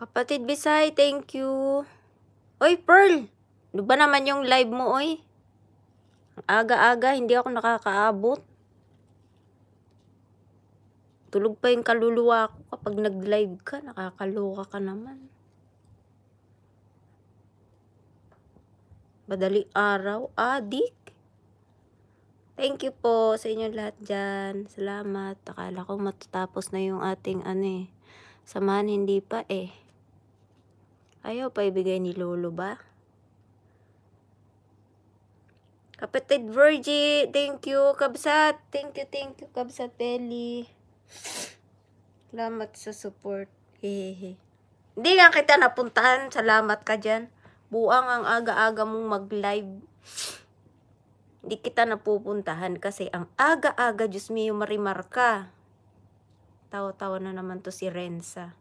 Kapatid Bisay, thank you. Oy, Pearl! Ano ba naman yung live mo, oy? aga-aga, hindi ako nakakaabot. Tulog pa yung kaluluwa ko kapag nag-live ka. Nakakaloka ka naman. Madaling araw. Adik. Ah, thank you po sa inyong lahat dyan. Salamat. Akala ko matatapos na yung ating ano eh. Samahan hindi pa eh. Ayaw pa ibigay ni Lolo ba? Kapatid Virgie, thank you, Kabsat. Thank you, thank you, Kabsat Belly. Salamat sa support. Hehehe. Hindi lang kita napuntahan. Salamat ka dyan. Buang ang aga-aga mong mag-live. Hindi kita napupuntahan kasi ang aga-aga, Diyos mo yung marimarka. Tawa-tawa na naman to si Renza.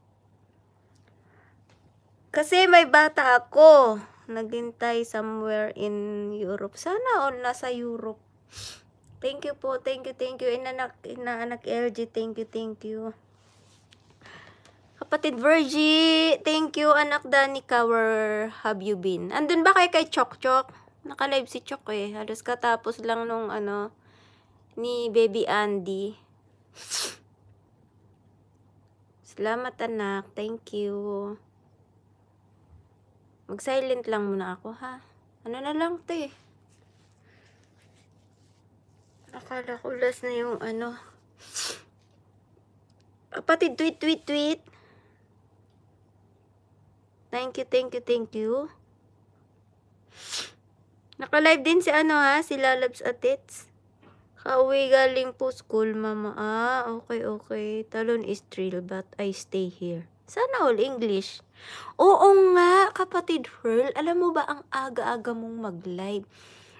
Kasi may bata ako. Naghintay somewhere in Europe. Sana all nasa Europe. Thank you po. Thank you, thank you. Inanak, inanak LG. Thank you, thank you. Kapatid Virgie, thank you. Anak Danica, where have you been? Andun ba kayo kay Chok Chok? Naka-live si Chok eh. Halos katapos lang nung ano, ni Baby Andy. Salamat anak. Thank you. Mag-silent lang muna ako, ha? Ano na lang to eh. Akala ko last na yung ano. Pati tweet, tweet, tweet. Thank you, thank you, thank you. Naka-live din si ano ha, si Lalabs Atits. Kauwi galing po school, mama. Ah, okay, okay. Talon is thrill, but I stay here. Sana all English. Oo nga, kapatid Pearl, alam mo ba ang aga-aga mong mag-live?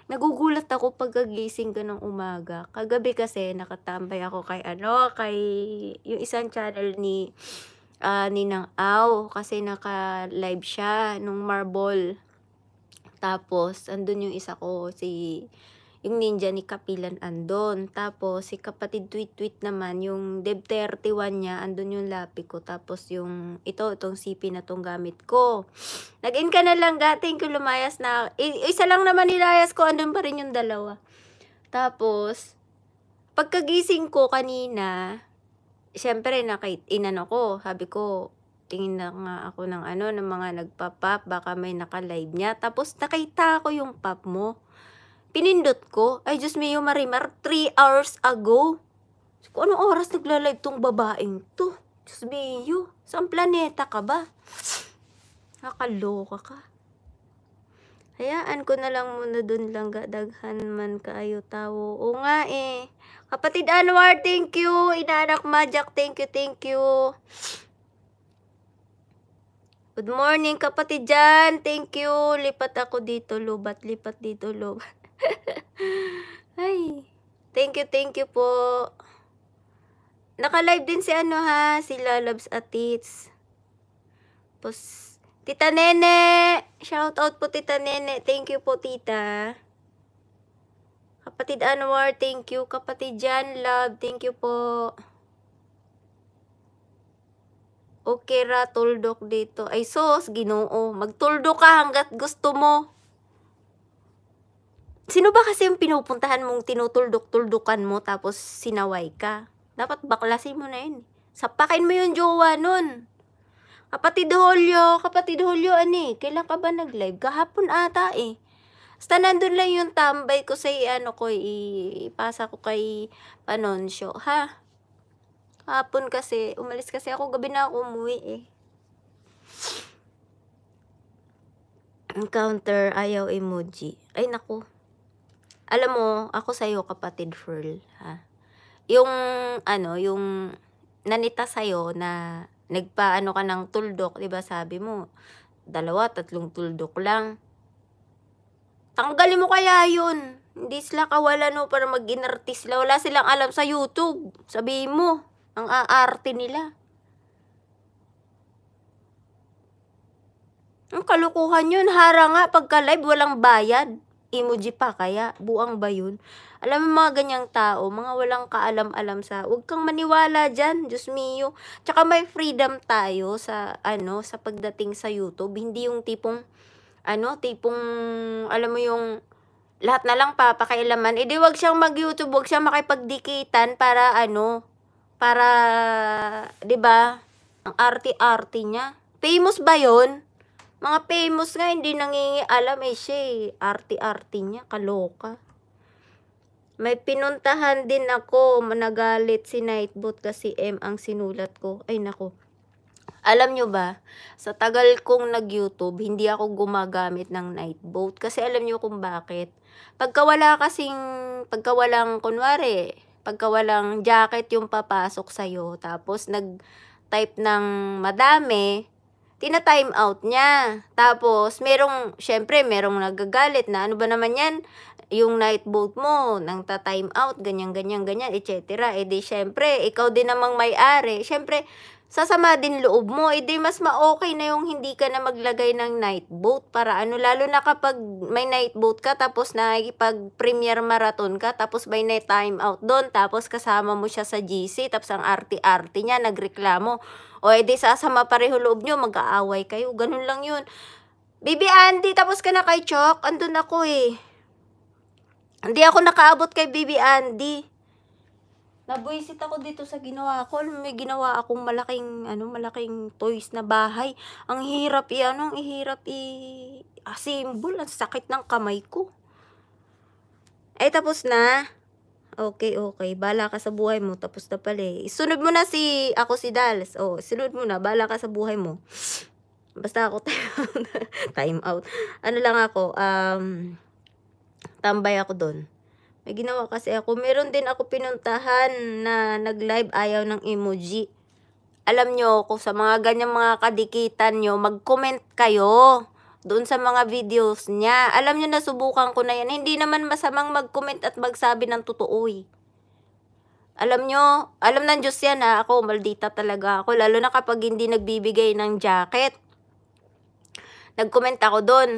Nagugulat ako pagkagising ko ng umaga. Kagabi kasi nakatambay ako kay ano, kay yung isang channel ni uh, ni Nang Aw kasi naka-live siya nung Marble. Tapos andun yung isa ko si yung ninja ni Kapilan andon. Tapos si kapatid Tweet Tweet naman, yung Deb 31 niya, andon yung lapi ko. Tapos yung ito, itong CP na tong gamit ko. Nag-in ka na lang, gating ko lumayas na. isa lang naman nilayas ko, andon pa rin yung dalawa. Tapos, pagkagising ko kanina, syempre nakait inano ko, sabi ko, tingin na nga ako ng ano, ng mga nagpa-pop, baka may naka-live niya. Tapos nakita ko yung pop mo. Pinindot ko. Ay, just me, yung marimar. 3 hours ago. Kung anong oras naglalive tong babaeng to? Diyos me, you. Saan planeta ka ba? Nakaloka ka. Hayaan ko na lang muna dun lang daghan man kaayo tao. O nga eh. Kapatid Anwar, thank you. Inaanak Majak, thank you, thank you. Good morning, kapatid Jan. Thank you. Lipat ako dito, lubat. Lipat dito, lubat. Ay. Thank you, thank you po. Naka-live din si ano ha, si Lalabs at Tits. Pos, Tita Nene! Shout out po Tita Nene. Thank you po Tita. Kapatid Anwar, thank you. Kapatid Jan, love, thank you po. Okay ra, tuldok dito. Ay sos, ginoo. Magtuldo ka hanggat gusto mo. Sino ba kasi yung pinupuntahan mong tinutuldok-tuldukan mo tapos sinaway ka? Dapat baklasin mo na yun. Sapakin mo yung jowa nun. Kapatid Holyo, kapatid Holyo, ani, kailan ka ba nag-live? Kahapon ata eh. Basta nandun lang yung tambay ko sa ano ko, ipasa ko kay Panoncio, ha? Kahapon kasi, umalis kasi ako, gabi na ako umuwi eh. Encounter, ayaw emoji. Ay, naku. Alam mo, ako sa iyo kapatid Furl, ha? Yung, ano, yung nanita sa iyo na nagpaano ka ng tuldok, di ba sabi mo, dalawa, tatlong tuldok lang. Tanggalin mo kaya yun. Hindi sila kawala no para maging artista. Wala silang alam sa YouTube. Sabi mo, ang aarte nila. Ang kalukuhan yun, hara nga, pagka-live, walang bayad emoji pa, kaya buang ba yun? Alam mo mga ganyang tao, mga walang kaalam-alam sa, huwag kang maniwala dyan, Diyos mio. Tsaka may freedom tayo sa, ano, sa pagdating sa YouTube, hindi yung tipong, ano, tipong, alam mo yung, lahat na lang papakailaman, edi eh, wag siyang mag-YouTube, wag siyang makipagdikitan para, ano, para, di ba, ang arte-arte niya. Famous ba yon mga famous nga, hindi nangingialam eh siya eh. Arte-arte niya, kaloka. May pinuntahan din ako, managalit si Nightbot kasi M ang sinulat ko. Ay nako. Alam nyo ba, sa tagal kong nag-YouTube, hindi ako gumagamit ng Nightbot. Kasi alam nyo kung bakit. Pagkawala wala kasing, pagka walang, kunwari, pagka jacket yung papasok sa'yo, tapos nag-type ng madami, tina-time out niya. Tapos, merong, syempre, merong nagagalit na ano ba naman yan, yung night boat mo, nang ta-time out, ganyan, ganyan, ganyan, etc. E eh, di, syempre, ikaw din namang may-ari. Syempre, sasama din loob mo, edi eh, mas ma-okay na yung hindi ka na maglagay ng night boat para ano, lalo na kapag may night boat ka, tapos na pag premier marathon ka, tapos by night time out doon, tapos kasama mo siya sa GC, tapos ang arty-arty niya, nagreklamo, o edi eh, sasama pareho loob nyo, mag-aaway kayo, ganun lang yun. Baby Andy, tapos ka na kay Chok, andun ako eh. Hindi ako nakaabot kay Baby Andy. Nabuisit ako dito sa ginawa ko. May ginawa akong malaking, ano, malaking toys na bahay. Ang hirap i, ano, ang hirap i, assemble. Ang sakit ng kamay ko. Ay, eh, tapos na. Okay, okay. Bala ka sa buhay mo. Tapos na pala eh. Sunod mo na si, ako si Dals. oh, sunod mo na. Bala ka sa buhay mo. Basta ako time out. time out. Ano lang ako, um, tambay ako doon. May ginawa kasi ako. Meron din ako pinuntahan na nag-live ayaw ng emoji. Alam nyo ako, sa mga ganyang mga kadikitan nyo, mag-comment kayo doon sa mga videos niya. Alam nyo, nasubukan ko na yan. Hindi naman masamang mag-comment at magsabi ng totoo eh. Alam nyo, alam ng Diyos yan ha. Ah. Ako, maldita talaga ako. Lalo na kapag hindi nagbibigay ng jacket. Nag-comment ako doon.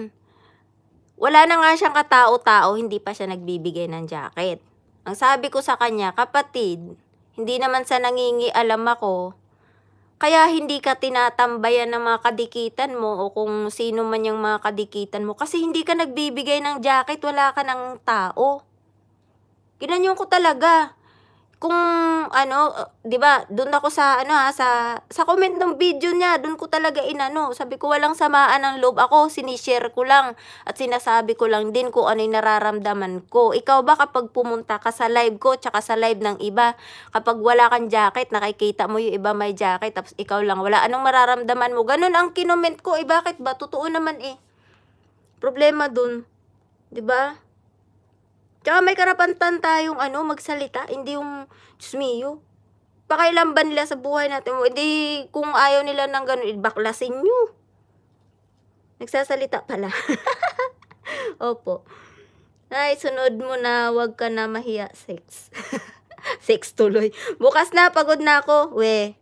Wala na nga siyang katao-tao, hindi pa siya nagbibigay ng jacket. Ang sabi ko sa kanya, kapatid, hindi naman sa nangingi alam ako, kaya hindi ka tinatambayan ng mga kadikitan mo o kung sino man yung mga kadikitan mo kasi hindi ka nagbibigay ng jacket, wala ka ng tao. Ginanyan ko talaga kung ano, 'di ba? Doon ako sa ano ha, ah, sa sa comment ng video niya, doon ko talaga inano. Sabi ko walang samaan ng loob ako, sinishare ko lang at sinasabi ko lang din kung ano yung nararamdaman ko. Ikaw ba kapag pumunta ka sa live ko tsaka sa live ng iba, kapag wala kang jacket, nakikita mo yung iba may jacket tapos ikaw lang wala, anong mararamdaman mo? Ganun ang kinoment ko. Eh bakit ba totoo naman eh? Problema doon. 'Di ba? Tsaka may karapatan tayong ano, magsalita, hindi yung, Diyos mio, pakailamban nila sa buhay natin. Hindi, kung ayaw nila ng ganun, eh, baklasin nyo. Nagsasalita pala. Opo. Ay, sunod mo na, wag ka na mahiya, sex. sex tuloy. Bukas na, pagod na ako. We,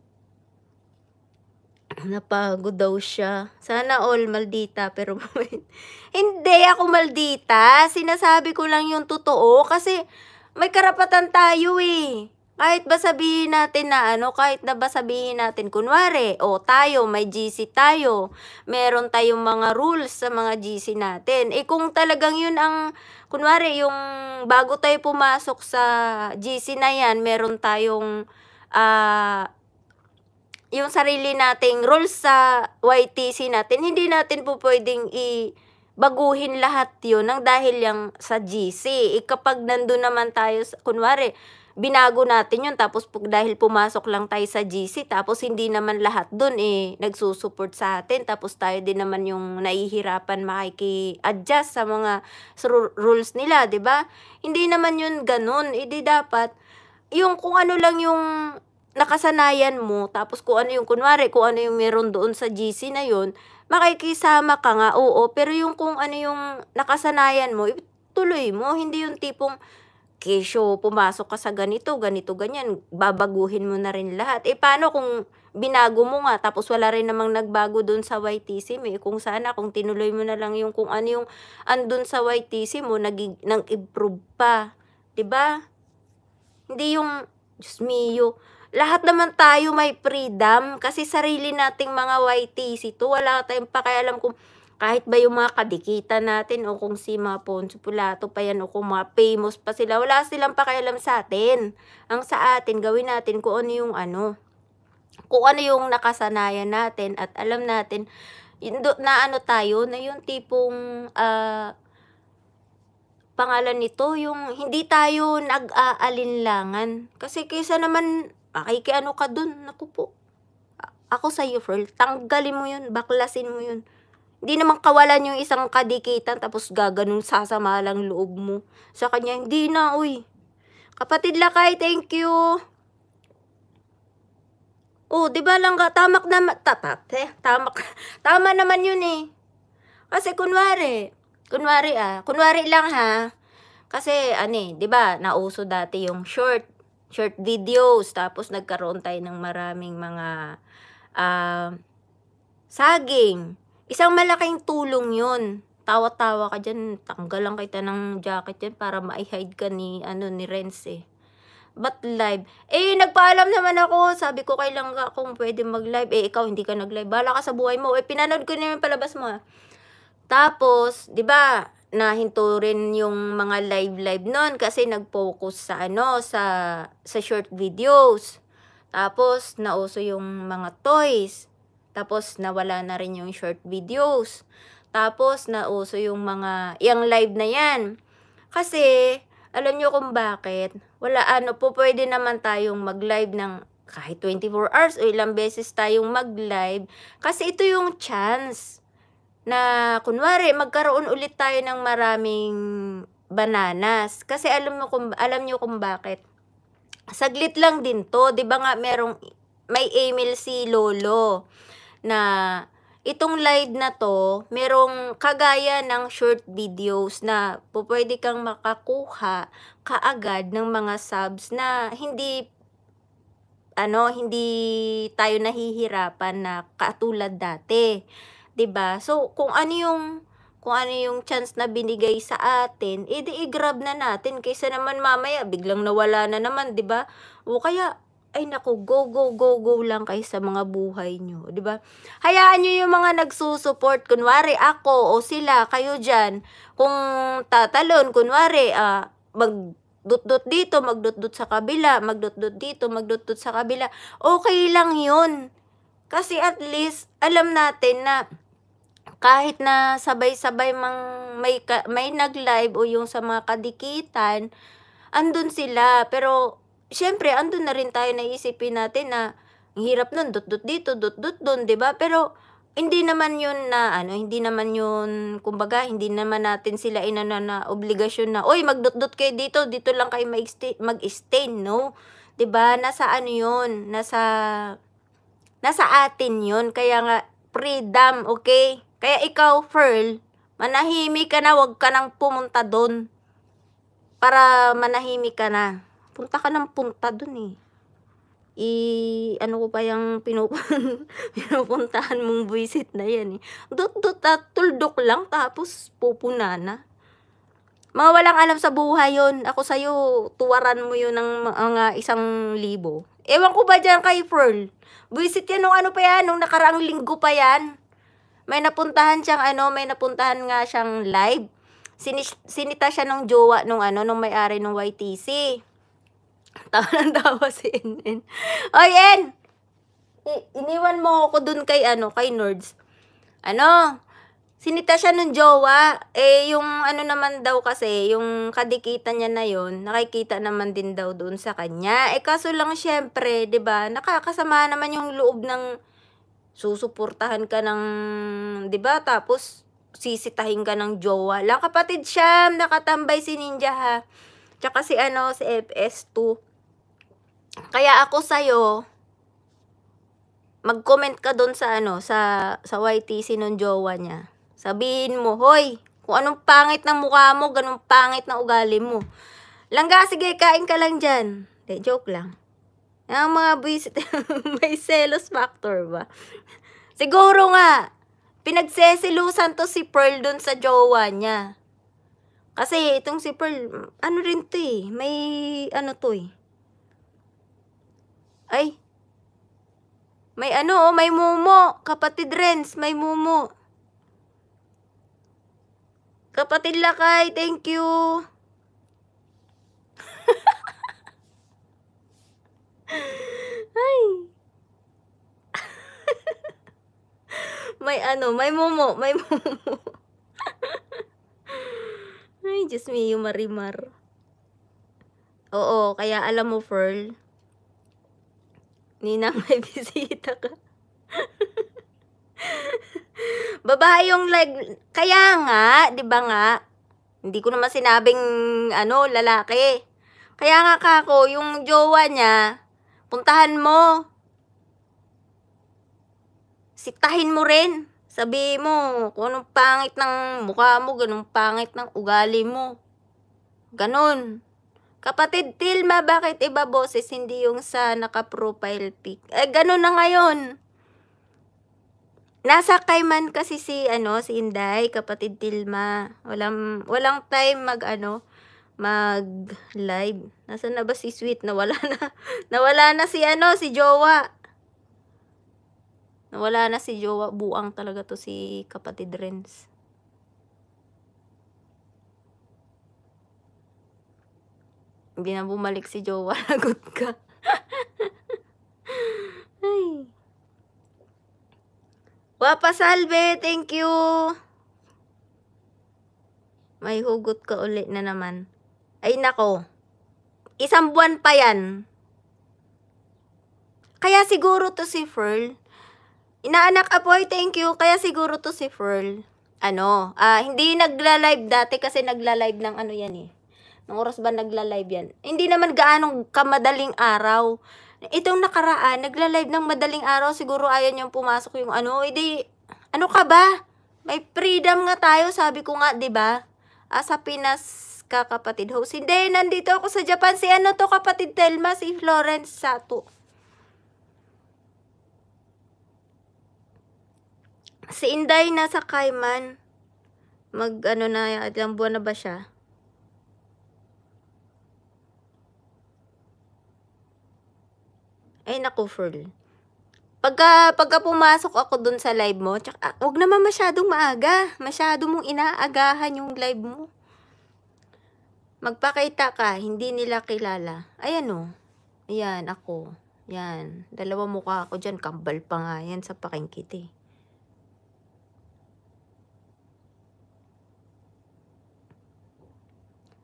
napagod daw siya. Sana all maldita, pero hindi ako maldita. Sinasabi ko lang yung totoo kasi may karapatan tayo eh. Kahit ba sabihin natin na ano, kahit na ba sabihin natin, kunwari, o oh, tayo, may GC tayo, meron tayong mga rules sa mga GC natin. Eh kung talagang yun ang, kunwari, yung bago tayo pumasok sa GC na yan, meron tayong uh, yung sarili nating rules sa YTC natin, hindi natin po pwedeng i baguhin lahat yun ng dahil yung sa GC. E eh, kapag nandun naman tayo, kunwari, binago natin yun, tapos pag dahil pumasok lang tayo sa GC, tapos hindi naman lahat dun eh, nagsusupport sa atin, tapos tayo din naman yung nahihirapan makiki-adjust sa mga rules nila, ba diba? Hindi naman yun ganun, hindi eh, e dapat, yung kung ano lang yung nakasanayan mo, tapos kung ano yung, kunwari, kung ano yung meron doon sa GC na yun, makikisama ka nga, oo, pero yung kung ano yung nakasanayan mo, tuloy mo, hindi yung tipong, kesyo, pumasok ka sa ganito, ganito, ganyan, babaguhin mo na rin lahat. Eh, paano kung binago mo nga, tapos wala rin namang nagbago doon sa YTC mo, eh, kung sana, kung tinuloy mo na lang yung kung ano yung andun sa YTC mo, nag, nang improve pa, 'di ba Hindi yung, Diyos mio, lahat naman tayo may freedom kasi sarili nating mga YTC ito wala tayong pakialam kung kahit ba yung mga kadikita natin o kung si mga Ponce Pulato pa yan o kung mga famous pa sila, wala silang pakialam sa atin. Ang sa atin, gawin natin kung ano yung ano, kung ano yung nakasanayan natin at alam natin na ano tayo, na yung tipong uh, pangalan nito, yung hindi tayo nag-aalinlangan. Kasi kaysa naman Ah, kaya ano ka dun. Naku po. Ako sa iyo, Pearl. Tanggalin mo yun. Baklasin mo yun. Hindi naman kawalan yung isang kadikitan tapos gaganong sasama lang loob mo. Sa kanya, hindi na, uy. Kapatid Lakay, thank you. Oh, di ba lang ka, tamak na, tapak, eh, tamak, tama naman yun eh. Kasi kunwari, kunwari ah, kunwari lang ha, kasi ano eh, di ba, nauso dati yung short, short videos. Tapos nagkaroon tayo ng maraming mga uh, saging. Isang malaking tulong yun. Tawa-tawa ka dyan. Tanggalan kita ng jacket yan para ma-hide ka ni, ano, ni Renz eh. But live. Eh, nagpaalam naman ako. Sabi ko, kailan ka kung pwede mag-live. Eh, ikaw, hindi ka nag-live. Bala ka sa buhay mo. Eh, pinanood ko na yung palabas mo. Ah. Tapos, di ba, nahinto rin yung mga live-live noon kasi nag-focus sa ano, sa, sa short videos. Tapos, nauso yung mga toys. Tapos, nawala na rin yung short videos. Tapos, nauso yung mga, yung live na yan. Kasi, alam niyo kung bakit. Wala ano po, pwede naman tayong mag-live ng kahit 24 hours o ilang beses tayong mag-live. Kasi ito yung chance na kunwari magkaroon ulit tayo ng maraming bananas kasi alam mo kung alam niyo kung bakit saglit lang din to 'di ba nga merong may email si lolo na itong live na to merong kagaya ng short videos na pwede kang makakuha kaagad ng mga subs na hindi ano hindi tayo nahihirapan na katulad dati 'di ba? So, kung ano yung kung ano yung chance na binigay sa atin, edi i-grab na natin kaysa naman mamaya biglang nawala na naman, 'di ba? O kaya ay nako, go, go, go, go lang kayo sa mga buhay nyo, ba? Hayaan niyo yung mga nagsusuport kunwari ako o sila, kayo diyan. kung tatalon, kunwari, uh, ah, mag dot dito, magdot-dot sa kabila, magdot-dot dito, magdot-dot sa kabila. Okay lang 'yun. Kasi at least alam natin na kahit na sabay-sabay mang may may nag-live o yung sa mga kadikitan, andun sila. Pero syempre andun na rin tayo na isipin natin na ang hirap nun, dot-dot dito, dot-dot doon, 'di ba? Pero hindi naman yun na ano, hindi naman yun kumbaga hindi naman natin sila inana na obligasyon na oy magdot-dot kayo dito, dito lang kayo mag-stay, mag-stay no. 'Di ba? Nasa ano yun? Nasa nasa atin yun. Kaya nga freedom, okay? Kaya ikaw, Pearl, manahimik ka na, wag ka nang pumunta doon. Para manahimik ka na. Punta ka nang punta doon eh. I, ano ko pa yung pinup pinupuntahan mong buwisit na yan eh. Dut, dut, at tuldok lang, tapos pupuna na. Mga walang alam sa buhay yon Ako sa'yo, tuwaran mo yun ng mga isang libo. Ewan ko ba dyan kay Pearl? Buwisit yan nung ano pa yan, nung nakaraang linggo pa yan. May napuntahan siyang ano, may napuntahan nga siyang live. Sinis, sinita siya ng jowa nung ano, nung may-ari ng YTC. Tawa ng tawa si NN. Oy, En! Iniwan mo ako dun kay ano, kay Nerds. Ano? Sinita siya nung jowa. Eh, yung ano naman daw kasi, yung kadikitan niya na yon nakikita naman din daw doon sa kanya. Eh, kaso lang syempre, ba diba, nakakasama naman yung loob ng susuportahan ka ng, 'di ba? Tapos sisitahin ka ng jowa lang. Kapatid siya, nakatambay si Ninja ha. Tsaka si ano, si FS2. Kaya ako sa'yo, mag-comment ka doon sa ano, sa, sa YTC nung jowa niya. Sabihin mo, hoy, kung anong pangit ng mukha mo, ganun pangit na ugali mo. Langga, sige, kain ka lang dyan. De, joke lang. Ang mga buisit, may selos factor ba? Siguro nga, pinagseselusan to si Pearl dun sa jowa niya. Kasi itong si Pearl, ano rin to eh, may ano to eh. Ay, may ano oh, may mumo. Kapatid Renz, may mumo. Kapatid Lakay, thank you. may ano, may momo, may momo. Ay, just me, yung marimar. Oo, kaya alam mo, Pearl, Ninang, may bisita ka. Babae yung leg, kaya nga, di ba nga, hindi ko naman sinabing, ano, lalaki. Kaya nga kako, yung jowa niya, puntahan mo. Siktahin mo rin. Sabi mo, kung anong pangit ng mukha mo, ganun pangit ng ugali mo. Ganon. Kapatid Tilma, bakit iba boses hindi yung sa naka-profile pic? Eh, ganun na ngayon. Nasa Kaiman kasi si, ano, si Inday, kapatid Tilma. Walang, walang time mag, ano, mag live. Nasaan na ba si Sweet? Nawala na. Nawala na si, ano, si Jowa. Nawala na si Jowa. Buang talaga to si kapatid Renz. Hindi na bumalik si Jowa. Lagot ka. Ay. Wapa salve! Thank you! May hugot ka ulit na naman. Ay nako. Isang buwan pa yan. Kaya siguro to si Furl. Inaanak apoy, thank you. Kaya siguro to si Pearl. Ano, ah, hindi nagla-live dati kasi nagla-live ng ano yan eh. Nung oras ba nagla-live yan? Hindi naman gaanong kamadaling araw. Itong nakaraan, nagla-live ng madaling araw, siguro ayaw niyang pumasok yung ano, hindi, eh ano ka ba? May freedom nga tayo, sabi ko nga, di ba? Ah, sa Pinas ka, kapatid host. Hindi, nandito ako sa Japan. Si ano to, kapatid Telma, si Florence Sato. Si Inday nasa Cayman. Mag ano na, ilang buwan na ba siya? Ay, naku, Furl. Pagka, pagka pumasok ako dun sa live mo, tsaka, ah, wag naman masyadong maaga. Masyado mong inaagahan yung live mo. Magpakita ka, hindi nila kilala. Ayan o. Ayan, ako. Yan. Dalawa mukha ako dyan. Kambal pa nga yan sa pakingkit eh.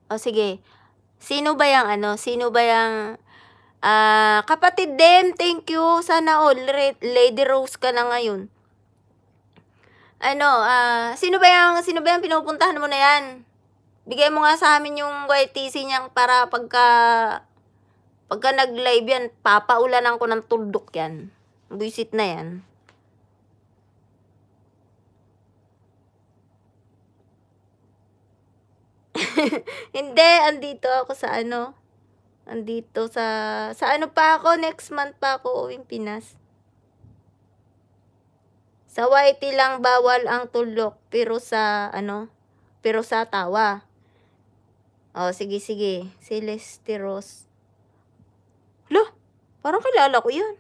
O sige. Sino ba yung ano? Sino ba yung uh, kapatid din? Thank you. Sana all Lady Rose ka na ngayon. Ano, uh, sino ba yung sino ba yung pinupuntahan mo na yan? Bigay mo nga sa amin yung YTC niyang para pagka pagka nag-live yan, papaulanan ko ng tuldok yan. Buisit na yan. Hindi, andito ako sa ano. Andito sa... Sa ano pa ako? Next month pa ako uwing Pinas. Sa YT lang bawal ang tulok. Pero sa ano? Pero sa tawa. O, oh, sige, sige. Celeste Rose. Loh! parang kilala ko yan.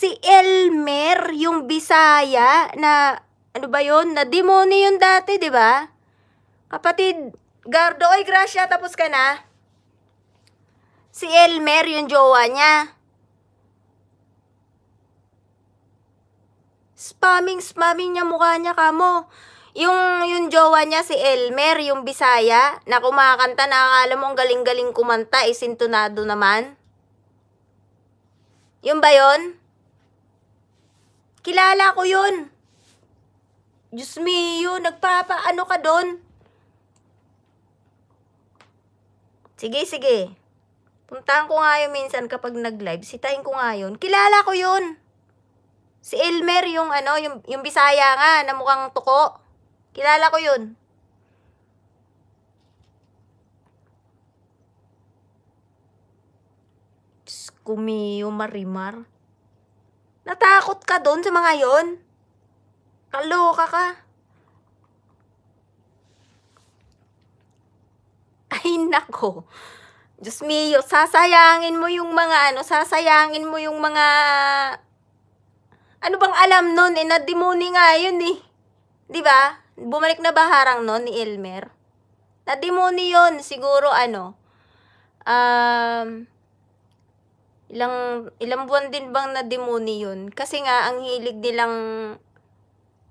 si Elmer, yung Bisaya, na, ano ba yon na demonyo yun dati, di ba? Kapatid, Gardo, oy, Gracia, tapos ka na. Si Elmer, yung jowa niya. Spamming, spamming niya mukha niya, kamo. Yung, yung jowa niya, si Elmer, yung Bisaya, na kumakanta, na alam mo ang galing-galing kumanta, isintunado eh, naman. Yun ba yun? Kilala ko yun. Diyos mio, nagpapaano ka doon? Sige, sige. Puntahan ko nga yun minsan kapag nag-live. Sitahin ko nga yun. Kilala ko yun. Si Elmer, yung ano, yung, yung Bisaya nga, na mukhang tuko. Kilala ko yun. Kumiyo Marimar. Natakot ka doon sa mga yon? Kaloka ka. Ay nako. Diyos mio, sasayangin mo yung mga ano, sasayangin mo yung mga... Ano bang alam nun? Eh, nadimuni nga yun eh. Di ba? Bumalik na baharang harang nun ni Elmer? Nademoni yun. Siguro ano. Um, Ilang, ilang buwan din bang na demonyo yun? Kasi nga, ang hilig nilang,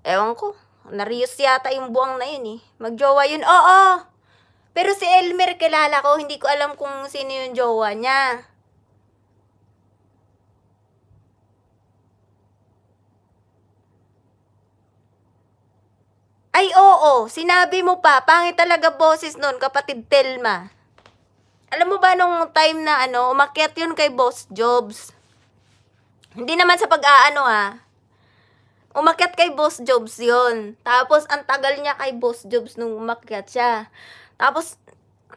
ewan ko, narius yata yung buwang na yun eh. Magjowa yun, oo! Pero si Elmer kilala ko, hindi ko alam kung sino yung jowa niya. Ay, oo, sinabi mo pa, pangit talaga boses nun, kapatid Telma. Alam mo ba nung time na ano, umakyat yun kay Boss Jobs. Hindi naman sa pag-aano ha. Ah. Umakyat kay Boss Jobs yon. Tapos, ang tagal niya kay Boss Jobs nung umakyat siya. Tapos,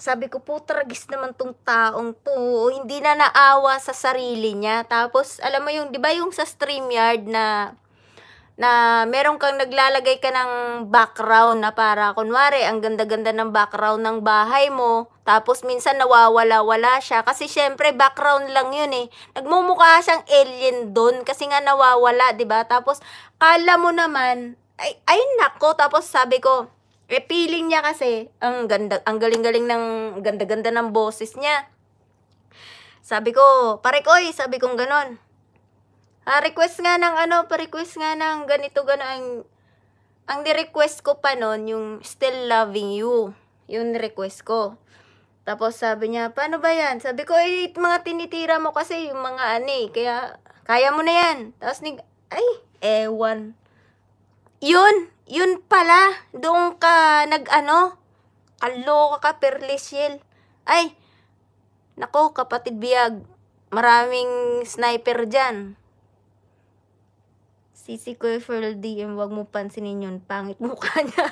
sabi ko, po, tragis naman tong taong to. Hindi na naawa sa sarili niya. Tapos, alam mo yung, di ba yung sa StreamYard na na meron kang naglalagay ka ng background na para kunwari ang ganda-ganda ng background ng bahay mo tapos minsan nawawala-wala siya kasi syempre background lang yun eh nagmumukha siyang alien doon kasi nga nawawala ba diba? tapos kala mo naman ay, ay nako tapos sabi ko eh feeling niya kasi ang ganda ang galing-galing ng ganda-ganda ng boses niya sabi ko pare ko, sabi kong ganon Ah, request nga ng ano, pa-request nga ng ganito, gano Ang, ang ni-request ko pa noon, yung still loving you. Yung request ko. Tapos sabi niya, paano ba yan? Sabi ko, eh, mga tinitira mo kasi yung mga ani. Eh, kaya, kaya mo na yan. Tapos, ni, ay, ewan. Yun, yun pala. Doon ka nag-ano. Kaloka ka, Perlisiel. Ay, nako, kapatid biyag. Maraming sniper dyan. Si ko for DM, wag mo pansinin yun. Pangit mukha niya.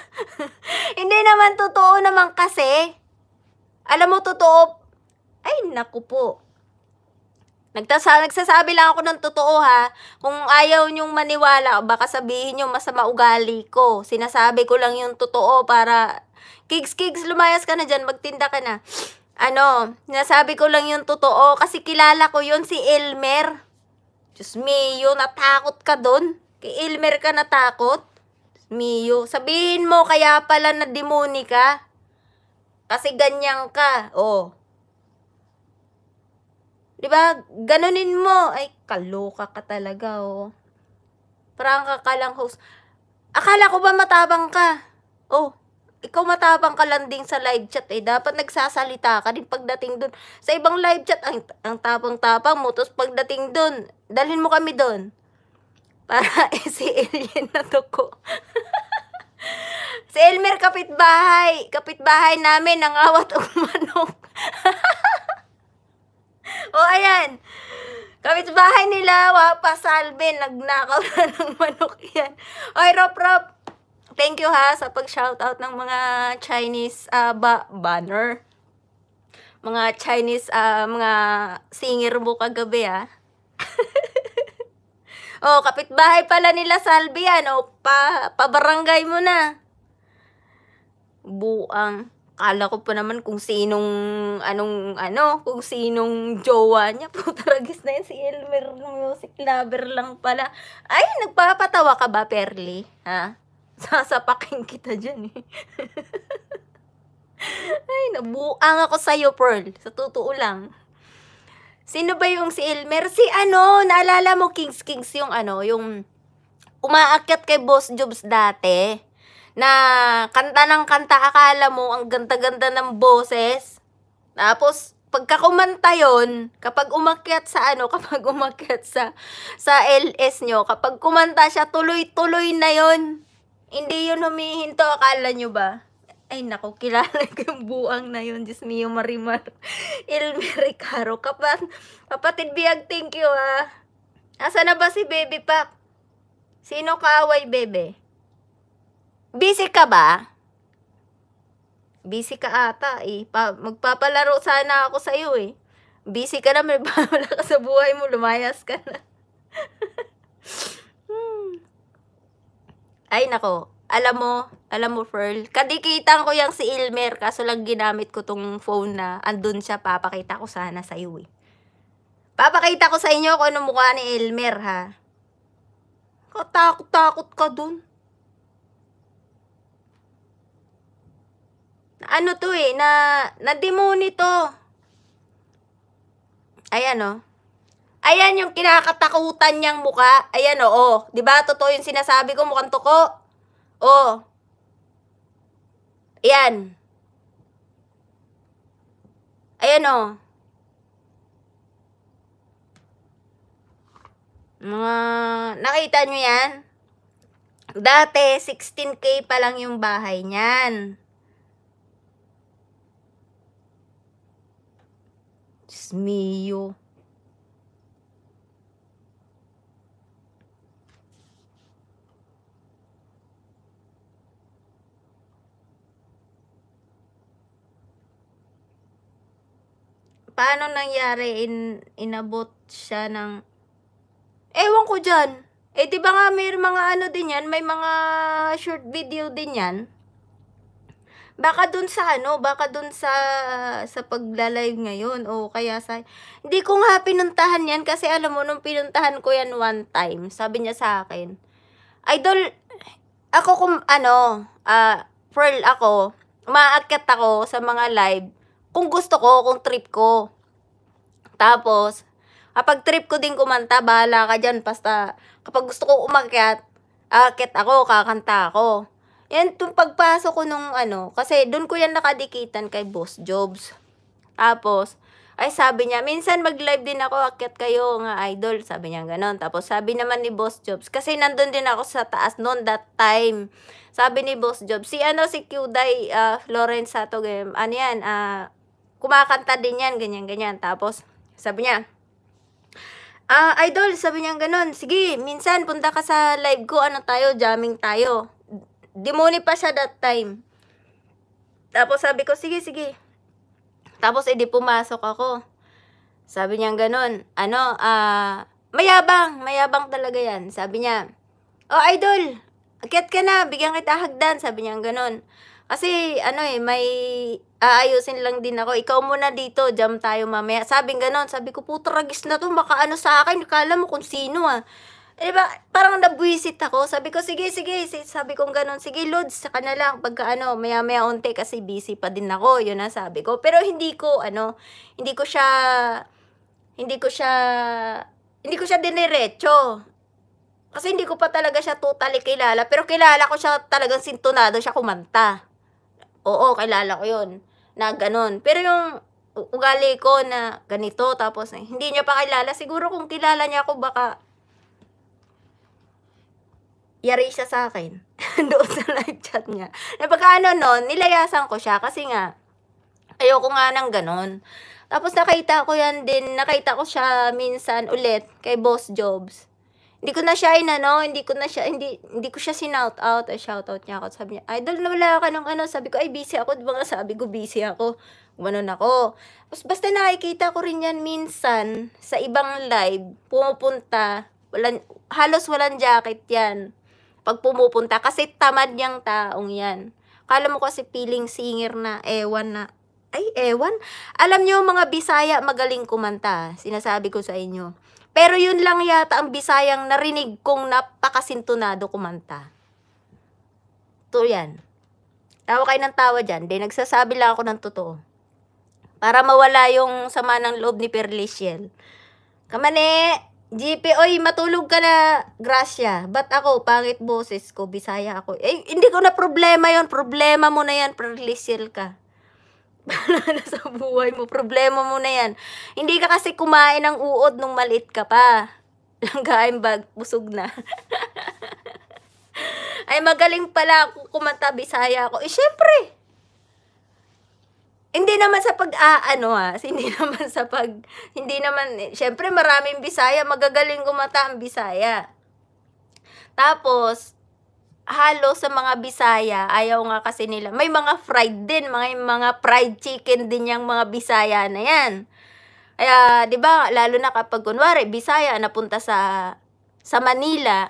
Hindi naman totoo naman kasi. Alam mo, totoo. Ay, naku po. Nagtasa nagsasabi lang ako ng totoo ha. Kung ayaw nyong maniwala, baka sabihin niyo masama ugali ko. Sinasabi ko lang yung totoo para... Kigs, kigs, lumayas ka na dyan. Magtinda ka na. Ano, nasabi ko lang yung totoo kasi kilala ko yon si Elmer. Diyos Mio, natakot ka doon? Kay Ilmer ka natakot? Mio, sabihin mo kaya pala na demoni ka? Kasi ganyan ka, oh. 'Di ba? Ganunin mo. Ay, kaloka ka talaga, oh. Prangka ka lang host. Akala ko ba matabang ka? Oh, ikaw matapang ka lang din sa live chat eh. Dapat nagsasalita ka din pagdating dun. Sa ibang live chat, ang, ang tapang-tapang mo. Tapos pagdating dun, dalhin mo kami dun. Para eh, si Alien na ko. si Elmer, kapitbahay. Kapitbahay namin, ang awat o manok. o, oh, ayan. Kapitbahay nila, wapasalbe. Nagnakaw na ng manok yan. Ay, Rop, Rop. Thank you ha sa pag-shoutout ng mga Chinese uh, ba banner. Mga Chinese uh, mga singer mo kagabi ha. oh, kapitbahay pala nila Salvi yan. pa, pabarangay mo na. Buang. Kala ko pa naman kung sinong, anong, ano, kung sinong jowa niya. Putaragis na yun si Elmer. ng Music lover lang pala. Ay, nagpapatawa ka ba, Perly? Ha? Sasapakin kita dyan eh. Ay, nabuang ako sa'yo, Pearl. Sa totoo lang. Sino ba yung si Elmer? Si ano, naalala mo Kings Kings yung ano, yung umaakyat kay Boss Jobs dati na kanta ng kanta akala mo ang ganda-ganda ng boses. Tapos pagka kumanta yon, kapag umakyat sa ano, kapag umakyat sa sa LS nyo, kapag kumanta siya, tuloy-tuloy na yon hindi yun humihinto, akala nyo ba? Ay nako, kilala ko yung buang na yun, Diyos mio, Marimar. Ilmi Caro, kapat, kapatid biyag, thank you ha. Ah. Asa na ba si Baby Pop? Sino kaaway, Bebe? Busy ka ba? Busy ka ata eh. Pa magpapalaro sana ako sa iyo eh. Busy ka na, may bawala ka sa buhay mo, lumayas ka na. Ay, nako. Alam mo, alam mo, Pearl, kadikitan ko yung si Ilmer, kaso lang ginamit ko tong phone na andun siya, papakita ko sana sa iyo eh. Papakita ko sa inyo kung ano mukha ni Ilmer, ha? Katakot-takot ka dun. Ano to eh, na, na demoni to. Ayan oh. Ayan yung kinakatakutan niyang muka. Ayan, oo. ba diba? Totoo yung sinasabi ko, mukhang toko. Oh. Ayan. Ayan, oh. Mga, nakita nyo yan? Dati, 16K pa lang yung bahay niyan. Diyos paano nangyari in, inabot siya ng... Ewan ko dyan. Eh, di ba nga may mga ano din yan, may mga short video din yan. Baka dun sa ano, baka dun sa sa paglalive ngayon o kaya sa Hindi ko nga pinuntahan yan kasi alam mo nung pinuntahan ko yan one time, sabi niya sa akin. Idol ako kung ano, uh, Pearl ako, umaakyat ako sa mga live kung gusto ko, kung trip ko. Tapos, kapag trip ko din kumanta, bahala ka dyan. Basta, kapag gusto ko umakyat, akit ako, kakanta ako. Yan, itong pagpasok ko nung ano, kasi doon ko yan nakadikitan kay Boss Jobs. Tapos, ay sabi niya, minsan mag-live din ako, akit kayo nga idol. Sabi niya ganon. Tapos sabi naman ni Boss Jobs, kasi nandun din ako sa taas noon that time. Sabi ni Boss Jobs, si ano, si Kyuday uh, ah, Florence Satogem, ano yan, uh, kumakanta din yan, ganyan-ganyan. Tapos, sabi niya, Ah, uh, idol, sabi niya ganun, sige, minsan punta ka sa live ko, ano tayo, jamming tayo. Demoni pa siya that time. Tapos sabi ko, sige, sige. Tapos edi eh, pumasok ako. Sabi niya ganun, ano, ah, uh, mayabang, mayabang talaga yan. Sabi niya, oh idol, akit ka na, bigyan kita hagdan, sabi niya ganun. Kasi, ano eh, may aayusin lang din ako. Ikaw muna dito, jam tayo mamaya. Sabi ganon, sabi ko, puto ragis na to, baka ano sa akin, kala mo kung sino ah. E ba, parang nabwisit ako. Sabi ko, sige, sige. Sabi kong ganon, sige, Lods, saka na lang. Pagka ano, maya-maya unti kasi busy pa din ako. Yun ang sabi ko. Pero hindi ko, ano, hindi ko siya, hindi ko siya, hindi ko siya diniretso. Kasi hindi ko pa talaga siya totally kilala. Pero kilala ko siya talagang sintunado siya kumanta. Oo, kilala ko yun na ganun. Pero yung ugali ko na ganito, tapos eh, hindi niya pa kilala. Siguro kung kilala niya ako, baka yari siya sa akin. Doon sa live chat niya. Na eh, baka ano nun, nilayasan ko siya kasi nga, ayoko nga ng ganun. Tapos nakita ko yan din, nakita ko siya minsan ulit kay Boss Jobs hindi ko na siya inano, hindi ko na siya, hindi, hindi ko siya sinout out, ay eh, shout out niya ako. Sabi niya, idol na wala ka ng ano, sabi ko, ay busy ako, diba nga sabi ko, busy ako. ano ako. Bas, basta nakikita ko rin yan minsan sa ibang live, pumupunta, walang, halos walang jacket yan. Pag pumupunta, kasi tamad niyang taong yan. Kala mo kasi feeling singer na, ewan na. Ay, ewan. Alam niyo mga Bisaya, magaling kumanta. Sinasabi ko sa inyo pero yun lang yata ang Bisayang narinig kong napakasintunado kumanta. To yan. Tawa kayo ng tawa dyan. Then nagsasabi lang ako ng totoo. Para mawala yung sama ng loob ni Perliciel. Kamane, GP, oy, matulog ka na. Gracia. Ba't ako, pangit boses ko, Bisaya ako. Eh, hindi ko na problema yon Problema mo na yan, Perliciel ka. na sa buhay mo. Problema mo na yan. Hindi ka kasi kumain ng uod nung maliit ka pa. Langgain bag, busog na. Ay, magaling pala ako kumanta, Bisaya ako. Eh, syempre. Hindi naman sa pag, ano, ah, ano ha, hindi naman sa pag, hindi naman, eh, syempre maraming Bisaya, magagaling kumanta ang Bisaya. Tapos, halo sa mga Bisaya. Ayaw nga kasi nila. May mga fried din, mga mga fried chicken din yung mga Bisaya na 'yan. Kaya, 'di ba, lalo na kapag kunwari Bisaya napunta sa sa Manila,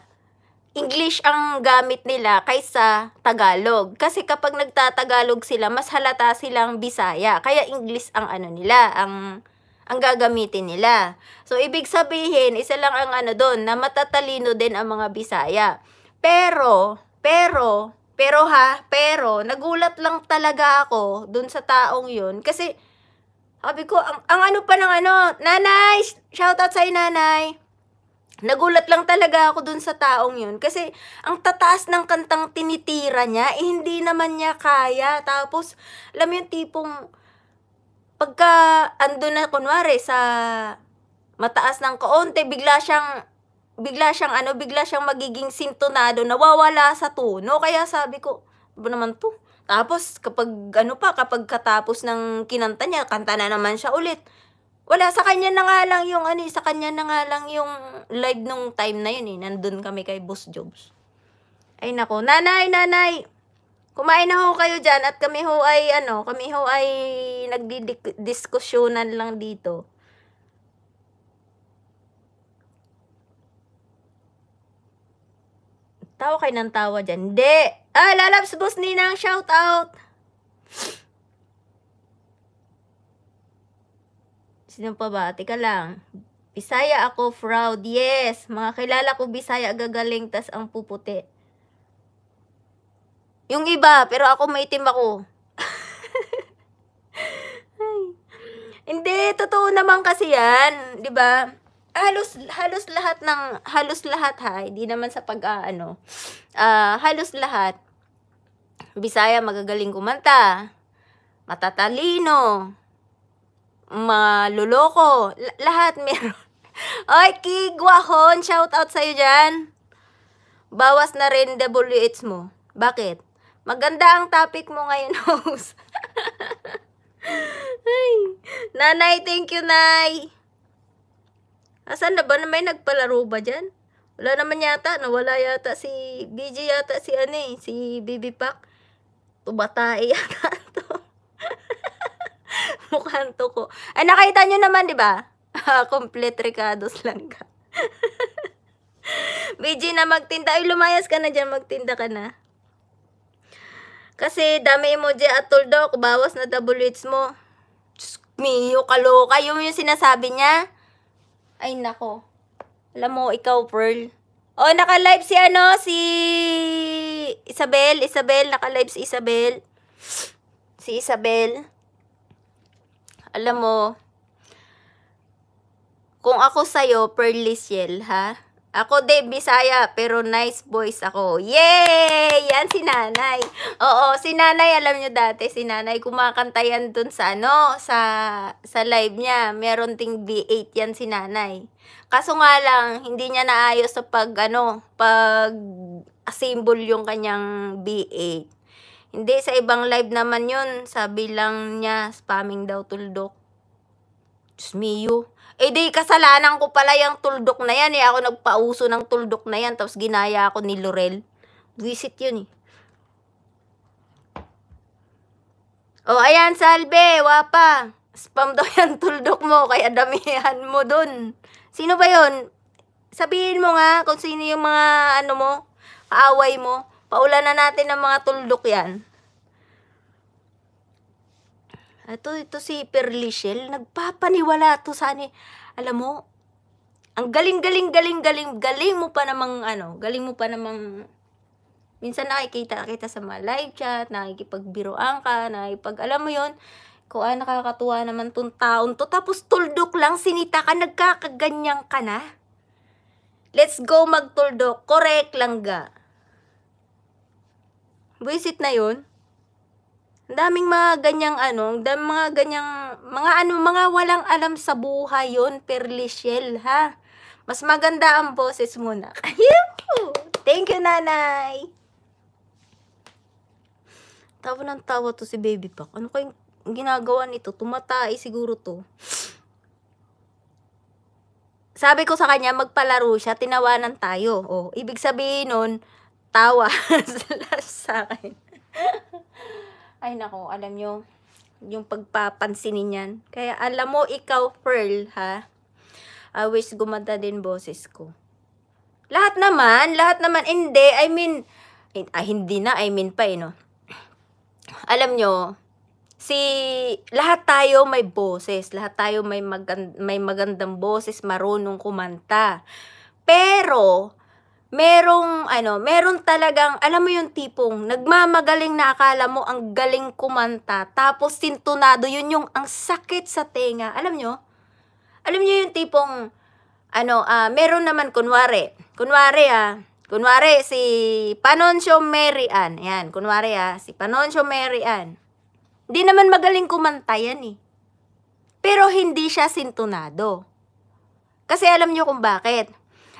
English ang gamit nila kaysa Tagalog. Kasi kapag nagtatagalog sila, mas halata silang Bisaya. Kaya English ang ano nila, ang ang gagamitin nila. So ibig sabihin, isa lang ang ano doon na matatalino din ang mga Bisaya. Pero, pero, pero ha, pero, nagulat lang talaga ako dun sa taong yun. Kasi, sabi ko, ang, ang ano pa ng ano, nanay, shout out sa'yo nanay. Nagulat lang talaga ako dun sa taong yun. Kasi, ang tataas ng kantang tinitira niya, eh, hindi naman niya kaya. Tapos, alam yung tipong, pagka ando na kunwari sa mataas ng kaonte, bigla siyang bigla siyang ano, bigla siyang magiging sintonado, nawawala sa tono. Kaya sabi ko, ano ba naman to? Tapos kapag ano pa, kapag katapos ng kinanta niya, kanta na naman siya ulit. Wala sa kanya na nga lang yung ano, eh, sa kanya na nga lang yung live nung time na yun eh. Nandun kami kay Boss Jobs. Ay nako, nanay, nanay. Kumain na ho kayo diyan at kami ho ay ano, kami ho ay nagdidiskusyonan lang dito. Tawa kayo ng tawa dyan. Hindi! Ah, lalabs boss nang shout out! Sino pa ba? Teka lang. Bisaya ako, fraud. Yes! Mga kilala ko Bisaya, gagaling, tas ang puputi. Yung iba, pero ako maitim ako. Hindi, totoo naman kasi yan. ba? Diba? halos halos lahat ng halos lahat ha, hindi naman sa pag aano Ah, Uh, halos lahat Bisaya magagaling kumanta, matatalino, maluloko, L lahat meron. Oy, Kigwahon, shout out sa iyo diyan. Bawas na rin WH mo. Bakit? Maganda ang topic mo ngayon, host. Ay, nanay, thank you, Nay. Asan na ba na may nagpalaro ba dyan? Wala naman yata, nawala yata si BJ yata si ano eh, si BB Pack. Tubatae yata to. Mukhang to ko. Ay, nakita nyo naman, di ba? Complete ricados lang ka. BJ na magtinda. Ay, lumayas ka na dyan, magtinda ka na. Kasi dami emoji at tuldok. bawas na WH mo. Diyos mio, kaloka. Yun yung sinasabi niya. Ay, nako. Alam mo, ikaw, Pearl. O, oh, naka-live si ano, si Isabel. Isabel, naka-live si Isabel. Si Isabel. Alam mo, kung ako sa'yo, Pearl Lisiel, ha? Ako de Bisaya, pero nice voice ako. Yay! Yan si Nanay. Oo, si Nanay, alam niyo dati, si Nanay kumakanta yan dun sa ano, sa, sa live niya. Meron ting V8 yan si Nanay. Kaso nga lang, hindi niya naayos sa pag, ano, pag symbol yung kanyang V8. Hindi, sa ibang live naman yun, sabi lang niya, spamming daw tuldok. Diyos eh di kasalanan ko pala yung tuldok na yan eh. Ako nagpauso ng tuldok na yan tapos ginaya ako ni Laurel. Visit yun eh. Oh, ayan, salve. wapa. Spam daw yan tuldok mo, kaya damihan mo dun. Sino ba yun? Sabihin mo nga kung sino yung mga ano mo, kaaway mo. Paulanan natin ng mga tuldok yan. Ito, ah, ito si Perlichel, nagpapaniwala to sa ni, alam mo, ang galing, galing, galing, galing, galing mo pa namang, ano, galing mo pa namang, minsan nakikita kita sa mga live chat, nakikipagbiroan ka, nakikipag, alam mo yon ko ah, nakakatuwa naman tong taon to, tapos tuldok lang, sinita ka, nagkakaganyan ka na. Let's go magtuldok, correct lang ga. Buisit na yon daming mga ganyang anong, daming mga ganyang, mga ano, mga walang alam sa buhay yon Perliciel, ha? Mas maganda ang boses muna. Thank you, nanay! Tawa ng tawa to si Baby Pack. Ano kayong ginagawa nito? Tumatay siguro to. Sabi ko sa kanya, magpalaro siya, tinawanan tayo. Oh, ibig sabihin nun, tawa sa akin. Ay nako, alam nyo, yung pagpapansinin niyan. Kaya alam mo, ikaw, Pearl, ha? I wish gumanda din boses ko. Lahat naman, lahat naman. Hindi, I mean, ah, hindi na, I mean pa eh, no? Alam nyo, si lahat tayo may boses, lahat tayo may magand, may magandang boses, marunong kumanta. Pero merong ano, meron talagang alam mo yung tipong nagmamagaling na akala mo ang galing kumanta tapos sintunado yun yung ang sakit sa tenga. Alam nyo? Alam nyo yung tipong ano, uh, meron naman kunwari. Kunwari ah, kunwari si Panoncio Merian. Yan, kunwari ah, si Panoncio Merian. Hindi naman magaling kumanta yan eh. Pero hindi siya sintunado. Kasi alam nyo kung bakit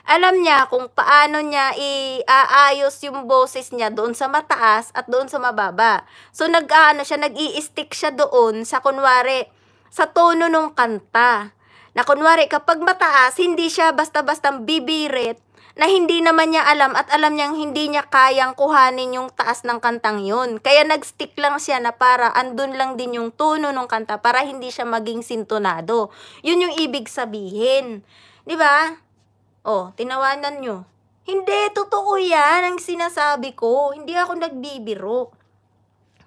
alam niya kung paano niya iaayos yung boses niya doon sa mataas at doon sa mababa. So nag-aano siya, nag-i-stick siya doon sa kunwari sa tono ng kanta. Na kunwari kapag mataas, hindi siya basta-bastang bibirit na hindi naman niya alam at alam niyang hindi niya kayang kuhanin yung taas ng kantang yun. Kaya nag-stick lang siya na para andun lang din yung tono ng kanta para hindi siya maging sintonado. Yun yung ibig sabihin. 'Di ba? Oh, tinawanan nyo. Hindi, totoo yan ang sinasabi ko. Hindi ako nagbibiro.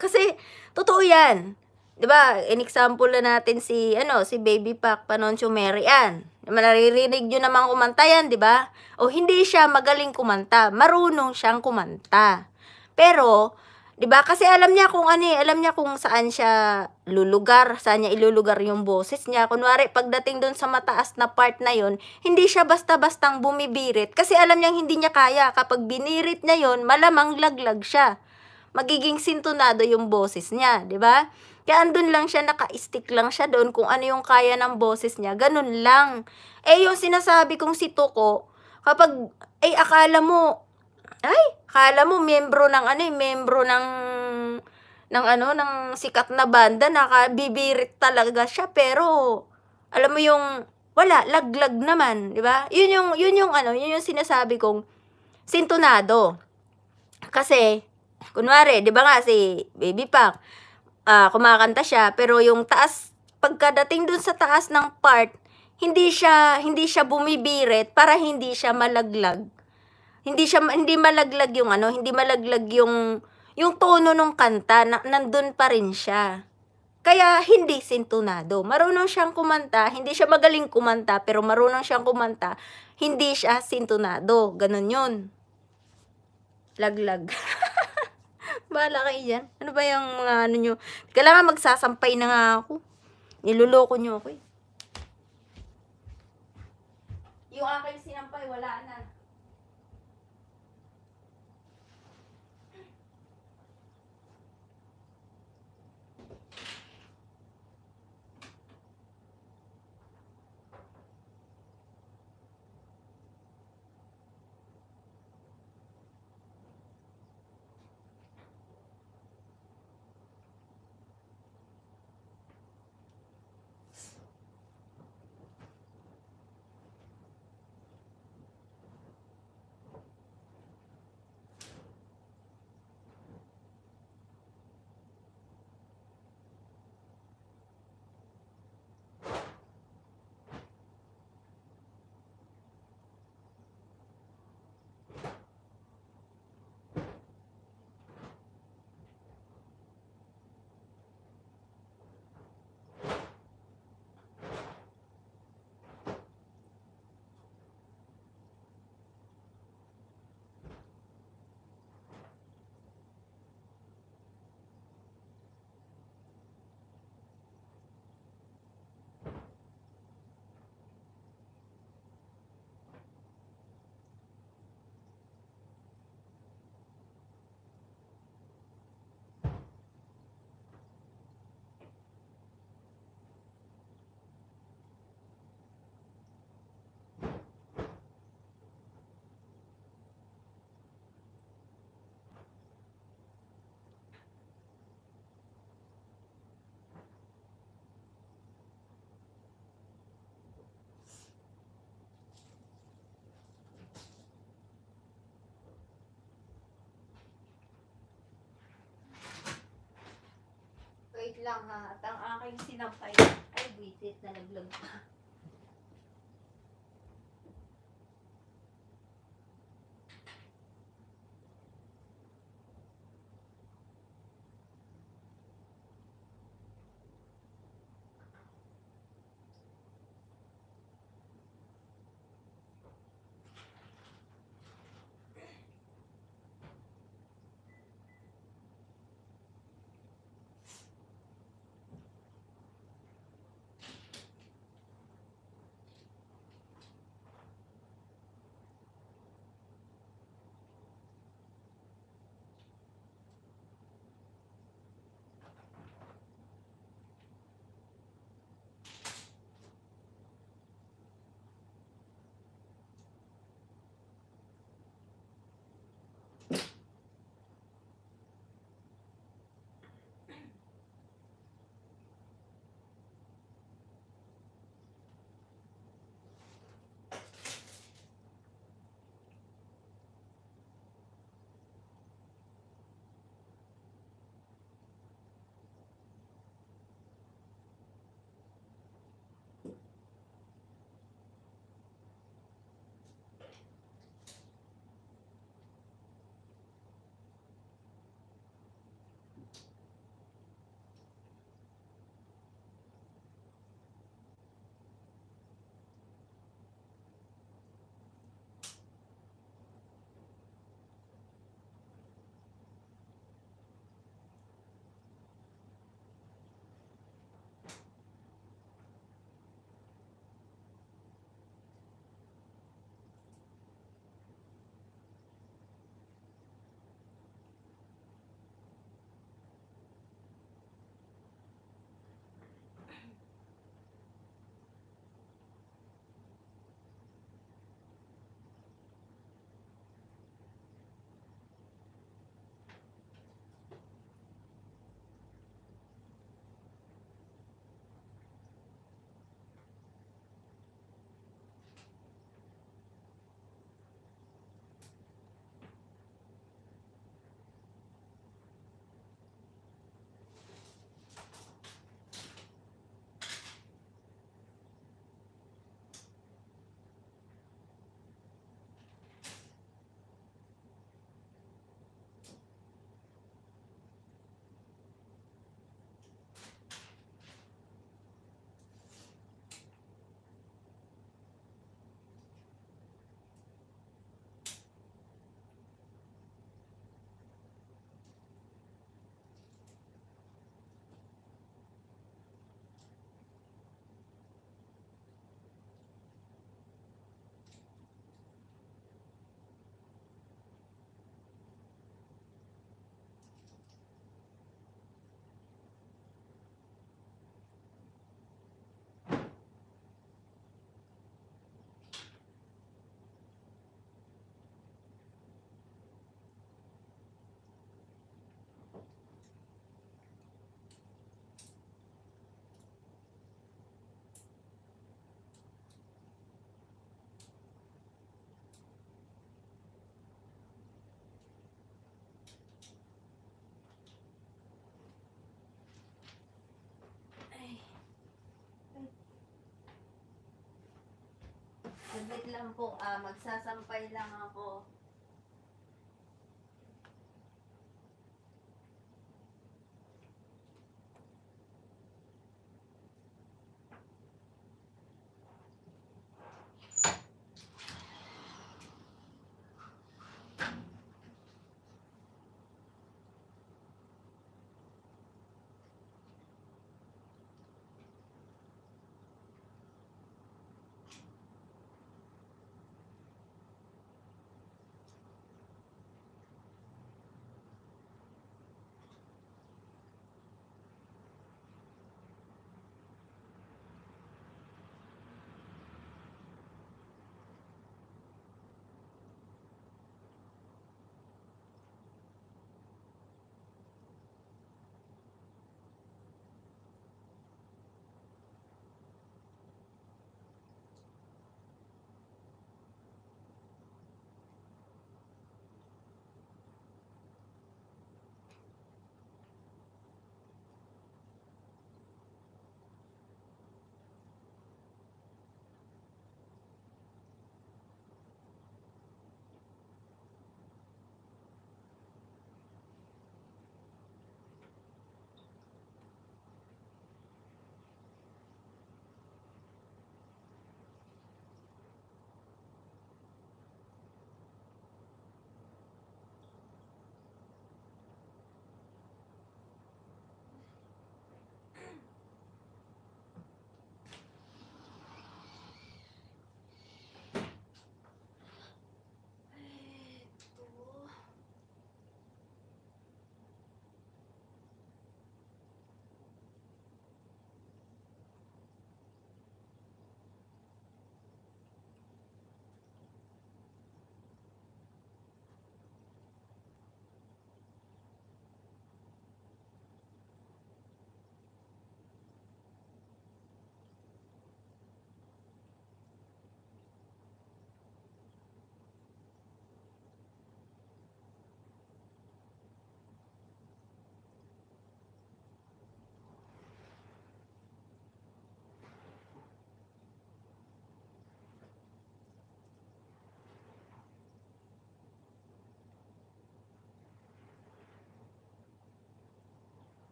Kasi, totoo yan. ba diba, in example na natin si, ano, si Baby Pac Panoncio Merian. Ann. Naririnig nyo naman kumanta yan, ba diba? O hindi siya magaling kumanta. Marunong siyang kumanta. Pero, 'Di ba? Kasi alam niya kung ano, eh, alam niya kung saan siya lulugar, saan niya ilulugar yung boses niya. Kunwari pagdating doon sa mataas na part na 'yon, hindi siya basta-bastang bumibirit kasi alam niya hindi niya kaya. Kapag binirit niya 'yon, malamang laglag siya. Magiging sintonado yung boses niya, 'di ba? Kaya andun lang siya, naka-stick lang siya doon kung ano yung kaya ng boses niya. Ganun lang. Eh, yung sinasabi kong si Tuko, kapag, ay akala mo, ay, kala mo miyembro ng ano eh, miyembro ng ng ano, ng sikat na banda, nakabibirit talaga siya, pero alam mo yung wala, laglag naman, di ba? Yun yung yun yung ano, yun yung sinasabi kong sintunado. Kasi kunwari, di ba nga si Baby Pac, uh, kumakanta siya, pero yung taas pagkadating dun sa taas ng part, hindi siya hindi siya bumibirit para hindi siya malaglag hindi siya hindi malaglag yung ano, hindi malaglag yung yung tono ng kanta na, nandun pa rin siya. Kaya hindi sintunado. Marunong siyang kumanta, hindi siya magaling kumanta, pero marunong siyang kumanta, hindi siya sintunado. Ganun yun. Laglag. Bahala kayo dyan. Ano ba yung mga ano niyo? Kailangan magsasampay na nga ako. Niloloko niyo ako eh. Yung aking sinampay, wala na. lang ha. At ang aking sinampay, ay, wait, na naglag pa. Saglit lang po, ah, magsasampay lang ako.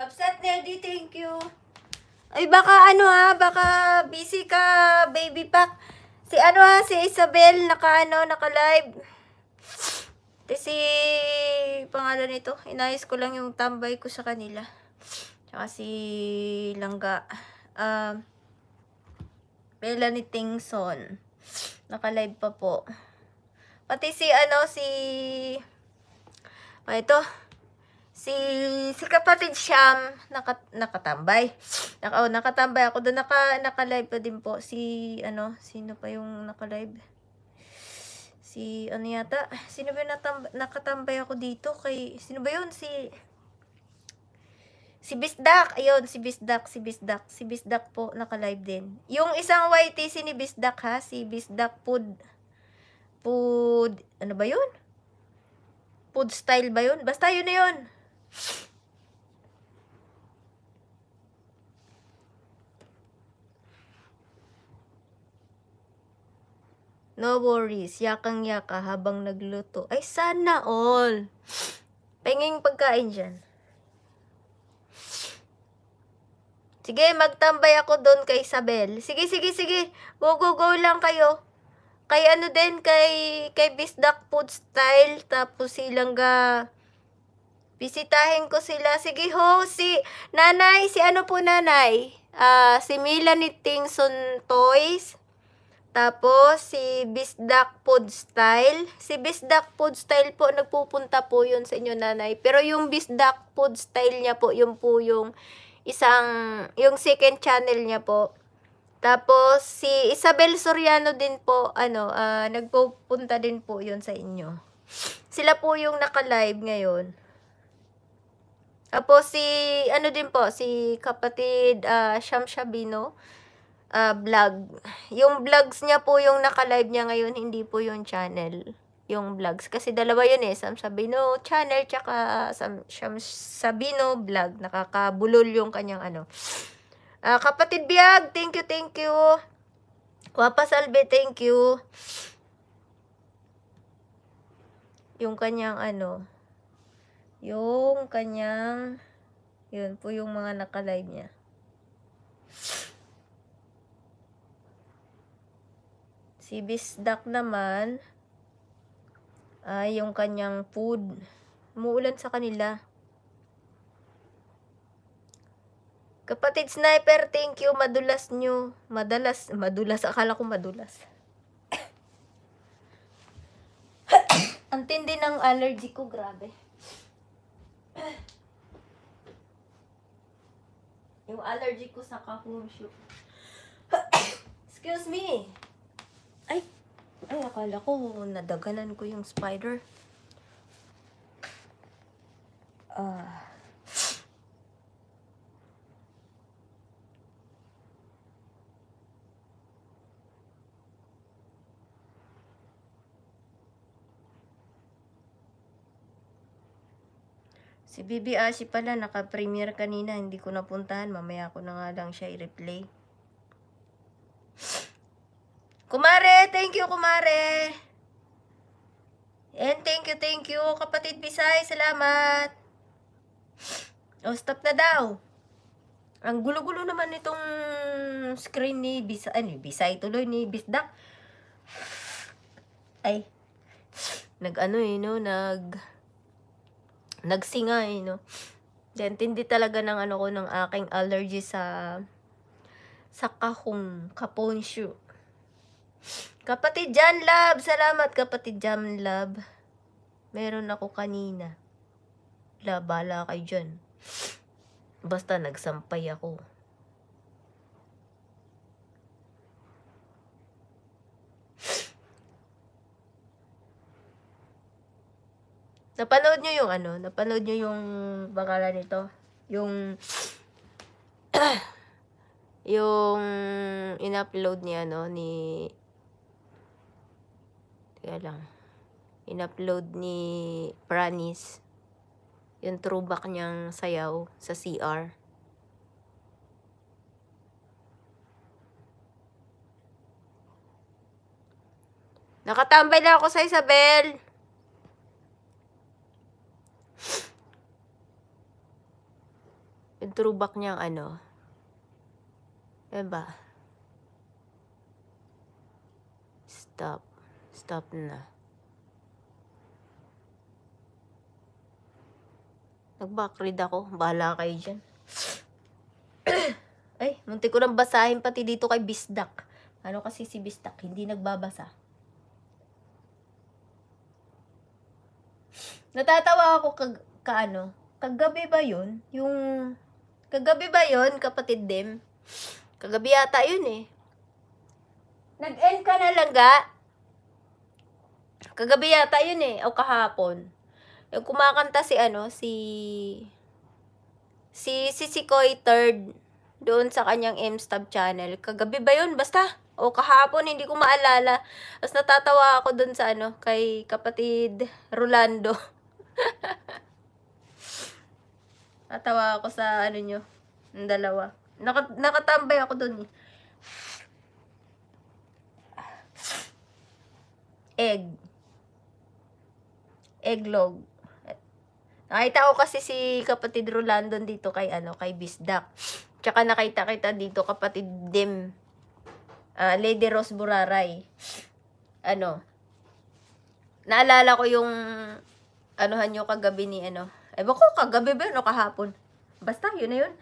Kapsat Neldy, thank you. Ay, baka ano ha, baka busy ka, baby pack. Si ano ha, si Isabel, naka ano, naka live. Kasi, pangalan nito, inayos ko lang yung tambay ko sa kanila. Tsaka si Langga. Um, Bella ni Tingson. Naka-live pa po. Pati si ano, si... O, ah, ito si si kapatid Sham naka, nakatambay. Naka, oh, nakatambay ako doon naka naka-live pa din po si ano, sino pa yung naka-live? Si ano yata? Sino ba natambay, nakatambay ako dito kay sino ba yun si Si Bisdak, ayun, si Bisdak, si Bisdak, si Bisdak po naka-live din. Yung isang YTC ni Bisdak ha, si Bisdak Food Food, ano ba yun? Food style ba yun? Basta yun na yun. No worries, yakang-yaka habang nagluto. Ay, sana all! Penging pagkain dyan. Sige, magtambay ako doon kay Isabel. Sige, sige, sige. Go, go, go lang kayo. Kay ano din, kay, kay Bisdak Food Style, tapos silang ga Bisitahin ko sila. Sige ho, si nanay, si ano po nanay? Uh, si Tingson Toys. Tapos, si Bisdak Food Style. Si Bisdak Food Style po, nagpupunta po yun sa inyo nanay. Pero yung Bisdak Food Style niya po, yung po yung isang, yung second channel niya po. Tapos, si Isabel Soriano din po, ano, uh, nagpupunta din po yun sa inyo. Sila po yung naka-live ngayon. Apo si, ano din po, si kapatid uh, Sham uh, vlog. Yung vlogs niya po yung naka-live niya ngayon, hindi po yung channel. Yung vlogs. Kasi dalawa yun eh, Sam Sabino channel, tsaka Sam, Sham vlog. Nakakabulol yung kanyang ano. Uh, kapatid Biag, thank you, thank you. Wapasalbe, thank you. Yung kanyang ano, yung kanyang yun po yung mga nakalive niya si Bisdak naman ay yung kanyang food muulan sa kanila kapatid sniper thank you madulas nyo madalas madulas akala ko madulas ang tindi ng allergy ko grabe yung allergy ko sa kahong shoot. Excuse me! Ay! Ay, akala ko nadagalan ko yung spider. Ah... Uh, Si Bibi Asi pala, naka-premiere kanina. Hindi ko napuntahan. Mamaya ko na nga lang siya i-replay. Kumare! Thank you, kumare! And thank you, thank you, kapatid Bisay. Salamat! Oh, stop na daw. Ang gulo-gulo naman itong screen ni Bisay. Ano, Bisay tuloy ni Bisdak. Ay. Nag-ano eh, no? Nag nagsingay, no? Then, tindi talaga ng ano ko, ng aking allergy sa sa kahong, kaponsyo. Kapatid Jan Love! Salamat, kapatid Jan Love. Meron ako kanina. Labala kay kayo Basta nagsampay ako. Napanood nyo yung ano? Napanood nyo yung bakala nito? Yung yung in-upload ni ano ni Teka lang. In-upload ni Pranis yung throwback niyang sayaw sa CR. Nakatambay na ako sa Isabel! Yung throwback niyang ano. Diba? Stop. Stop na. Nag-backread ako. Bahala kayo dyan. Ay, munti ko nang basahin pati dito kay Bisdak. Ano kasi si Bisdak? Hindi nagbabasa. Natatawa ako kag, kaano, kagabi ba yun? Yung, kagabi ba yun, kapatid Dem? Kagabi yata yun eh. Nag-end ka na lang ga? Kagabi yata yun eh, o kahapon. Yung kumakanta si ano, si, si Sisikoy Third doon sa kanyang MStab channel. Kagabi ba yun? Basta, o kahapon, hindi ko maalala. Tapos natatawa ako doon sa ano, kay kapatid Rolando. Natawa ako sa ano nyo. Ang dalawa. Naka, nakatambay ako dun. Eh. Egg. Egglog. Nakita ko kasi si kapatid Rolando dito kay ano, kay Bisdak. Tsaka nakita kita dito kapatid Dem. Uh, ah, Lady Rose Buraray. Ano. Naalala ko yung anuhan nyo kagabi ni ano. Eh, ko, kagabi ba yun o kahapon? Basta, yun na yun.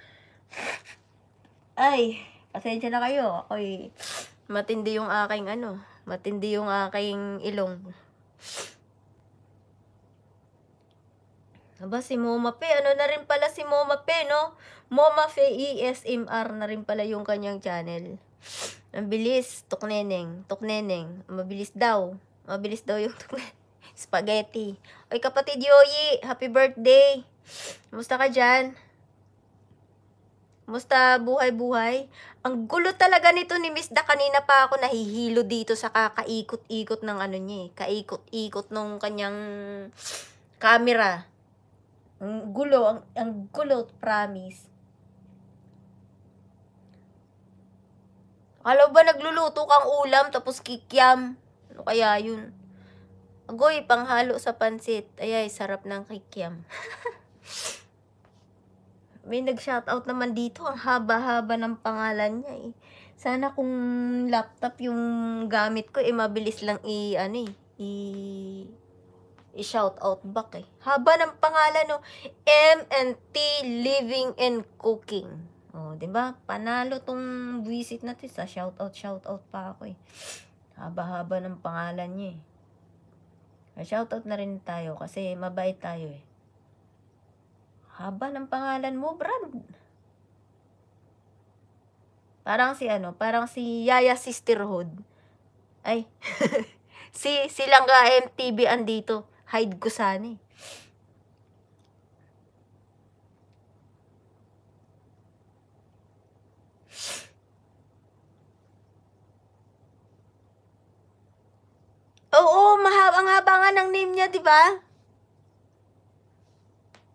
Ay, pasensya na kayo. Ako'y matindi yung aking ano. Matindi yung aking ilong. Aba, si Moma Pe. Ano na rin pala si Moma Pe, no? Moma Fe ESMR na rin pala yung kanyang channel. Ang bilis. Tukneneng. Tukneneng. Mabilis daw. Mabilis daw yung tukneneng. Spaghetti. Oy, kapatid Yoyi, happy birthday. Musta ka dyan? Musta buhay-buhay? Ang gulo talaga nito ni Miss Da. Kanina pa ako nahihilo dito sa kakaikot-ikot ng ano niya eh. Kaikot-ikot nung kanyang camera. Ang gulo, ang, ang gulo, promise. Alam ba nagluluto kang ulam tapos kikiam? Ano kaya yun? Goy, panghalo sa pansit. Ayay, sarap ng kikiam. May nag-shoutout naman dito. Ang haba-haba ng pangalan niya eh. Sana kung laptop yung gamit ko, eh, mabilis lang i, ano eh, i, i-shoutout back eh. Haba ng pangalan no, oh. MNT Living and Cooking. Oh, 'di ba? Panalo tong visit natin sa shoutout shoutout pa ako eh. Haba-haba ng pangalan niya eh. Ah, shoutout na rin tayo kasi mabait tayo eh. Haba ng pangalan mo, Brad. Parang si ano, parang si Yaya Sisterhood. Ay, si silang ka MTV andito. Hide ko sana eh. Oo, mahab ang haba ng name niya, di ba?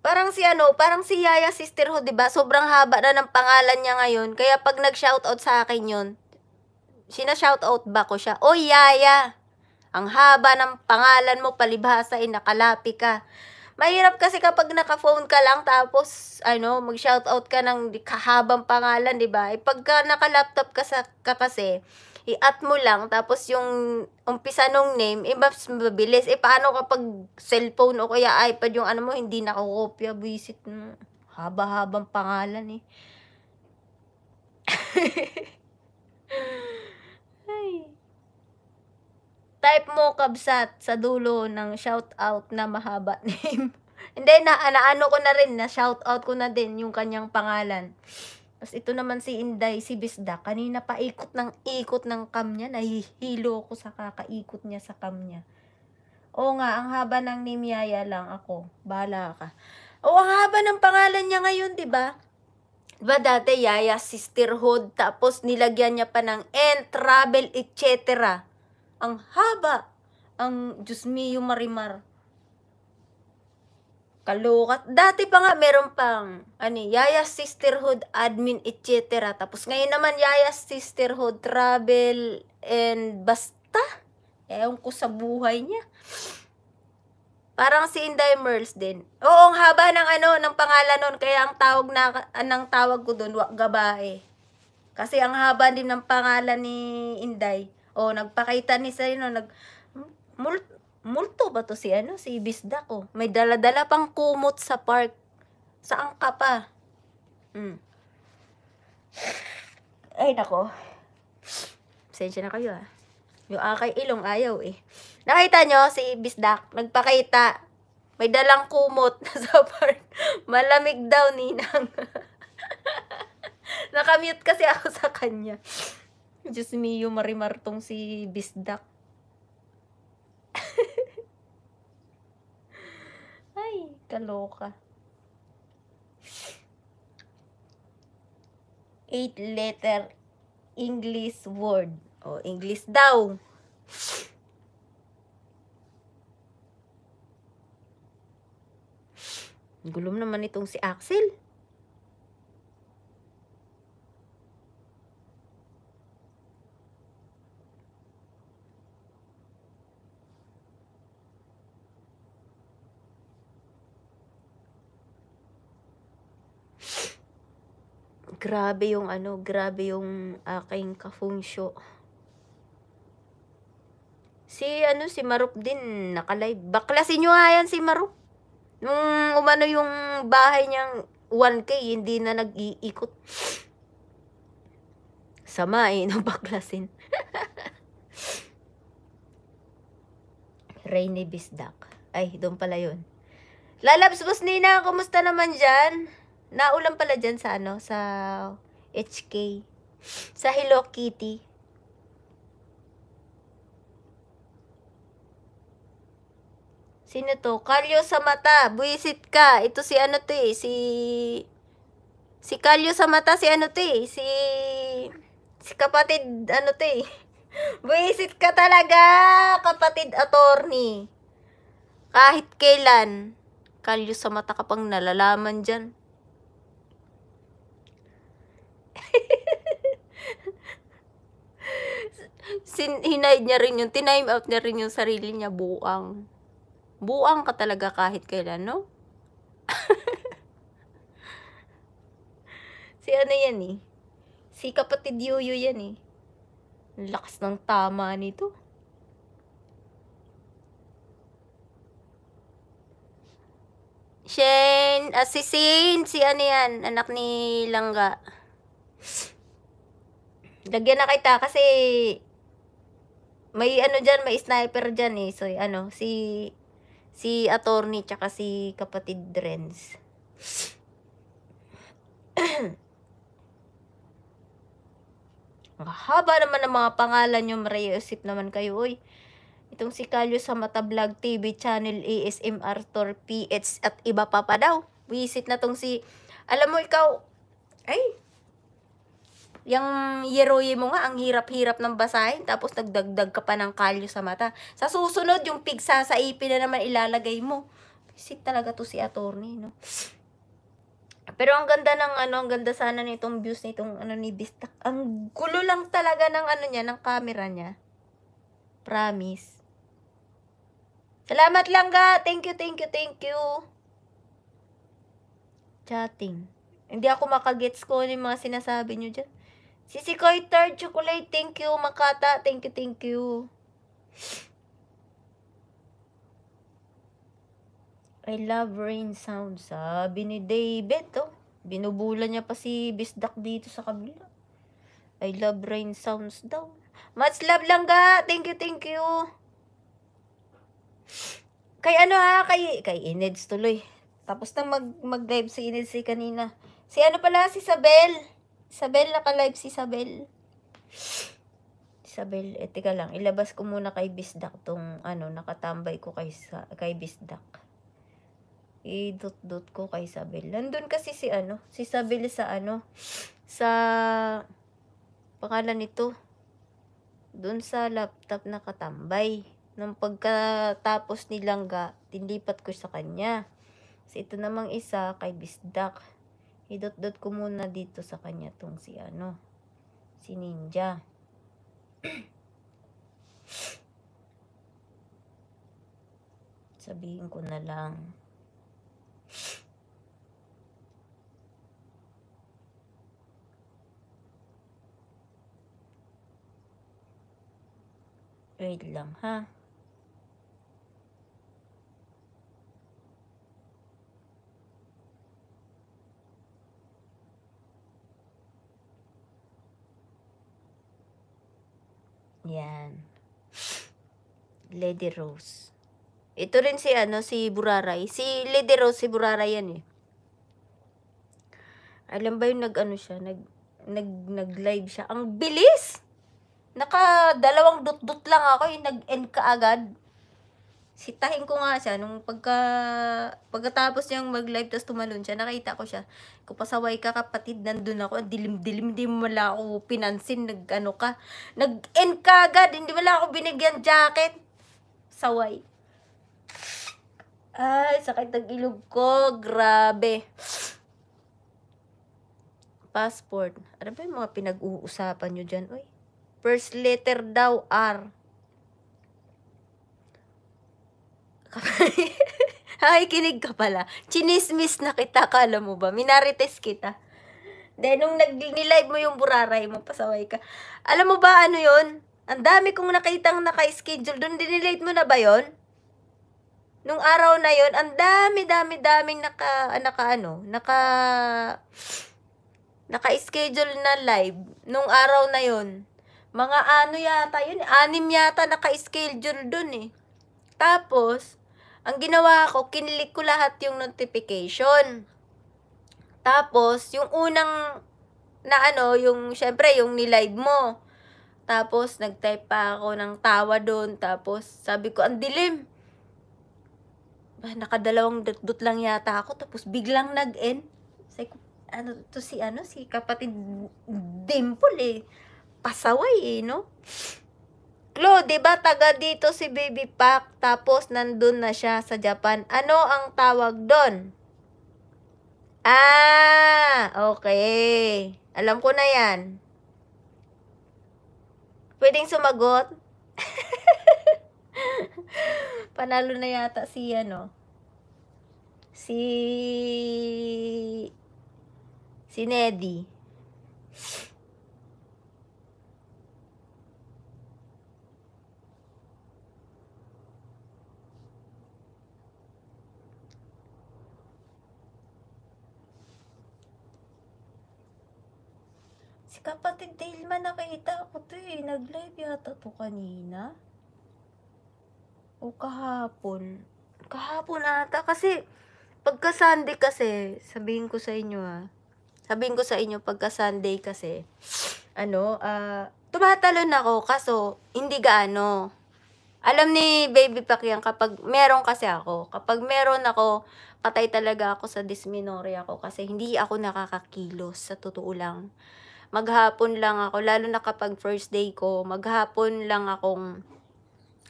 Parang si ano, parang si Yaya Sisterhood, di ba? Sobrang haba na ng pangalan niya ngayon. Kaya pag nag-shoutout sa akin yun, sina-shoutout ba ko siya? O oh, Yaya, ang haba ng pangalan mo, palibhasa, eh, nakalapi ka. Mahirap kasi kapag naka-phone ka lang tapos ano, mag-shoutout ka ng kahabang pangalan, di ba? E pagka naka-laptop ka, sa, ka kasi, i-at mo lang, tapos yung umpisa nung name, eh, mas mabilis. Eh, paano kapag cellphone o kaya iPad yung ano mo, hindi nakukopya, buisit mo. Haba-habang pangalan eh. Ay. Type mo kabsat sa dulo ng shoutout na mahaba name. Hindi, na, naano ko na rin, na shoutout ko na din yung kanyang pangalan. Tapos ito naman si Inday, si Bisda. Kanina pa ikot ng ikot ng kam niya. Nahihilo ko sa kakaikot niya sa kam niya. O nga, ang haba ng name Yaya lang ako. bala ka. O ang haba ng pangalan niya ngayon, di ba? Diba dati Yaya Sisterhood, tapos nilagyan niya pa ng N, Travel, etc. Ang haba. Ang, Diyos me, marimar. Kalukat. Dati pa nga meron pang ano, eh, Yaya Sisterhood Admin etc. Tapos ngayon naman Yaya Sisterhood Travel and basta. Ewan ko sa buhay niya. Parang si Inday Merls din. Oo, ang haba ng ano, ng pangalan nun. Kaya ang tawag, na, ang tawag ko doon, gabae. Kasi ang haba din ng pangalan ni Inday. O, nagpakita ni sa'yo, no, nag, hmm, mult, multo ba to si ano, si Bisda ko? May daladala pang kumot sa park. Saan ka pa? Mm. Ay, nako. Pasensya na kayo, ha. Ah. Yung akay ilong ayaw, eh. Nakita nyo, si Bisdak, nagpakita. May dalang kumot sa park. Malamig daw, Ninang. Nakamute kasi ako sa kanya. just me, yung marimartong si Bisdak. Ay, kaloka. Eight letter English word. O, English daw. Gulom naman itong si Axel. grabe yung ano, grabe yung aking kafungsyo. Si ano, si Marup din, nakalive. Baklasin nyo nga yan si Marup. Nung umano yung bahay niyang 1K, hindi na nag-iikot. Sama eh, no, baklasin. Rainy Bisdak. Ay, doon pala yun. Lalabs Nina, kumusta naman dyan? Naulan pala dyan sa ano, sa HK. Sa Hello Kitty. Sino to? Kalyo sa mata. Buisit ka. Ito si ano to eh. Si... Si Kalyo sa mata. Si ano to eh. Si... Si kapatid ano to eh. Buisit ka talaga. Kapatid attorney. Kahit kailan. Kalyo sa mata ka nalalaman dyan. Sin hinide niya rin yung, tinime out niya rin yung sarili niya, buang. Buang ka talaga kahit kailan, no? si ano yan eh? Si kapatid Yuyu yan eh. Lakas ng tama nito. Shane, uh, si Shane, si ano yan, anak ni Langga. Lagyan na kita kasi may ano diyan, may sniper diyan eh. So ano, si si attorney tsaka si kapatid Drens. haba naman ng mga pangalan nyo, mareosip naman kayo, oy. Itong si Kalyo sa Mata Vlog TV Channel ASMR Tour PH at iba pa pa daw. Visit na tong si, alam mo ikaw, ay, yung yeroye mo nga, ang hirap-hirap ng basahin, tapos nagdagdag ka pa ng kalyo sa mata. Sa susunod, yung pigsa sa ipin na naman ilalagay mo. Sick talaga to si attorney, no? Pero ang ganda ng ano, ang ganda sana nitong views nitong ano ni Bistak. Ang gulo lang talaga ng ano niya, ng camera niya. Promise. Salamat lang ga. Thank you, thank you, thank you. Chatting. Hindi ako makagets ko ano ng mga sinasabi niyo diyan. Si Sikoy Third Chocolate, thank you Makata. Thank you, thank you. I love rain sound. Sabi ni David, oh. Binubula niya pa si Bisdak dito sa kabila. I love rain sounds daw. Much love lang ga. Thank you, thank you. Kay ano ha? Kay, kay Ineds tuloy. Tapos na mag, mag-live si Ineds si eh, kanina. Si ano pala? Si Sabel. Isabel, naka-live si Isabel. Isabel, eh, teka lang. Ilabas ko muna kay Bisdak tong, ano, nakatambay ko kay, kay Bisdak. I-dot-dot ko kay Isabel. Nandun kasi si, ano, si Isabel sa, ano, sa, pangalan nito, dun sa laptop nakatambay. Nung pagkatapos nilang ga, tinlipat ko sa kanya. So, ito namang isa kay Bisdak idot-dot ko muna dito sa kanya tong si ano, si Ninja. Sabihin ko na lang. Wait lang ha. Yan. Lady Rose. Ito rin si ano si Buraray. Si Lady Rose si Buraray yan eh. Alam ba yung nag ano siya, nag nag nag-live siya. Ang bilis. Naka dalawang dot-dot lang ako, yung nag-end ka agad sitahin ko nga siya nung pagka pagkatapos niyang mag-live tapos tumalon siya nakita ko siya ko pasaway ka kapatid nandun ako dilim-dilim hindi mo wala ako pinansin nag ano ka nag-end ka agad hindi wala ako binigyan jacket saway ay sakit ng ilog ko grabe passport ano ba yung mga pinag-uusapan nyo dyan oy first letter daw R Kapag... Ay, kinig ka pala. Chinismis na kita, kala mo ba? Minarites kita. Then, nung nag-live mo yung buraray mo, pasaway ka. Alam mo ba ano yon? Ang dami kong nakitang naka-schedule. Doon, dinilate mo na ba yon? Nung araw na yon, ang dami, dami, daming naka, naka ano, naka, naka-schedule na live. Nung araw na yon. Mga ano yata yun, anim yata naka-schedule doon eh. Tapos, ang ginawa ko, kinlik ko lahat yung notification. Tapos, yung unang na ano, yung syempre yung nilive mo. Tapos, nag-type pa ako ng tawa doon. Tapos, sabi ko, ang dilim. Nakadalawang dot lang yata ako. Tapos, biglang nag-end. Like, ano, to si, ano, si kapatid Dimple eh. Pasaway eh, no? Klo, di ba taga dito si Baby Pac tapos nandun na siya sa Japan. Ano ang tawag doon? Ah, okay. Alam ko na yan. Pwedeng sumagot? Panalo na yata si ano. Si si Neddy. Kapatid man nakita ko to eh. Nag-live yata to kanina. O kahapon. Kahapon ata. Kasi, pagka Sunday kasi, sabihin ko sa inyo ah. Sabihin ko sa inyo, pagka Sunday kasi, ano, ah, uh, tumatalon ako. Kaso, hindi gaano. Alam ni Baby Pacquiao kapag meron kasi ako. Kapag meron ako, patay talaga ako sa dysmenorrhea ko kasi hindi ako nakakakilos sa totoo lang maghapon lang ako, lalo na kapag first day ko, maghapon lang akong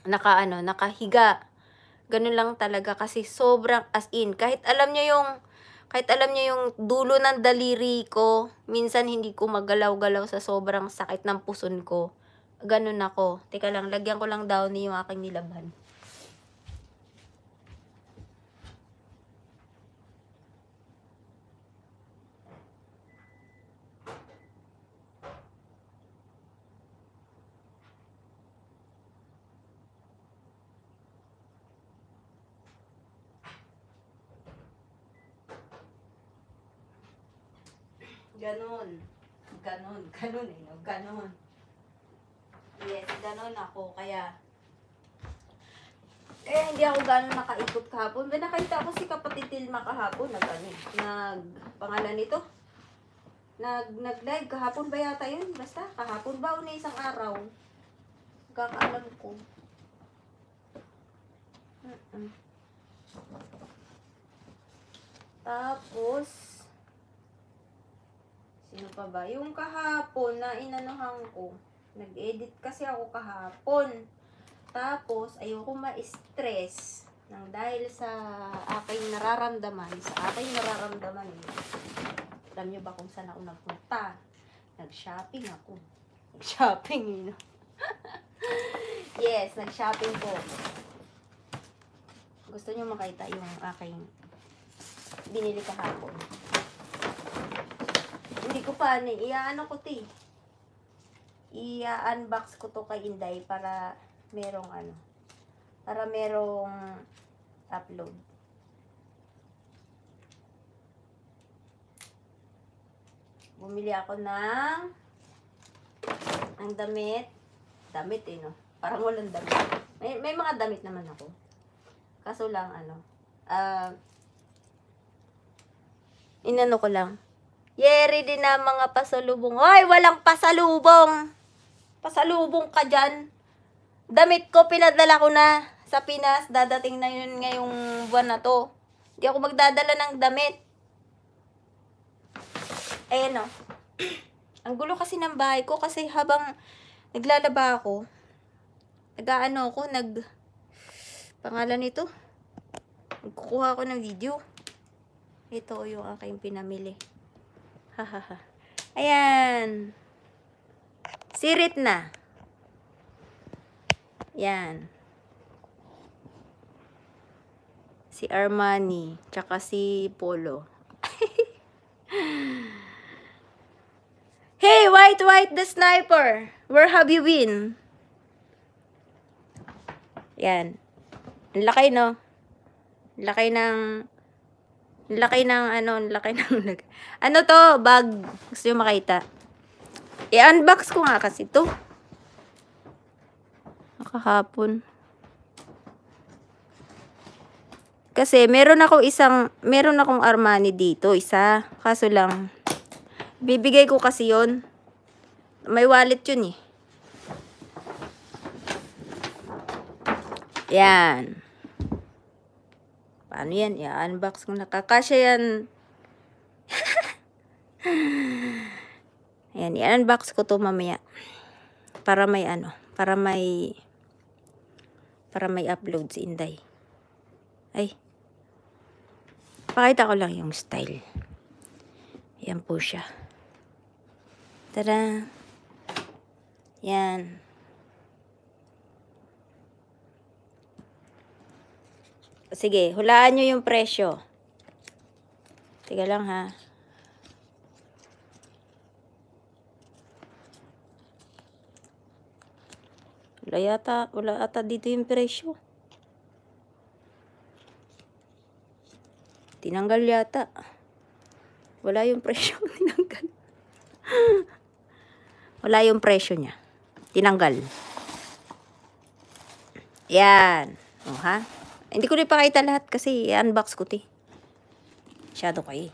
naka, ano, nakahiga. Ganun lang talaga kasi sobrang as in. Kahit alam niyo yung, kahit alam niyo yung dulo ng daliri ko, minsan hindi ko magalaw-galaw sa sobrang sakit ng puson ko. Ganun ako. Teka lang, lagyan ko lang daw ni yung aking nilaban. Ganon. Ganon. Ganon eh. No? Ganon. Yes, ganon ako. Kaya, eh, hindi ako gano'n nakaikot kahapon. May nakita ako si kapatid Tilma kahapon. Nag, ano, eh, nag, pangalan nito? Nag, nag-live. Kahapon ba yata yun? Basta, kahapon ba o na isang araw? Kakaalam ko. Uh -uh. Tapos, pa ba? Yung kahapon na inanuhan ko, nag-edit kasi ako kahapon. Tapos, ayoko ma-stress ng dahil sa aking nararamdaman, sa aking nararamdaman. Eh. Alam nyo ba kung saan ako nagpunta? Nag-shopping ako. Nag-shopping, you yes, nag-shopping po. Gusto nyo makita yung aking binili kahapon. Hindi ko pa, iaano ko ti. Eh. Ia-unbox ko to kay Inday para merong ano. Para merong upload. Bumili ako ng ang damit. Damit eh, no? Parang walang damit. May, may mga damit naman ako. Kaso lang, ano, uh, inano ko lang, Yeri din na mga pasalubong. Ay, walang pasalubong. Pasalubong ka dyan. Damit ko, pinadala ko na sa Pinas. Dadating na yun ngayong buwan na to. Hindi ako magdadala ng damit. Ayan o. Ang gulo kasi ng bahay ko kasi habang naglalaba ako, nag ako, nag... Pangalan nito? Nagkukuha ako ng video. Ito yung aking pinamili. Ayan. Sirit na. Yan. Si Armani, tsaka si Polo. hey, White White the Sniper! Where have you been? Yan. Ang laki, no? Laki ng Laki ng ano, laki ng Ano to, bag. Gusto nyo makita. I-unbox ko nga kasi to. Nakahapon. Kasi meron ako isang, meron akong Armani dito, isa. Kaso lang, bibigay ko kasi yon May wallet yun eh. Yan. Paano yan? I-unbox ko na. Kakasya yan. Ayan, i-unbox ko to mamaya. Para may ano, para may para may uploads Inday. Ay. Pakita ko lang yung style. Ayan po siya. Tada! Yan. Sige, hulaan nyo yung presyo. Tiga lang ha. Wala yata, wala ata dito yung presyo. Tinanggal yata. Wala yung presyo tinanggal. wala yung presyo niya. Tinanggal. Yan. O ha? Hindi ko rin pakita lahat kasi unbox ko ti. Masyado kayo eh.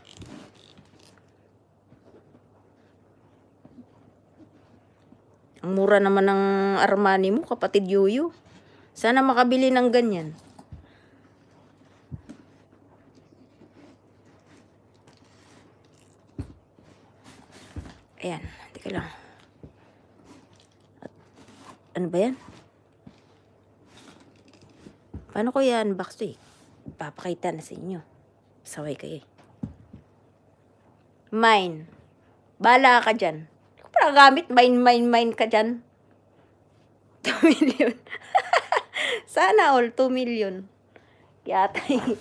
Ang mura naman ng Armani mo, kapatid Yuyu. Sana makabili ng ganyan. Ayan, hindi ka lang. ano ba yan? Paano ko yan unbox to eh? Papakita na sa inyo. Saway kayo eh. Mine. Bala ka dyan. Para gamit, mine, mine, mine ka dyan. 2 million. Sana all 2 million. Kaya tayo. Eh.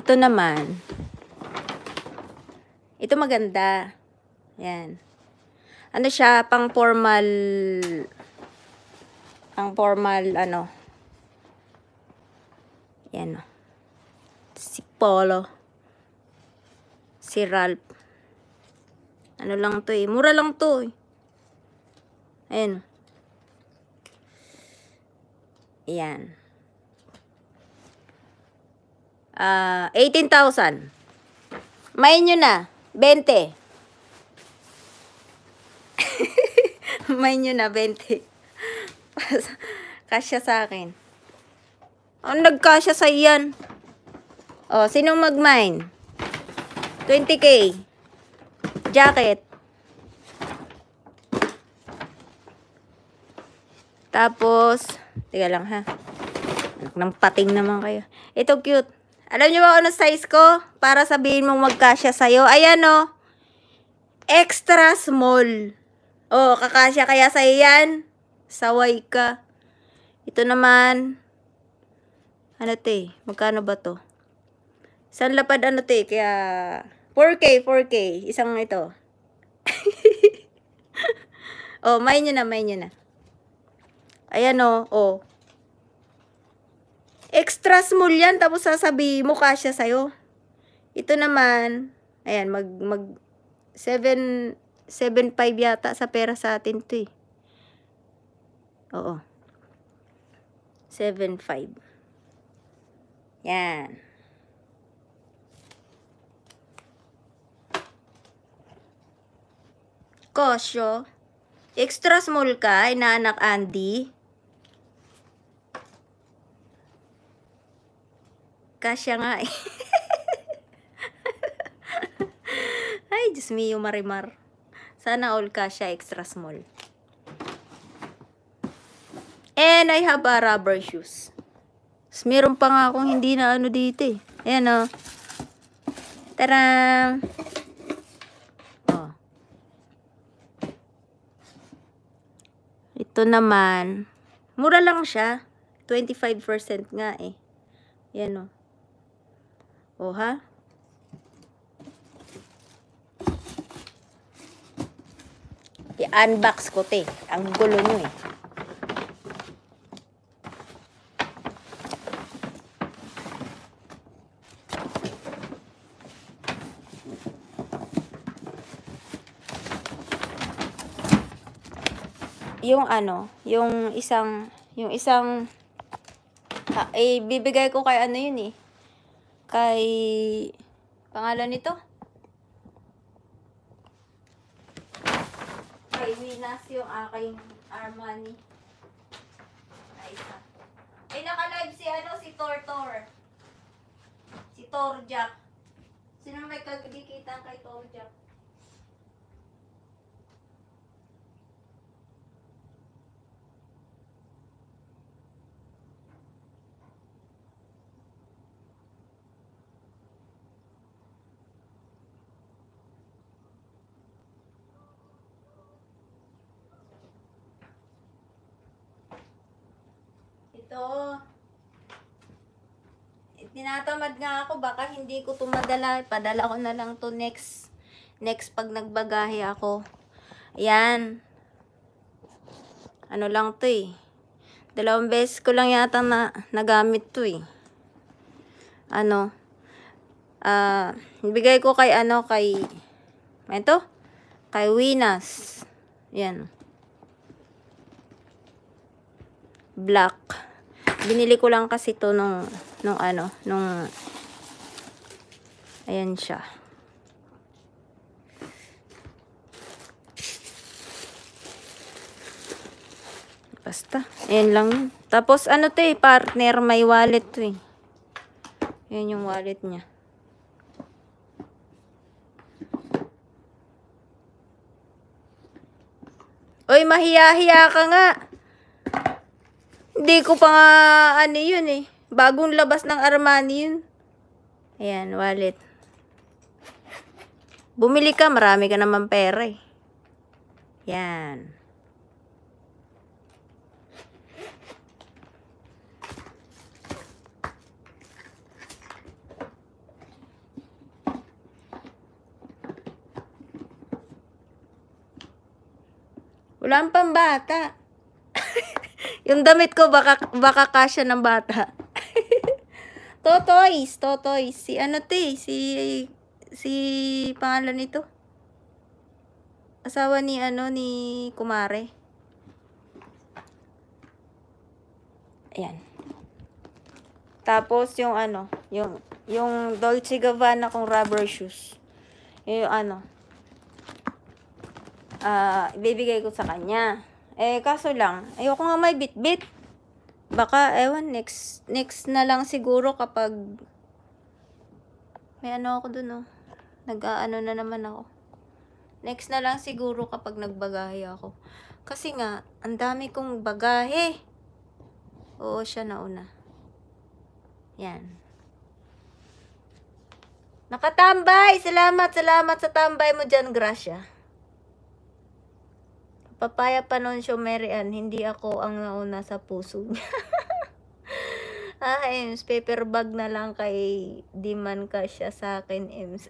Ito naman. Ito maganda. Yan ano siya, pang formal, pang formal, ano, yan, si Polo, si Ralph, ano lang to eh, mura lang to eh, ayan, yan, ah, uh, 18,000, main nyo na, 20, May nyo na 20. Kasya sa akin. Ang oh, nagkasya sa iyan. oh, sinong mag-mine? 20k. Jacket. Tapos, tiga lang ha. Anak ng pating naman kayo. Ito cute. Alam niyo ba ano size ko? Para sabihin mong magkasya sa'yo. Ayan o. Oh. Extra small. Oh, kakasya kaya sa yan? Saway ka. Ito naman, ano te, magkano ba to? San lapad ano te, kaya 4K, 4K, isang ito. oh, may nyo na, may nyo na. Ayan oh, oh. Extra small yan, tapos sasabi mo kasya sa'yo. Ito naman, ayan, mag, mag, 7, 7.5 yata sa pera sa atin to eh. Oo. 7.5. Yan. Kosyo. Extra small ka, inaanak Andy. Kasya nga eh. Ay, Diyos me, yung marimar. Sana all kasha extra small. And I have a rubber shoes. Tapos meron pa nga akong hindi na ano dito eh. Ayan o. Oh. Tara! Oh. Ito naman. Mura lang siya. 25% nga eh. Ayan o. Oh. O ha? I-unbox ko, te. Ang gulo nyo, eh. yung ano, yung isang, yung isang, ah, eh, bibigay ko kay ano yun eh. Kay, pangalan nito? chinelas yung aking Armani. Ay, isa. Eh, naka-live si ano, si Tortor. Si Torjak. Sino may kagdikitan kay Torjak? dito. Eh, tinatamad nga ako, baka hindi ko tumadala. Padala ko na lang to next. Next pag nagbagahe ako. Ayan. Ano lang to eh. Dalawang beses ko lang yata na nagamit to eh. Ano. Ah, uh, bigay ko kay ano, kay... Ito? Kay Winas. Ayan. Black binili ko lang kasi to nung, nung ano, nung, ayan siya. Basta, ayan lang. Tapos ano to eh, partner, may wallet to eh. Ayan yung wallet niya. Uy, mahiya-hiya ka nga. Hindi ko pa nga, ano yun eh. Bagong labas ng Armani yun. Ayan, wallet. Bumili ka, marami ka naman pera eh. Yan. Wala pang bata. Yung damit ko, baka, baka kasya ng bata. Totoys, Totoys. Si ano to eh, si, si pangalan nito. Asawa ni ano, ni Kumare. Ayan. Tapos yung ano, yung, yung Dolce Gabbana kong rubber shoes. Yung ano, ah, uh, ibibigay ko sa kanya. Eh, kaso lang, ayoko nga may bit-bit. Baka, ewan, next, next na lang siguro kapag may ano ako dun, oh. nag aano na naman ako. Next na lang siguro kapag nagbagahe ako. Kasi nga, ang dami kong bagahe. Oo, siya na una. Yan. Nakatambay! Salamat, salamat sa tambay mo dyan, Gracia. Papaya Panoncio Merian, hindi ako ang nauna sa puso niya. ah, Ems, paper bag na lang kay di ka siya sa akin, Ems.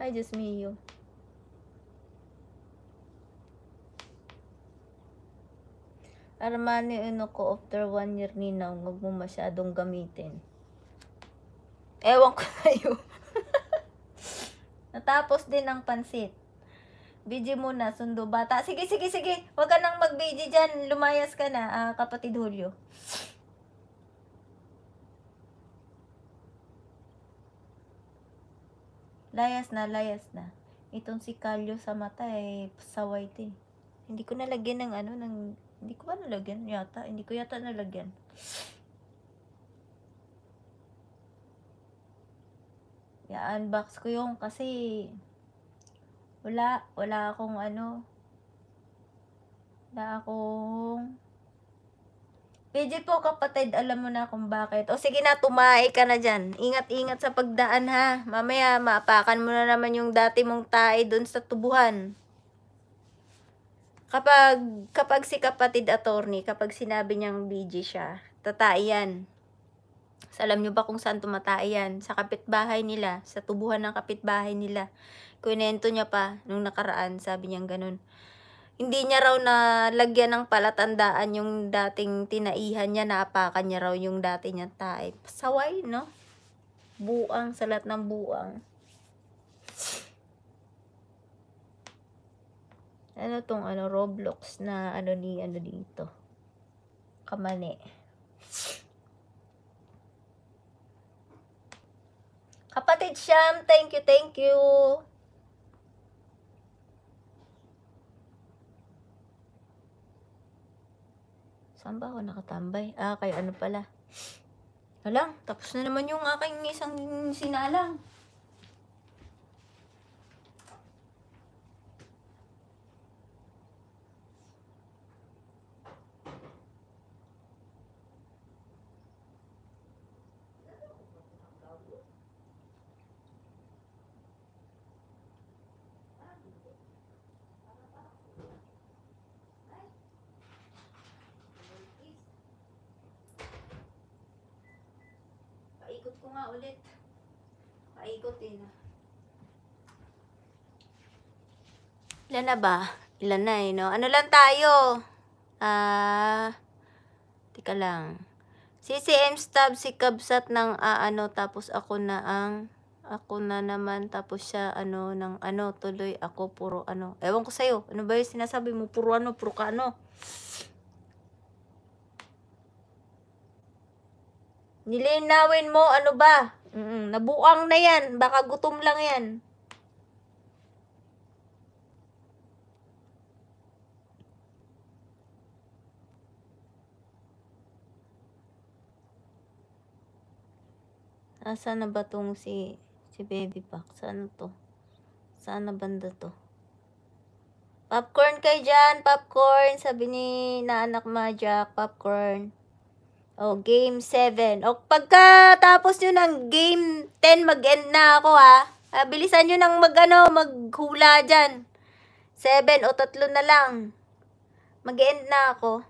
I just me, you. Armani uno ko after one year ninaw, huwag mo masyadong gamitin. Ewan ko sa'yo. Natapos din ang pansit. BG muna, sundo bata. Sige, sige, sige. Huwag ka nang mag-BG dyan. Lumayas ka na, uh, kapatid Julio. Layas na, layas na. Itong si Calio sa mata ay eh, saway te. Eh. Hindi ko nalagyan ng ano, ng... Hindi ko ba nalagyan yata? Hindi ko yata nalagyan. Ya-unbox ko yung kasi wala, wala akong ano. Wala akong Legit po kapatid, alam mo na kung bakit. O sige na, tumae ka na dyan. Ingat-ingat sa pagdaan ha. Mamaya, maapakan mo na naman yung dati mong tae dun sa tubuhan. Kapag, kapag si kapatid attorney, kapag sinabi niyang BG siya, tatay yan. So, alam nyo ba kung saan tumatay yan? Sa kapitbahay nila, sa tubuhan ng kapitbahay nila. Kunento niya pa nung nakaraan, sabi niya ganun. Hindi niya raw na lagyan ng palatandaan yung dating tinaihan niya, naapakan niya raw yung dati niya tae. Saway, no? Buang, salat ng buang. Ano tong ano, Roblox na ano ni ano dito? Kamani. Kapatid Sham, thank you, thank you. Saan ba ako nakatambay? Ah, kay ano pala. Alang, tapos na naman yung aking isang sinalang. ulit. Paikot din ah. Eh, Ilan na ba? Ilan na eh, no? Ano lang tayo? Ah, tika lang. CCM stab si Kabsat ng aano ah, uh, tapos ako na ang ako na naman tapos siya ano ng ano tuloy ako puro ano ewan ko sa'yo ano ba yung sinasabi mo puro ano puro ka ano Nilinawin mo, ano ba? Mm-mm, nabuang na yan. Baka gutom lang yan. Asa na ba tong si si Baby Pack? Saan to? Saan na banda to? Popcorn kay Jan, popcorn. Sabi ni naanak ma Jack, popcorn. Oh, game 7. O, pagkatapos nyo ng game 10, mag-end na ako ha. Ah, bilisan nyo nang mag, ano, maghula dyan. 7 o tatlo na lang. Mag-end na ako.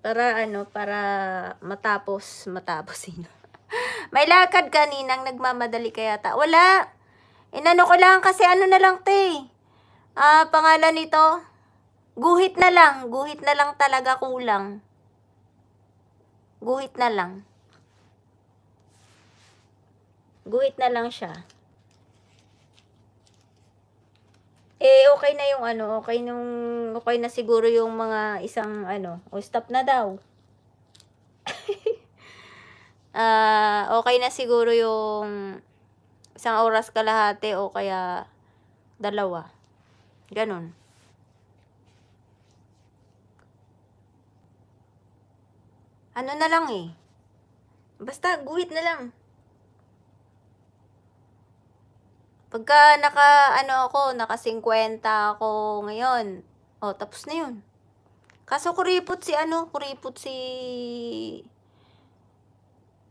Para ano, para matapos, matapos yun. May lakad kaninang nagmamadali kaya ta. Wala. Inano ko lang kasi ano na lang te ah, pangalan nito, guhit na lang, guhit na lang talaga kulang. Guhit na lang. Guhit na lang siya. Eh, okay na yung ano, okay nung, okay na siguro yung mga isang ano, o oh, stop na daw. Ah, uh, okay na siguro yung isang oras kalahati o kaya dalawa. Ganon. Ano na lang eh. Basta guhit na lang. Pagka naka ano ako, naka 50 ako ngayon. Oh, tapos na 'yun. Kaso kuripot si ano, kuripot si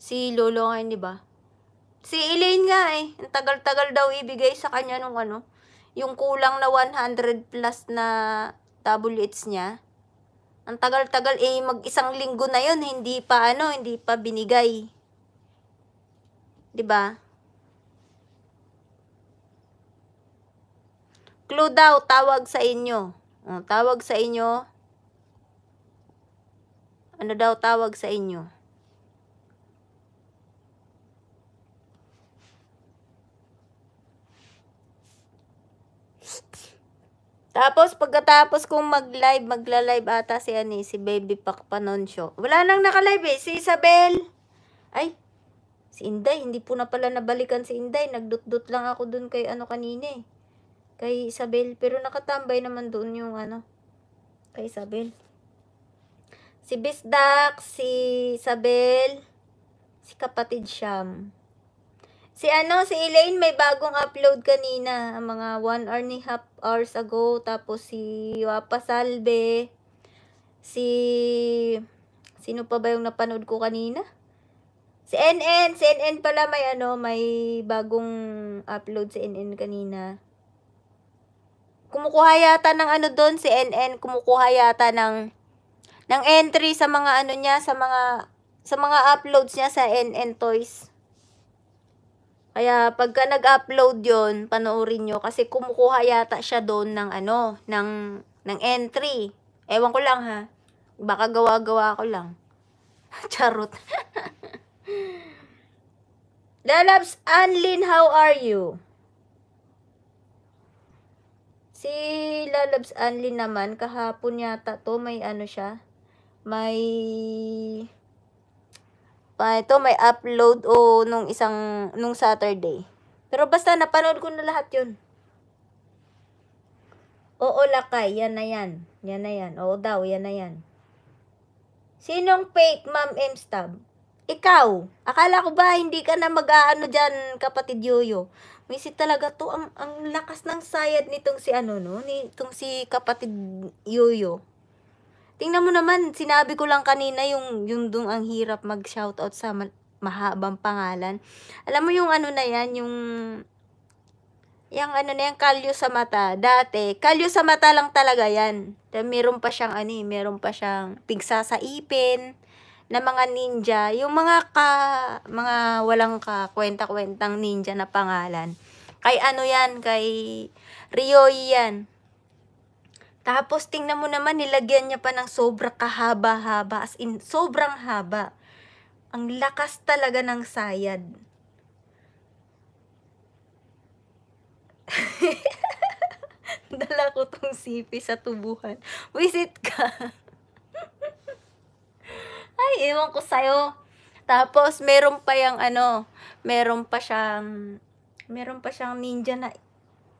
si Lolo ngayon, 'di ba? Si Elaine nga eh, ang tagal-tagal daw ibigay sa kanya nung ano, yung kulang na 100 plus na WH niya, ang tagal-tagal eh mag isang linggo na yon hindi pa ano, hindi pa binigay. 'Di ba? Clue daw tawag sa inyo. O, oh, tawag sa inyo. Ano daw tawag sa inyo? Tapos pagkatapos kong mag-live, magla-live ata si ani eh, si Baby Pac Panoncio. Wala nang naka-live eh, si Isabel. Ay, si Inday, hindi po na pala nabalikan si Inday. Nagdut-dut lang ako dun kay ano kanina eh. Kay Isabel, pero nakatambay naman doon yung ano, kay Isabel. Si Bisdak, si Isabel, si kapatid Sham. Si ano, si Elaine may bagong upload kanina, mga 1 hour and a half hours ago. Tapos si Wapa Salve, si... Sino pa ba yung napanood ko kanina? Si NN, si NN pala may ano, may bagong upload si NN kanina. Kumukuha yata ng ano doon si NN, kumukuha yata ng ng entry sa mga ano niya, sa mga sa mga uploads niya sa NN Toys. Kaya pagka nag-upload yon panoorin nyo kasi kumukuha yata siya doon ng ano, ng, ng entry. Ewan ko lang ha. Baka gawa-gawa ko lang. Charot. Lalabs, Anlin, how are you? Si Lalabs Anlin naman, kahapon yata to, may ano siya, may Ah, ito may upload o oh, nung isang nung Saturday. Pero basta napanood ko na lahat 'yun. Oo, Lakay, yan na yan. Yan na yan. Oo daw, yan na yan. Sinong fake, Ma'am Mstab? Ikaw. Akala ko ba hindi ka na mag-aano diyan, kapatid Yoyo? Misi talaga to ang ang lakas ng sayad nitong si ano no, nitong si kapatid Yoyo. Tingnan mo naman, sinabi ko lang kanina yung, yung dung ang hirap mag-shoutout sa ma- mahabang pangalan. Alam mo yung ano na yan, yung yung ano na yan, kalyo sa mata. Dati, kalyo sa mata lang talaga yan. Meron pa siyang ano eh, meron pa siyang pigsa sa ipin na mga ninja. Yung mga ka, mga walang ka, kwenta-kwentang ninja na pangalan. Kay ano yan, kay Ryoy yan. Tapos tingnan mo naman, nilagyan niya pa ng sobra kahaba-haba, as in sobrang haba. Ang lakas talaga ng sayad. Dala ko tong sipi sa tubuhan. Visit ka. Ay, ewan ko sa'yo. Tapos, meron pa yung ano, meron pa siyang, meron pa siyang ninja na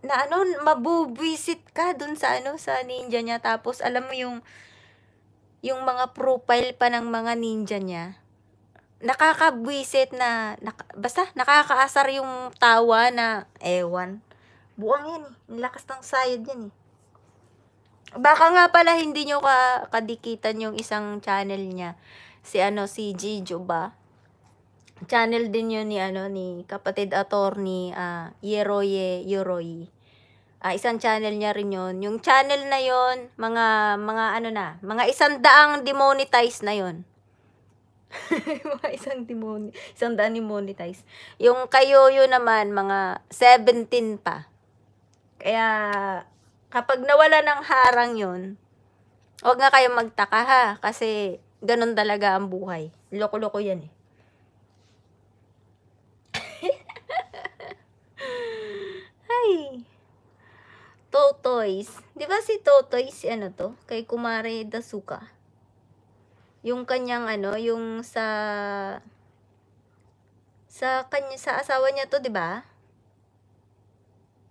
na ano, mabubwisit ka dun sa ano, sa ninja niya. Tapos, alam mo yung, yung mga profile pa ng mga ninja niya. Nakakabwisit na, naka, basta, nakakaasar yung tawa na, ewan. Buwang yan eh. Nilakas lakas ng sayad yan eh. Baka nga pala hindi nyo ka, kadikitan yung isang channel niya. Si ano, si Jijo ba? channel din yun ni ano ni kapatid attorney uh, Yeroye Yoroy. Uh, isang channel niya rin yun. Yung channel na yun, mga, mga ano na, mga isang daang demonetize na yun. mga isang demon, isang daan demonetize. Yung kayo yun naman, mga 17 pa. Kaya, kapag nawala ng harang yun, huwag nga kayo magtaka ha, kasi ganun talaga ang buhay. Loko-loko yan eh. Uy! Totoys. Di ba si Totoys, ano to? Kay Kumare Dasuka. Yung kanyang ano, yung sa... Sa kanya, sa asawa niya to, di ba?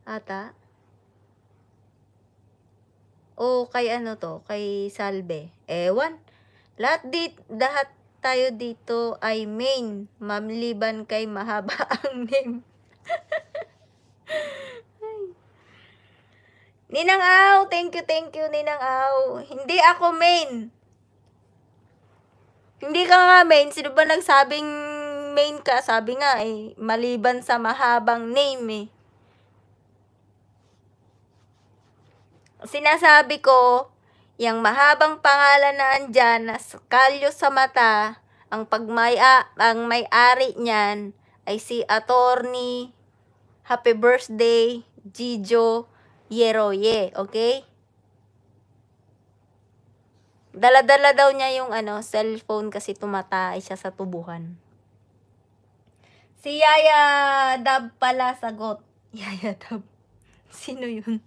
Ata? O kay ano to? Kay Salve. Ewan. Lahat, di, lahat tayo dito ay main. Ma'am Liban kay mahaba ang name. Ninang Au, thank you, thank you, Ninang Au. Hindi ako main. Hindi ka nga main. Sino ba nagsabing main ka? Sabi nga eh, maliban sa mahabang name eh. Sinasabi ko, yang mahabang pangalan na andyan, na kalyo sa mata, ang pagmaya, ang may-ari niyan ay si Attorney Happy Birthday Gijo Yeroye, okay? Daladala -dala daw niya yung ano, cellphone kasi tumatay siya sa tubuhan. Si Yaya Dab pala sagot. Yaya Dab. Sino yun?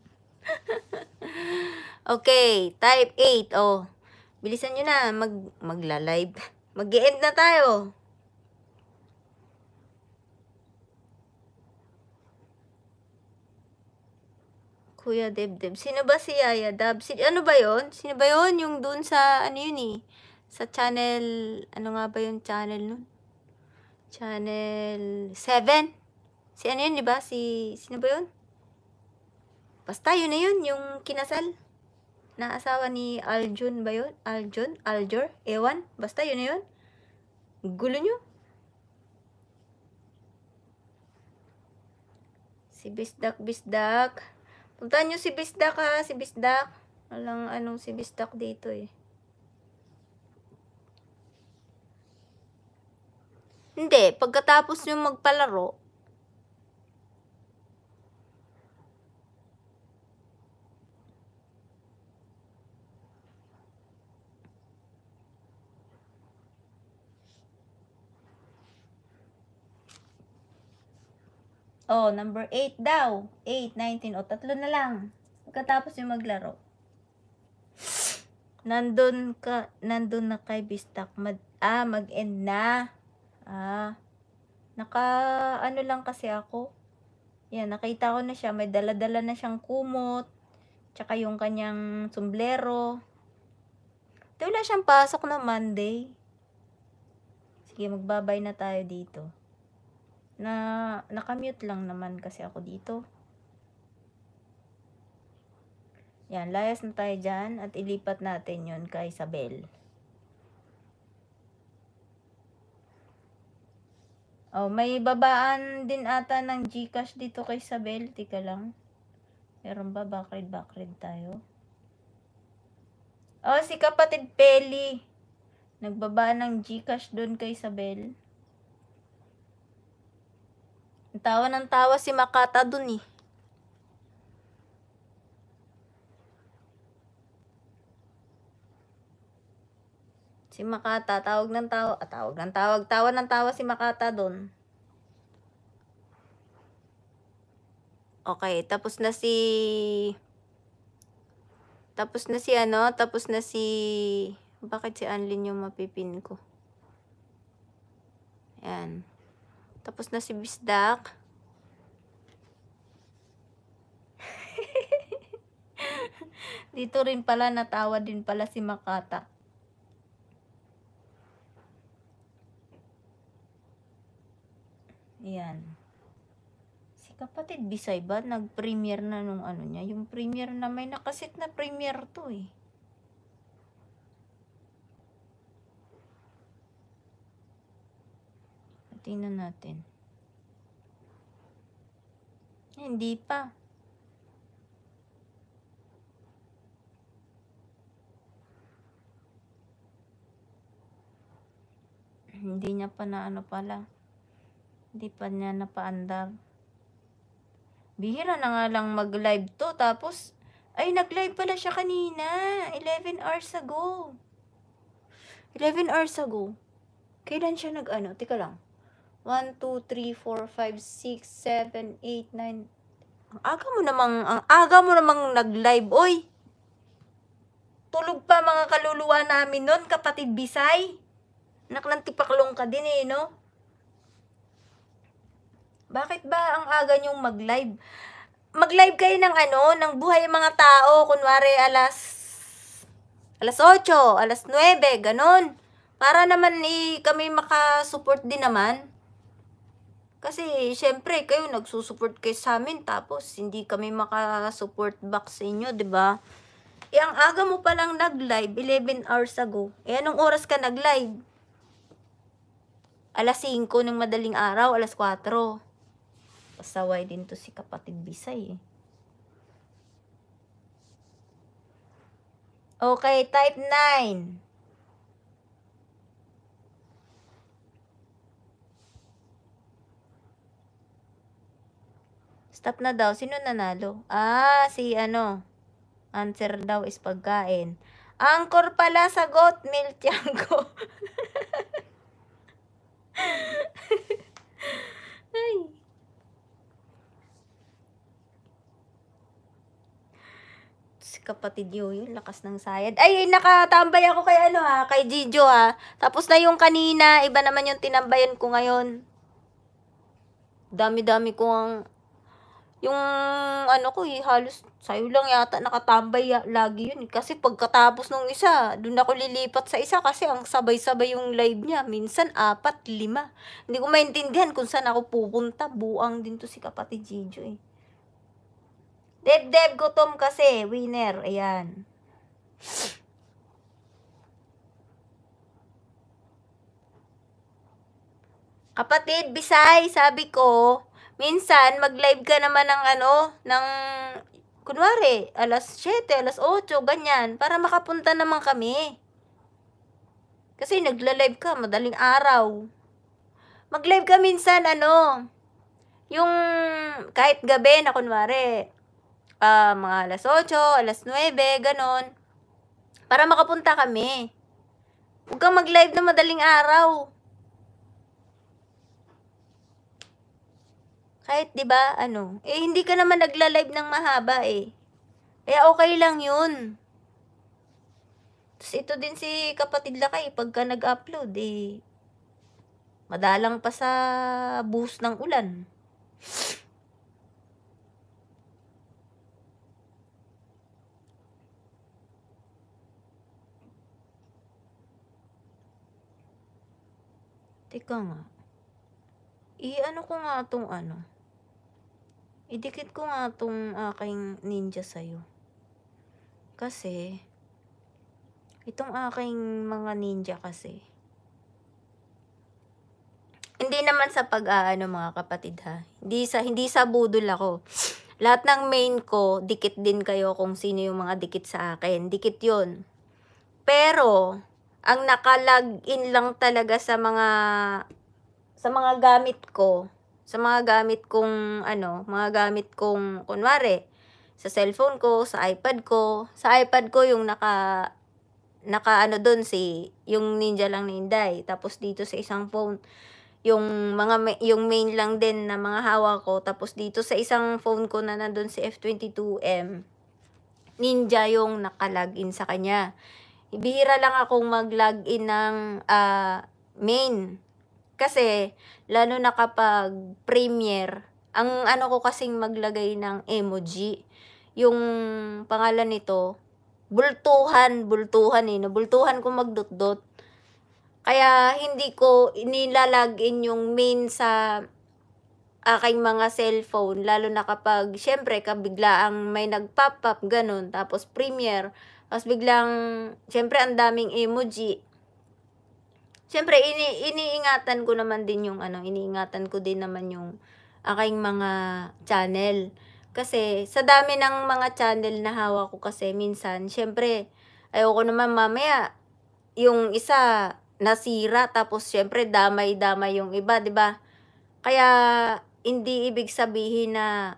okay, type 8. Oh, bilisan nyo na. Mag, magla-live. mag, -mag end na tayo. Kuya Debdeb. Sino ba si Yaya Dab? Si, ano ba yon? Sino ba yon? Yung dun sa, ano yun eh? Sa channel, ano nga ba yung channel nun? Channel 7. Si ano yun, di Si, sino ba yon? Basta yun na yun, yung kinasal. Na asawa ni Aljun ba yun? Aljun? Aljor? Ewan? Basta yun na yun. Gulo nyo. Si Bisdak Bisdak. Puntahan nyo si Bisdak ha, si Bisdak. Walang anong si Bisdak dito eh. Hindi, pagkatapos nyo magpalaro, Oh, number 8 daw. 8, 19. O, oh, tatlo na lang. Pagkatapos yung maglaro. Nandun ka, nandun na kay Bistak. Mag, ah, mag-end na. Ah. Naka, ano lang kasi ako. Yan, nakita ko na siya. May dala-dala na siyang kumot. Tsaka yung kanyang sombrero. Ito wala siyang pasok na Monday. Sige, magbabay na tayo dito na nakamute lang naman kasi ako dito. Yan, layas na tayo dyan at ilipat natin yon kay Isabel. Oh, may babaan din ata ng Gcash dito kay Isabel. Tika lang. Meron ba? Backread, backread tayo. Oh, si kapatid Peli. Nagbabaan ng Gcash doon kay Isabel. Tawa ng tawa si Makata dun eh. Si Makata, tawag ng tawag, ah, tawag ng tawag, tawa ng tawa si Makata doon. Okay, tapos na si Tapos na si ano, tapos na si bakit si Anlin yung mapipin ko? Ayan. Tapos na si Bisdak. Dito rin pala natawa din pala si Makata. Yan. Si kapatid Bisay ba nag-premiere na nung ano niya? Yung premiere na may nakasit na premiere to eh. Tingnan natin. Hindi pa. Hindi niya pa na ano pala. Hindi pa niya napaandar. Bihira na nga lang mag-live to. Tapos, ay, nag-live pala siya kanina. 11 hours ago. 11 hours ago. Kailan siya nag-ano? Tika lang. 1, 2, 3, 4, 5, 6, 7, 8, 9. Ang aga mo namang, ang aga mo namang nag-live, oy! Tulog pa mga kaluluwa namin nun, kapatid Bisay. Naklantipaklong ka din eh, no? Bakit ba ang aga niyong mag-live? Mag-live kayo ng ano, ng buhay mga tao. Kunwari alas, alas 8, alas 9, ganon. Para naman eh, kami makasupport din naman. Kasi, syempre, kayo nagsusupport kayo sa amin, tapos hindi kami makasupport back sa inyo, ba diba? Eh, ang aga mo palang nag-live, 11 hours ago. Eh, anong oras ka nag-live? Alas 5 ng madaling araw, alas 4. Pasaway din to si kapatid Bisay, eh. Okay, type 9. Stop na daw. Sino nanalo? Ah, si ano. Answer daw is pagkain. Angkor pala sagot, Miltiango. Ay. Si kapatid Yoyo, lakas ng sayad. Ay, nakatambay ako kay ano ha, ah, kay Gijo ha. Ah. Tapos na yung kanina, iba naman yung tinambayan ko ngayon. Dami-dami ko ang yung ano ko eh, halos sa'yo lang yata nakatambay lagi yun. Eh. Kasi pagkatapos nung isa, dun ako lilipat sa isa kasi ang sabay-sabay yung live niya. Minsan, apat, lima. Hindi ko maintindihan kung saan ako pupunta. Buang din to si kapatid Jijo eh. Deb-deb, gutom kasi. Winner. Ayan. Kapatid, Bisay, sabi ko, Minsan, mag-live ka naman ng ano, ng, kunwari, alas 7, alas 8, ganyan, para makapunta naman kami. Kasi nagla-live ka, madaling araw. Mag-live ka minsan, ano, yung kahit gabi na kunwari, uh, mga alas 8, alas 9, ganon, para makapunta kami. Huwag kang mag-live na madaling araw. Kahit 'di ba ano, eh hindi ka naman nagla-live ng mahaba eh. Kaya okay lang 'yun. Tapos ito din si kapatid Lakay pagka nag-upload eh madalang pa sa buhos ng ulan. Teka nga. I-ano ko nga tong ano idikit ko nga tong aking ninja sa'yo. Kasi, itong aking mga ninja kasi, hindi naman sa pag-aano mga kapatid ha. Hindi sa hindi sa budol ako. Lahat ng main ko, dikit din kayo kung sino yung mga dikit sa akin. Dikit 'yon. Pero ang nakalag in lang talaga sa mga sa mga gamit ko sa mga gamit kong, ano, mga gamit kong, kunwari, sa cellphone ko, sa iPad ko. Sa iPad ko yung naka, naka ano doon si, yung ninja lang ni Inday. Tapos dito sa isang phone, yung mga yung main lang din na mga hawak ko tapos dito sa isang phone ko na nandoon si F22M Ninja yung naka-login sa kanya. Bihira lang akong mag-login ng uh, main kasi, lalo na kapag premiere, ang ano ko kasing maglagay ng emoji, yung pangalan nito, bultuhan, bultuhan eh, no? nabultuhan ko magdot-dot. Kaya hindi ko inilalagin yung main sa aking mga cellphone, lalo na kapag, syempre, kabigla ang may nag-pop up, ganun, tapos premiere, tapos biglang, syempre, ang daming emoji, Siyempre, ini, iniingatan ko naman din yung ano, iniingatan ko din naman yung aking mga channel. Kasi, sa dami ng mga channel na hawak ko kasi, minsan, siyempre, ayoko naman mamaya, yung isa, nasira, tapos siyempre damay-damay yung iba, 'di ba Kaya, hindi ibig sabihin na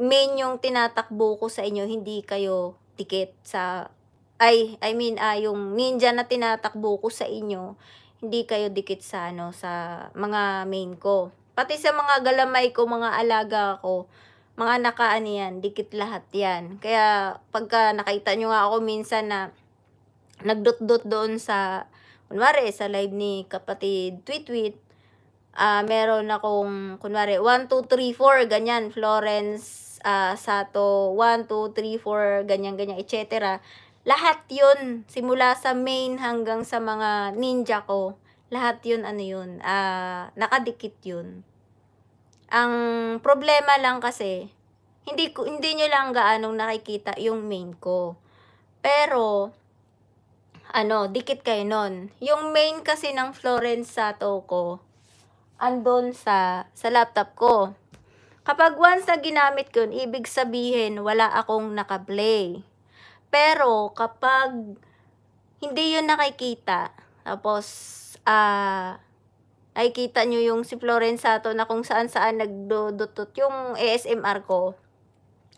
main yung tinatakbo ko sa inyo, hindi kayo tiket sa ay, I mean, uh, yung ninja na tinatakbo ko sa inyo, hindi kayo dikit sa, ano, sa mga main ko. Pati sa mga galamay ko, mga alaga ko, mga nakaan yan, dikit lahat yan. Kaya, pagka nakita nyo nga ako minsan na nagdot-dot doon sa, kunwari, sa live ni kapatid Tweetweet, uh, ah, meron akong, kunwari, 1, 2, 3, 4, ganyan, Florence, uh, Sato, 1, 2, 3, 4, ganyan, ganyan, etc. Lahat yun, simula sa main hanggang sa mga ninja ko, lahat yun ano yun, uh, nakadikit yun. Ang problema lang kasi, hindi ko hindi niyo lang gaano nakikita yung main ko. Pero ano, dikit kayo nun. Yung main kasi ng Florence Sato ko, andon sa, sa laptop ko. Kapag once na ginamit ko yun, ibig sabihin, wala akong nakaplay. Pero kapag hindi yun nakikita, tapos ah uh, ay kita nyo yung si Florenzato na kung saan saan nagdudutot yung ASMR ko.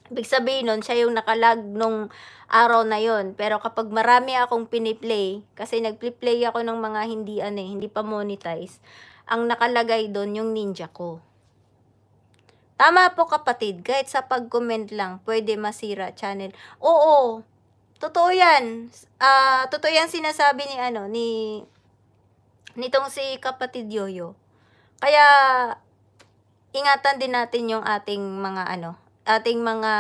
Ibig sabihin nun, siya yung nakalag nung araw na yon Pero kapag marami akong piniplay, kasi nagplay ako ng mga hindi, ano eh, hindi pa monetize, ang nakalagay doon yung ninja ko. Tama po kapatid, kahit sa pag-comment lang, pwede masira channel. Oo, Totoo yan. Ah, uh, totoo yan sinasabi ni ano ni nitong si kapatid Yoyo. Kaya ingatan din natin yung ating mga ano, ating mga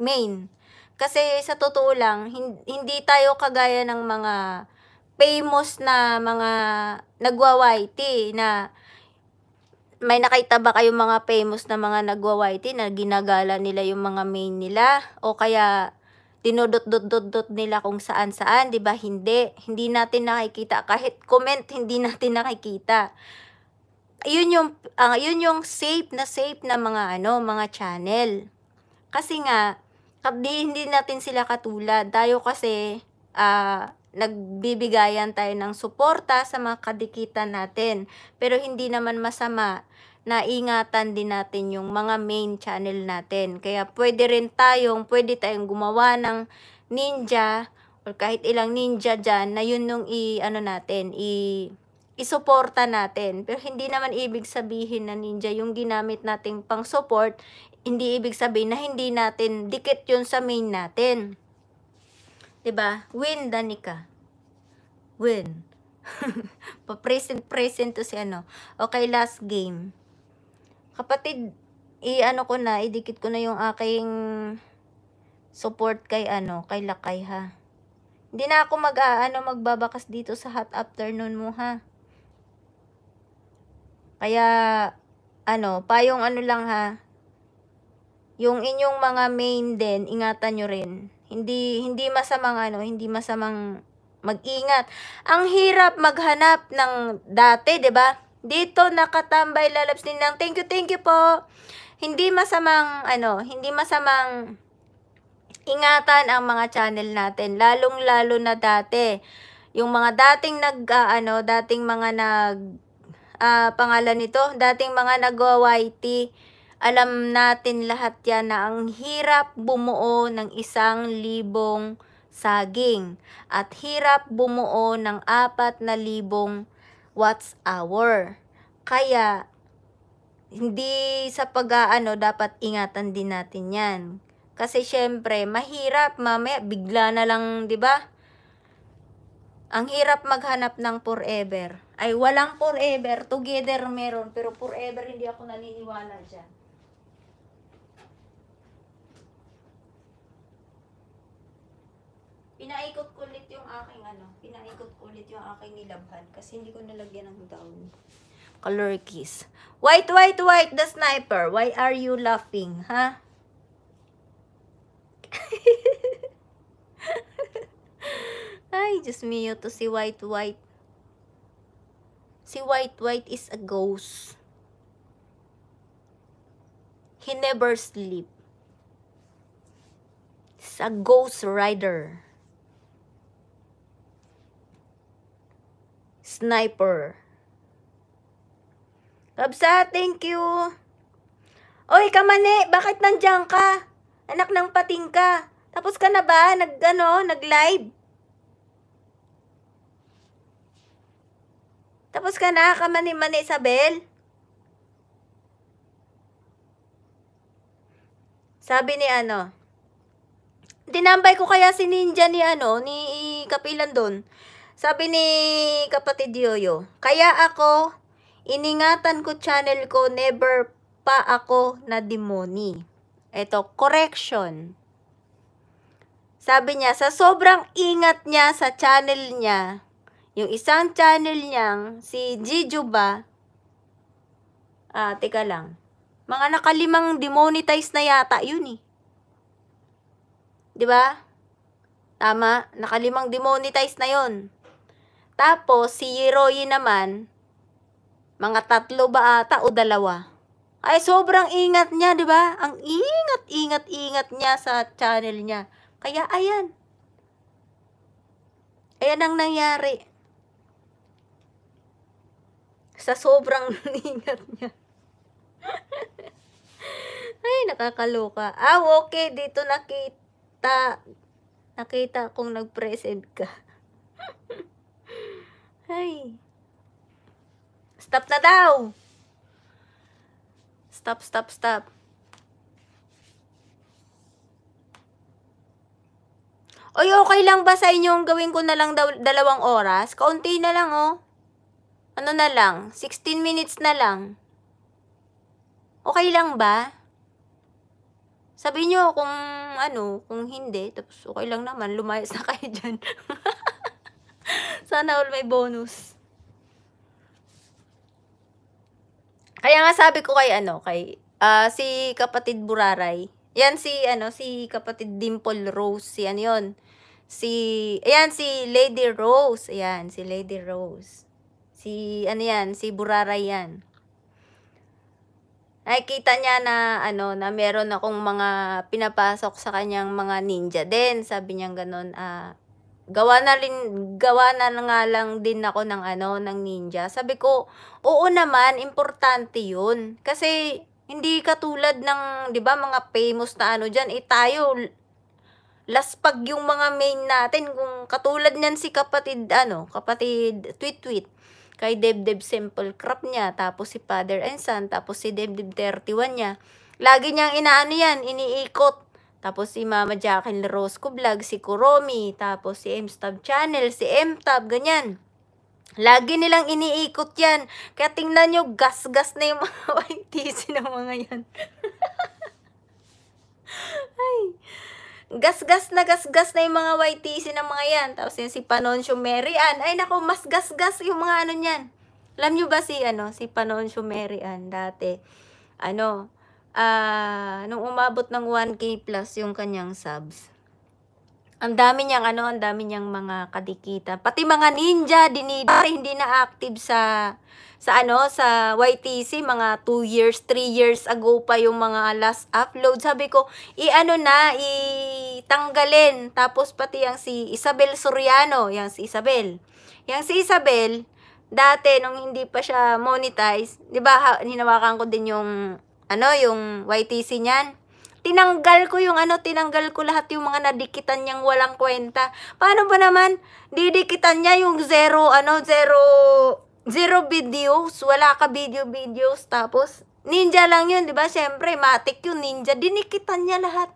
main. Kasi sa totoo lang, hindi tayo kagaya ng mga famous na mga nagwa-YT na may nakita ba kayong mga famous na mga nagwa-YT na ginagala nila yung mga main nila o kaya dinudot-dot-dot nila kung saan-saan, 'di ba? Hindi, hindi natin nakikita kahit comment hindi natin nakikita. 'Yun yung uh, 'yun yung safe na safe na mga ano, mga channel. Kasi nga hindi, hindi natin sila katulad. Tayo kasi uh, nagbibigayan tayo ng suporta sa mga kadikitan natin. Pero hindi naman masama naingatan din natin yung mga main channel natin. Kaya pwede rin tayong, pwede tayong gumawa ng ninja or kahit ilang ninja dyan na yun nung i, ano natin, i, isuporta natin. Pero hindi naman ibig sabihin na ninja yung ginamit nating pang support, hindi ibig sabihin na hindi natin dikit yun sa main natin. 'Di ba? Win Danica. Win. Pa present present to si ano. Okay, last game. Kapatid, i-ano ko na, idikit ko na yung aking support kay ano, kay Lakay ha. Hindi na ako mag-aano magbabakas dito sa hot afternoon mo ha. Kaya ano, payong ano lang ha. Yung inyong mga main din, ingatan nyo rin. Hindi hindi masamang ano, hindi masamang mag-ingat. Ang hirap maghanap ng dati, 'di ba? Dito nakatambay lalabs din lang. Thank you, thank you po. Hindi masamang ano, hindi masamang ingatan ang mga channel natin, lalong-lalo na dati. Yung mga dating nag uh, ano, dating mga nag uh, pangalan nito, dating mga nag-YT. Alam natin lahat yan na ang hirap bumuo ng isang libong saging at hirap bumuo ng apat na libong what's our. Kaya, hindi sa pag-aano, dapat ingatan din natin yan. Kasi syempre, mahirap mamaya, bigla na lang, di ba? Ang hirap maghanap ng forever. Ay, walang forever. Together meron, pero forever hindi ako naniniwala dyan. Pinaikot ko ulit yung aking ano, pinaikot ko ulit yung aking nilabhan kasi hindi ko nalagyan ng down. Color kiss. White, white, white, the sniper. Why are you laughing, ha? Huh? Ay, just me to si white, white. Si white, white is a ghost. He never sleep. It's a ghost rider. Sniper. Kabsa, thank you. Oy, kamane, bakit nandiyan ka? Anak ng pating ka. Tapos ka na ba? Nag, ano, nag-live? Tapos ka na, kamani-mani, Isabel? Sabi ni ano, tinambay ko kaya si Ninja ni ano, ni Kapilan doon. Sabi ni kapatid Yoyo, kaya ako, iningatan ko channel ko, never pa ako na demoni. Ito, correction. Sabi niya, sa sobrang ingat niya sa channel niya, yung isang channel niyang, si Jijo ah, teka lang, mga nakalimang demonetize na yata yun eh. ba? Diba? Tama, nakalimang demonetize na yon. Tapos, si Hiroyi naman, mga tatlo ba ata o dalawa? Ay, sobrang ingat niya, di ba? Ang ingat, ingat, ingat niya sa channel niya. Kaya, ayan. Ayan ang nangyari. Sa sobrang ingat niya. Ay, nakakaloka. Ah, okay. Dito nakita, nakita kung nag-present ka. Ay. Stop na daw. Stop, stop, stop. Oy, okay lang ba sa inyong gawin ko na lang dalawang oras? Kaunti na lang, oh. Ano na lang? 16 minutes na lang. Okay lang ba? Sabi nyo kung ano, kung hindi, tapos okay lang naman, lumayas na kayo dyan. Sana all may bonus. Kaya nga sabi ko kay ano, kay uh, si kapatid Buraray. Yan si ano, si kapatid Dimple Rose, si ano 'yon. Si ayan si Lady Rose, ayan si Lady Rose. Si ano 'yan, si Buraray 'yan. Nakikita niya na ano na meron akong mga pinapasok sa kanyang mga ninja din. Sabi niya ganun, ah, uh, gawa na rin, gawa na nga lang din ako ng ano, ng ninja. Sabi ko, oo naman, importante yun. Kasi, hindi katulad ng, di ba, mga famous na ano dyan, eh tayo, laspag yung mga main natin. Kung katulad niyan si kapatid, ano, kapatid, tweet-tweet, kay Debdeb Simple Crap niya, tapos si Father and Son, tapos si Debdeb 31 niya. Lagi niyang inaano yan, iniikot tapos si Mama Jacqueline Rose ko vlog, si Kuromi, tapos si MSTAB Channel, si MTAB, ganyan. Lagi nilang iniikot yan. Kaya tingnan nyo, gas-gas na yung mga YTC ng mga yan. Ay. Gas-gas na gas-gas na yung mga YTC ng mga yan. Tapos yan si Panoncio Marian. Ay nako, mas gas-gas yung mga ano niyan. Alam nyo ba si, ano, si Panoncio Marian dati? Ano, uh, nung umabot ng 1K plus yung kanyang subs. Ang dami niyang ano, ang dami niyang mga kadikita. Pati mga ninja dinidare hindi na active sa sa ano sa YTC mga 2 years, 3 years ago pa yung mga last upload. Sabi ko, iano na itanggalin. Tapos pati ang si Isabel Soriano, yang si Isabel. Yang si Isabel dati nung hindi pa siya monetize, 'di ba? Hinawakan ko din yung ano, yung YTC niyan. Tinanggal ko yung ano, tinanggal ko lahat yung mga nadikitan niyang walang kwenta. Paano ba naman? Didikitan niya yung zero, ano, zero, zero videos. Wala ka video-videos. Tapos, ninja lang yun, di ba? Siyempre, matik yung ninja. Dinikitan niya lahat.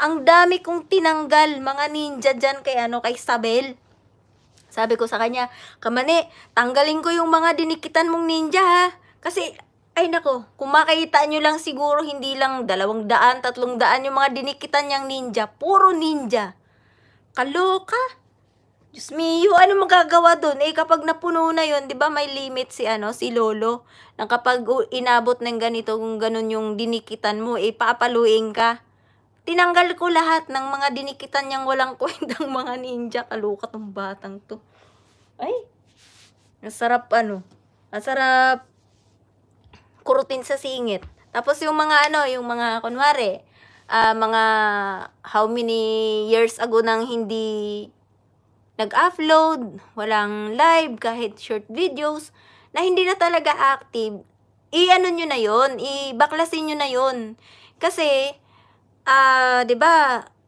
Ang dami kong tinanggal mga ninja dyan kay ano, kay Sabel. Sabi ko sa kanya, Kamani, tanggalin ko yung mga dinikitan mong ninja ha. Kasi ay nako, kung makita nyo lang siguro hindi lang dalawang daan, tatlong daan yung mga dinikitan niyang ninja. Puro ninja. Kaloka. Diyos mio, ano magagawa doon? Eh kapag napuno na yon, 'di ba may limit si ano, si lolo. Nang kapag inabot ng ganito kung ganun yung dinikitan mo, eh papaluin ka. Tinanggal ko lahat ng mga dinikitan niyang walang kwentang mga ninja. Kaloka tong batang to. Ay. Ang sarap ano. Ang sarap kurutin sa singit. Tapos yung mga ano, yung mga kunwari, uh, mga how many years ago nang hindi nag-upload, walang live, kahit short videos, na hindi na talaga active, i-ano nyo na yon i-baklasin nyo na yon Kasi, ah, uh, ba diba,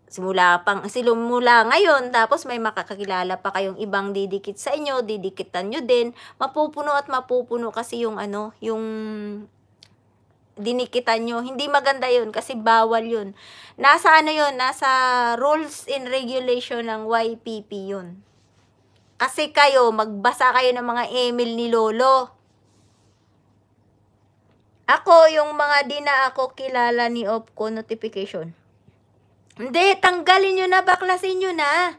simula pang silumula ngayon tapos may makakakilala pa kayong ibang didikit sa inyo, didikitan nyo din, mapupuno at mapupuno kasi yung ano, yung dinikitan nyo. Hindi maganda yun kasi bawal yun. Nasa ano yun, nasa rules and regulation ng YPP yun. Kasi kayo, magbasa kayo ng mga email ni Lolo. Ako, yung mga dina ako kilala ni Opco Notification hindi, tanggalin nyo na, baklasin nyo na.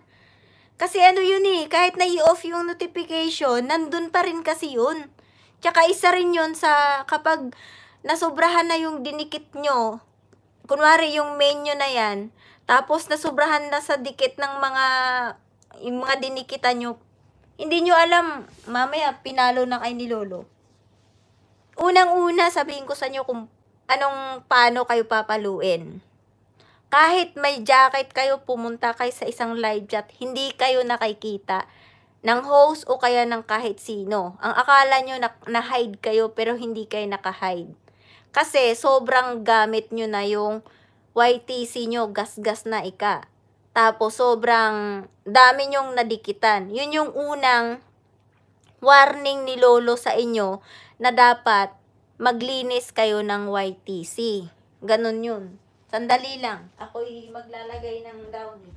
Kasi ano yun eh, kahit na i-off yung notification, nandun pa rin kasi yun. Tsaka isa rin yun sa kapag nasobrahan na yung dinikit nyo, kunwari yung main nyo na yan, tapos nasobrahan na sa dikit ng mga, yung mga dinikitan nyo, hindi nyo alam, mamaya pinalo na kay ni Lolo. Unang-una, sabihin ko sa inyo kung anong paano kayo papaluin. Kahit may jacket kayo, pumunta kay sa isang live chat, hindi kayo nakikita ng host o kaya ng kahit sino. Ang akala nyo na, na hide kayo pero hindi kayo naka-hide. Kasi sobrang gamit nyo na yung YTC nyo, gasgas na ika. Tapos sobrang dami nyong nadikitan. Yun yung unang warning ni Lolo sa inyo na dapat maglinis kayo ng YTC. Ganun yun. Sandali lang. Ako'y maglalagay ng downy.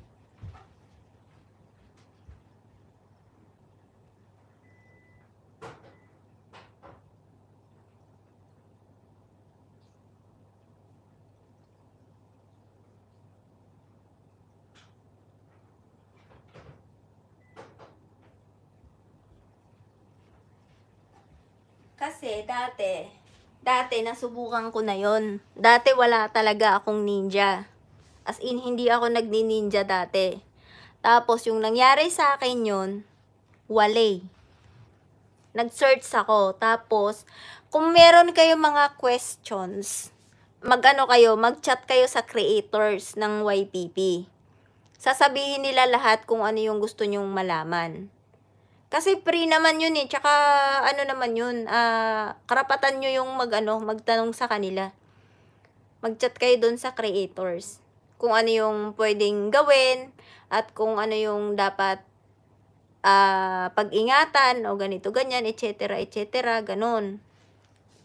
Kasi dati, Dati, nasubukan ko na yon. Dati, wala talaga akong ninja. As in, hindi ako nagni-ninja dati. Tapos, yung nangyari sa akin yon, wale. Nag-search ako. Tapos, kung meron kayo mga questions, mag-ano kayo, mag-chat kayo sa creators ng YPP. Sasabihin nila lahat kung ano yung gusto nyong malaman. Kasi free naman yun eh. Tsaka ano naman yun, uh, karapatan nyo yung mag, ano, magtanong sa kanila. Mag-chat kayo doon sa creators. Kung ano yung pwedeng gawin at kung ano yung dapat uh, pag-ingatan o ganito, ganyan, etc. etc. Ganon.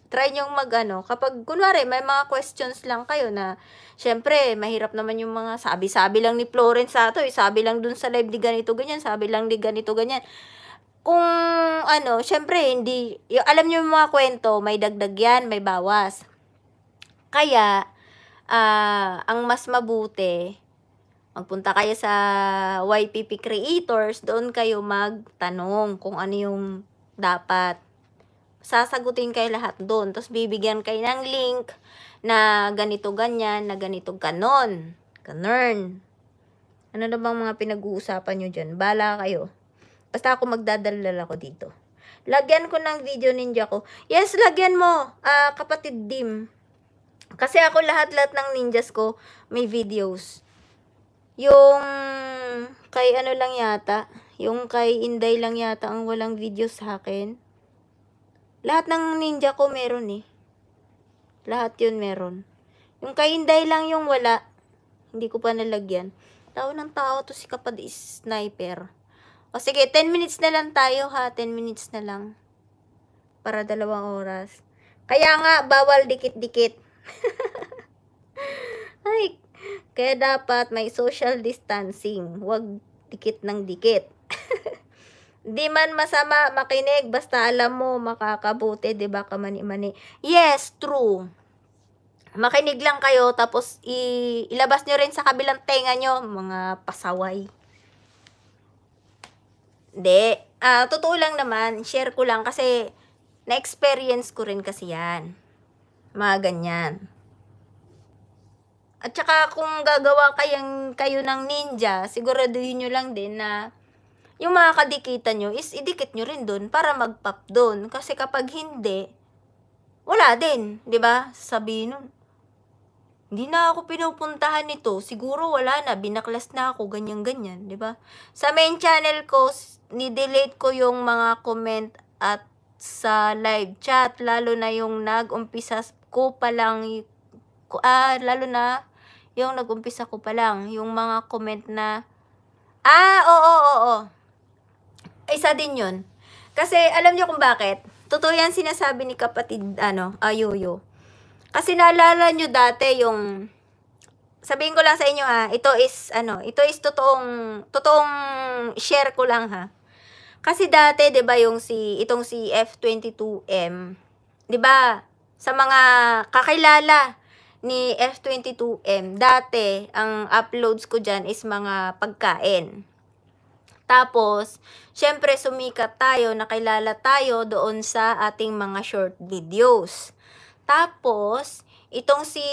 Try nyong mag ano, kapag kunwari may mga questions lang kayo na syempre mahirap naman yung mga sabi-sabi lang ni Florence sa to, eh, sabi lang dun sa live di ganito ganyan, sabi lang di ganito ganyan kung ano, syempre hindi yung, alam niyo yung mga kwento, may dagdag yan, may bawas. Kaya uh, ang mas mabuti magpunta kayo sa YPP Creators, doon kayo magtanong kung ano yung dapat sasagutin kayo lahat doon. Tapos bibigyan kayo ng link na ganito ganyan, na ganito ganon. Ganern. Ano na bang mga pinag-uusapan nyo dyan? Bala kayo. Basta ako magdadalal ako dito. Lagyan ko ng video ninja ko. Yes, lagyan mo, uh, kapatid Dim. Kasi ako lahat-lahat ng ninjas ko may videos. Yung kay ano lang yata, yung kay Inday lang yata ang walang video sa akin. Lahat ng ninja ko meron eh. Lahat yun meron. Yung kay Inday lang yung wala. Hindi ko pa nalagyan. Tao ng tao to si kapad sniper. O sige, 10 minutes na lang tayo ha. 10 minutes na lang. Para dalawang oras. Kaya nga, bawal dikit-dikit. Ay, kaya dapat may social distancing. Huwag dikit ng dikit. Di man masama makinig, basta alam mo makakabuti, 'di ba? Kamani-mani. Yes, true. Makinig lang kayo tapos ilabas nyo rin sa kabilang tenga nyo mga pasaway. Hindi. Uh, totoo lang naman, share ko lang kasi na-experience ko rin kasi yan. Mga ganyan. At saka kung gagawa kayang, kayo ng ninja, siguraduhin nyo lang din na yung mga kadikitan nyo is idikit nyo rin doon para magpap doon. Kasi kapag hindi, wala din. ba diba? Sabihin nun, hindi na ako pinupuntahan nito. Siguro wala na. Binaklas na ako. Ganyan-ganyan. ba diba? Sa main channel ko, ni-delete ko yung mga comment at sa live chat, lalo na yung nag-umpisa ko pa lang, ah, lalo na yung nag-umpisa ko pa lang, yung mga comment na, ah, oo, oo, oo, isa din yun. Kasi, alam niyo kung bakit? Totoo yan sinasabi ni kapatid, ano, Ayuyo. Ah, Kasi naalala niyo dati yung, sabihin ko lang sa inyo ha, ah, ito is, ano, ito is totoong, totoong share ko lang ha. Kasi dati, 'di ba, yung si itong si F22M, 'di ba, sa mga kakilala ni F22M, dati ang uploads ko diyan is mga pagkain. Tapos, syempre sumikat tayo, nakilala tayo doon sa ating mga short videos. Tapos, itong si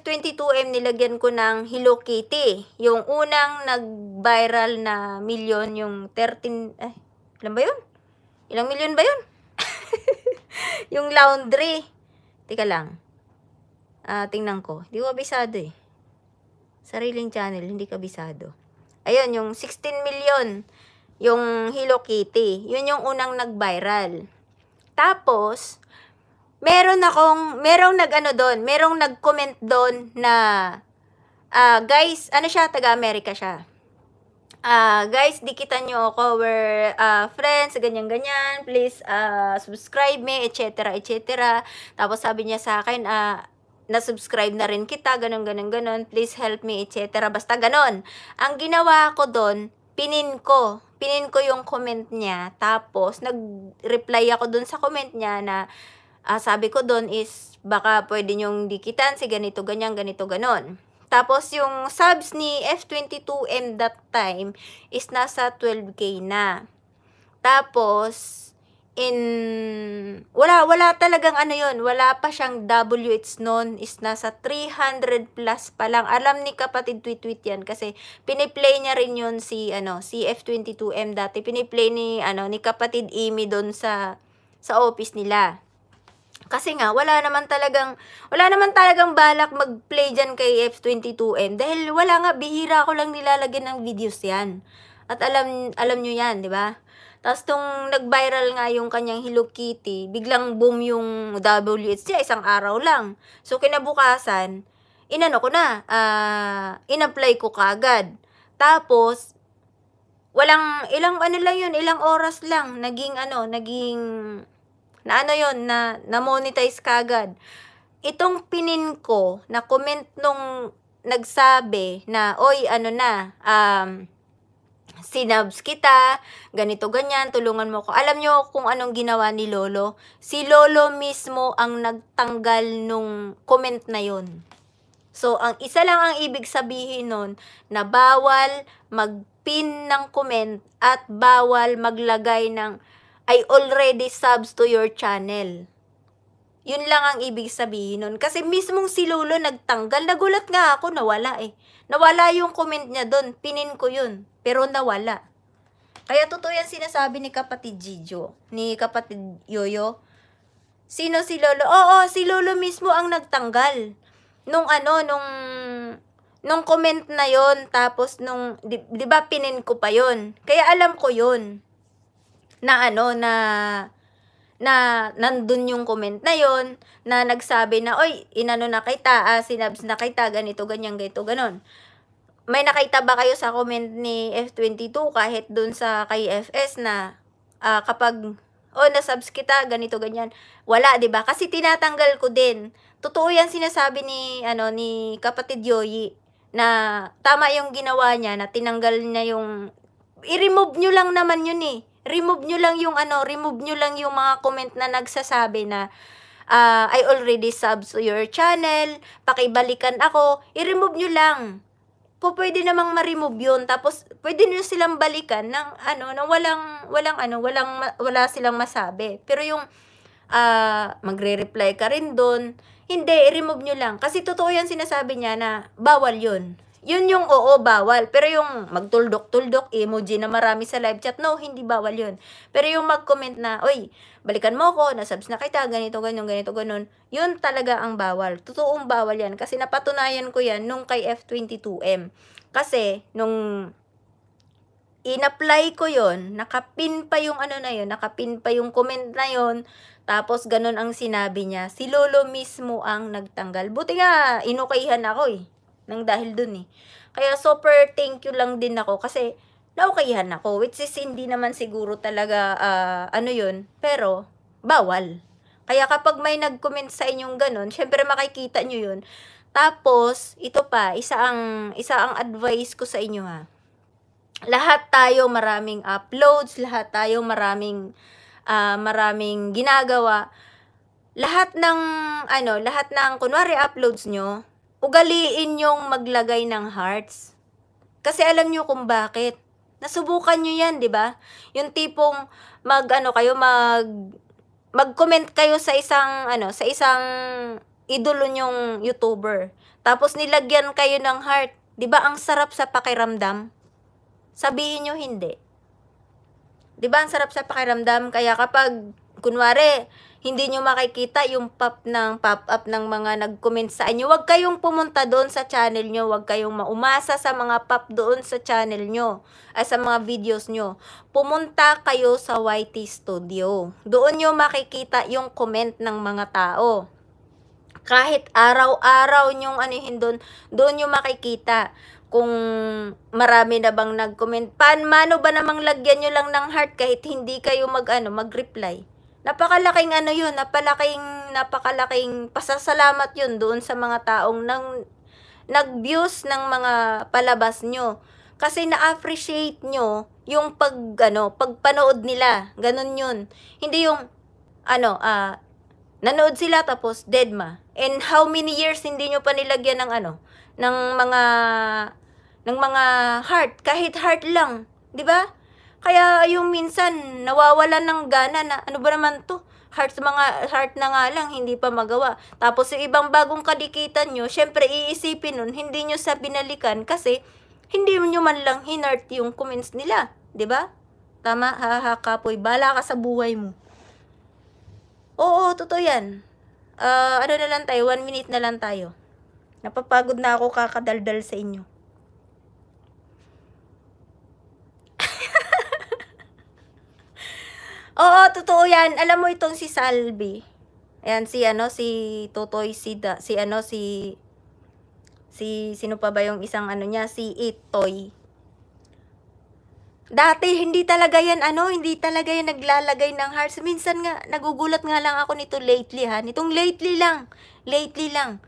F22M nilagyan ko ng Hello Kitty. Yung unang nag-viral na milyon, yung 13, eh, Ilan ba yun? Ilang milyon ba yun? yung laundry. Teka lang. Uh, tingnan ko. Hindi ko abisado eh. Sariling channel, hindi kabisado. Ayun, yung 16 million. Yung Hello Kitty. Yun yung unang nag-viral. Tapos, meron akong, merong nag-ano doon, merong nag-comment doon na, uh, guys, ano siya, taga-Amerika siya uh, guys, di kita nyo ako, we're uh, friends, ganyan-ganyan, please uh, subscribe me, etc. etc. Tapos sabi niya sa akin, ah, uh, na-subscribe na rin kita, ganun, ganun, ganun, please help me, etc. Basta ganun. Ang ginawa ko doon, pinin ko. Pinin ko yung comment niya. Tapos, nag-reply ako doon sa comment niya na, uh, sabi ko doon is, baka pwede niyong dikitan si ganito, ganyan, ganito, ganun. Tapos yung subs ni F22M that time is nasa 12k na. Tapos in wala wala talagang ano yon wala pa siyang WH noon is nasa 300 plus pa lang alam ni kapatid tweet tweet yan kasi piniplay niya rin yon si ano si F22M dati piniplay ni ano ni kapatid Amy doon sa sa office nila kasi nga, wala naman talagang, wala naman talagang balak mag-play dyan kay F22M. Dahil wala nga, bihira ko lang nilalagyan ng videos yan. At alam, alam nyo yan, di ba? Tapos tong nag-viral nga yung kanyang Hello Kitty, biglang boom yung WHC isang araw lang. So kinabukasan, inano ko na, uh, in-apply ko kagad. Tapos, walang, ilang ano lang yun, ilang oras lang, naging ano, naging na ano yon na, na monetize kagad. Itong pinin ko na comment nung nagsabi na, oy, ano na, um, sinabs kita, ganito ganyan, tulungan mo ako. Alam niyo kung anong ginawa ni Lolo? Si Lolo mismo ang nagtanggal nung comment na yon. So, ang isa lang ang ibig sabihin nun na bawal magpin ng comment at bawal maglagay ng ay already subs to your channel. Yun lang ang ibig sabihin nun. Kasi mismong si Lolo nagtanggal. Nagulat nga ako, nawala eh. Nawala yung comment niya doon. Pinin ko yun. Pero nawala. Kaya totoo yan sinasabi ni kapatid Gijo, ni kapatid Yoyo. Sino si Lolo? Oo, si Lolo mismo ang nagtanggal. Nung ano, nung nung comment na yon tapos nung 'di, di ba pinin ko pa yon kaya alam ko yon na ano, na na nandun yung comment na yon na nagsabi na, oy, inano na kita, ah, sinabs na kita, ganito, ganyan, ganito, ganon. May nakita ba kayo sa comment ni F22 kahit dun sa kay FS na ah, kapag, oh, nasubs kita, ganito, ganyan. Wala, di ba Kasi tinatanggal ko din. Totoo yan sinasabi ni, ano, ni kapatid Yoyi na tama yung ginawa niya na tinanggal niya yung i-remove nyo lang naman yun eh remove nyo lang yung ano, remove nyo lang yung mga comment na nagsasabi na uh, I already subs to your channel, pakibalikan ako, i-remove nyo lang. Po pwede namang ma-remove 'yon tapos pwede niyo silang balikan ng ano nang walang walang ano walang wala silang masabi. Pero yung uh, magre-reply ka rin doon, hindi i-remove nyo lang kasi totoo 'yan sinasabi niya na bawal 'yon. Yun yung oo, bawal. Pero yung magtuldok-tuldok, emoji na marami sa live chat, no, hindi bawal yun. Pero yung mag-comment na, oy, balikan mo ko, nasubs na kita, ganito, ganyan, ganito, ganun. Yun talaga ang bawal. Totoong bawal yan. Kasi napatunayan ko yan nung kay F22M. Kasi, nung in-apply ko yon nakapin pa yung ano na yon nakapin pa yung comment na yon tapos ganun ang sinabi niya si lolo mismo ang nagtanggal buti nga inukayihan ako eh nang dahil dun eh. Kaya super thank you lang din ako kasi naukayahan ako. Which is hindi naman siguro talaga uh, ano yun. Pero bawal. Kaya kapag may nag-comment sa inyong ganun, syempre makikita nyo yun. Tapos, ito pa, isa ang, isa ang advice ko sa inyo ha. Lahat tayo maraming uploads, lahat tayo maraming, uh, maraming ginagawa lahat ng ano, lahat ng kunwari uploads nyo, ugaliin yung maglagay ng hearts. Kasi alam nyo kung bakit. Nasubukan nyo yan, di ba? Yung tipong mag, ano kayo, mag, mag-comment kayo sa isang, ano, sa isang idolo nyong YouTuber. Tapos nilagyan kayo ng heart. Di ba ang sarap sa pakiramdam? Sabihin nyo hindi. Di ba ang sarap sa pakiramdam? Kaya kapag, kunwari, hindi nyo makikita yung pop ng pop-up ng mga nag-comment sa inyo. Huwag kayong pumunta doon sa channel nyo. Huwag kayong maumasa sa mga pop doon sa channel nyo. Ay, ah, sa mga videos nyo. Pumunta kayo sa YT Studio. Doon nyo makikita yung comment ng mga tao. Kahit araw-araw nyong anuhin doon, doon nyo makikita kung marami na bang nag-comment. Paano ba namang lagyan nyo lang ng heart kahit hindi kayo mag-ano, mag-reply? napakalaking ano yun, napalaking, napakalaking pasasalamat yun doon sa mga taong nang, nag-views ng mga palabas nyo. Kasi na-appreciate nyo yung pag, ano, pagpanood nila. Ganun yun. Hindi yung, ano, ah, uh, nanood sila tapos dead ma. And how many years hindi nyo pa nilagyan ng ano, ng mga, ng mga heart, kahit heart lang. 'di ba? Kaya yung minsan, nawawalan ng gana na ano ba naman to? Heart, mga, heart na nga lang, hindi pa magawa. Tapos yung ibang bagong kadikitan nyo, syempre iisipin nun, hindi nyo sa binalikan kasi hindi nyo man lang hinart yung comments nila. ba? Diba? Tama, haha, kapoy. Bala ka sa buhay mo. Oo, totoo yan. Uh, ano na lang tayo, one minute na lang tayo. Napapagod na ako kakadaldal sa inyo. Oo, totoo yan. Alam mo itong si Salvi. Ayan, si ano, si Totoy, si, da, si ano, si, si, sino pa ba yung isang ano niya? Si Itoy. Dati, hindi talaga yan, ano, hindi talaga yan naglalagay ng hearts. Minsan nga, nagugulat nga lang ako nito lately, ha? Nitong lately lang. Lately lang.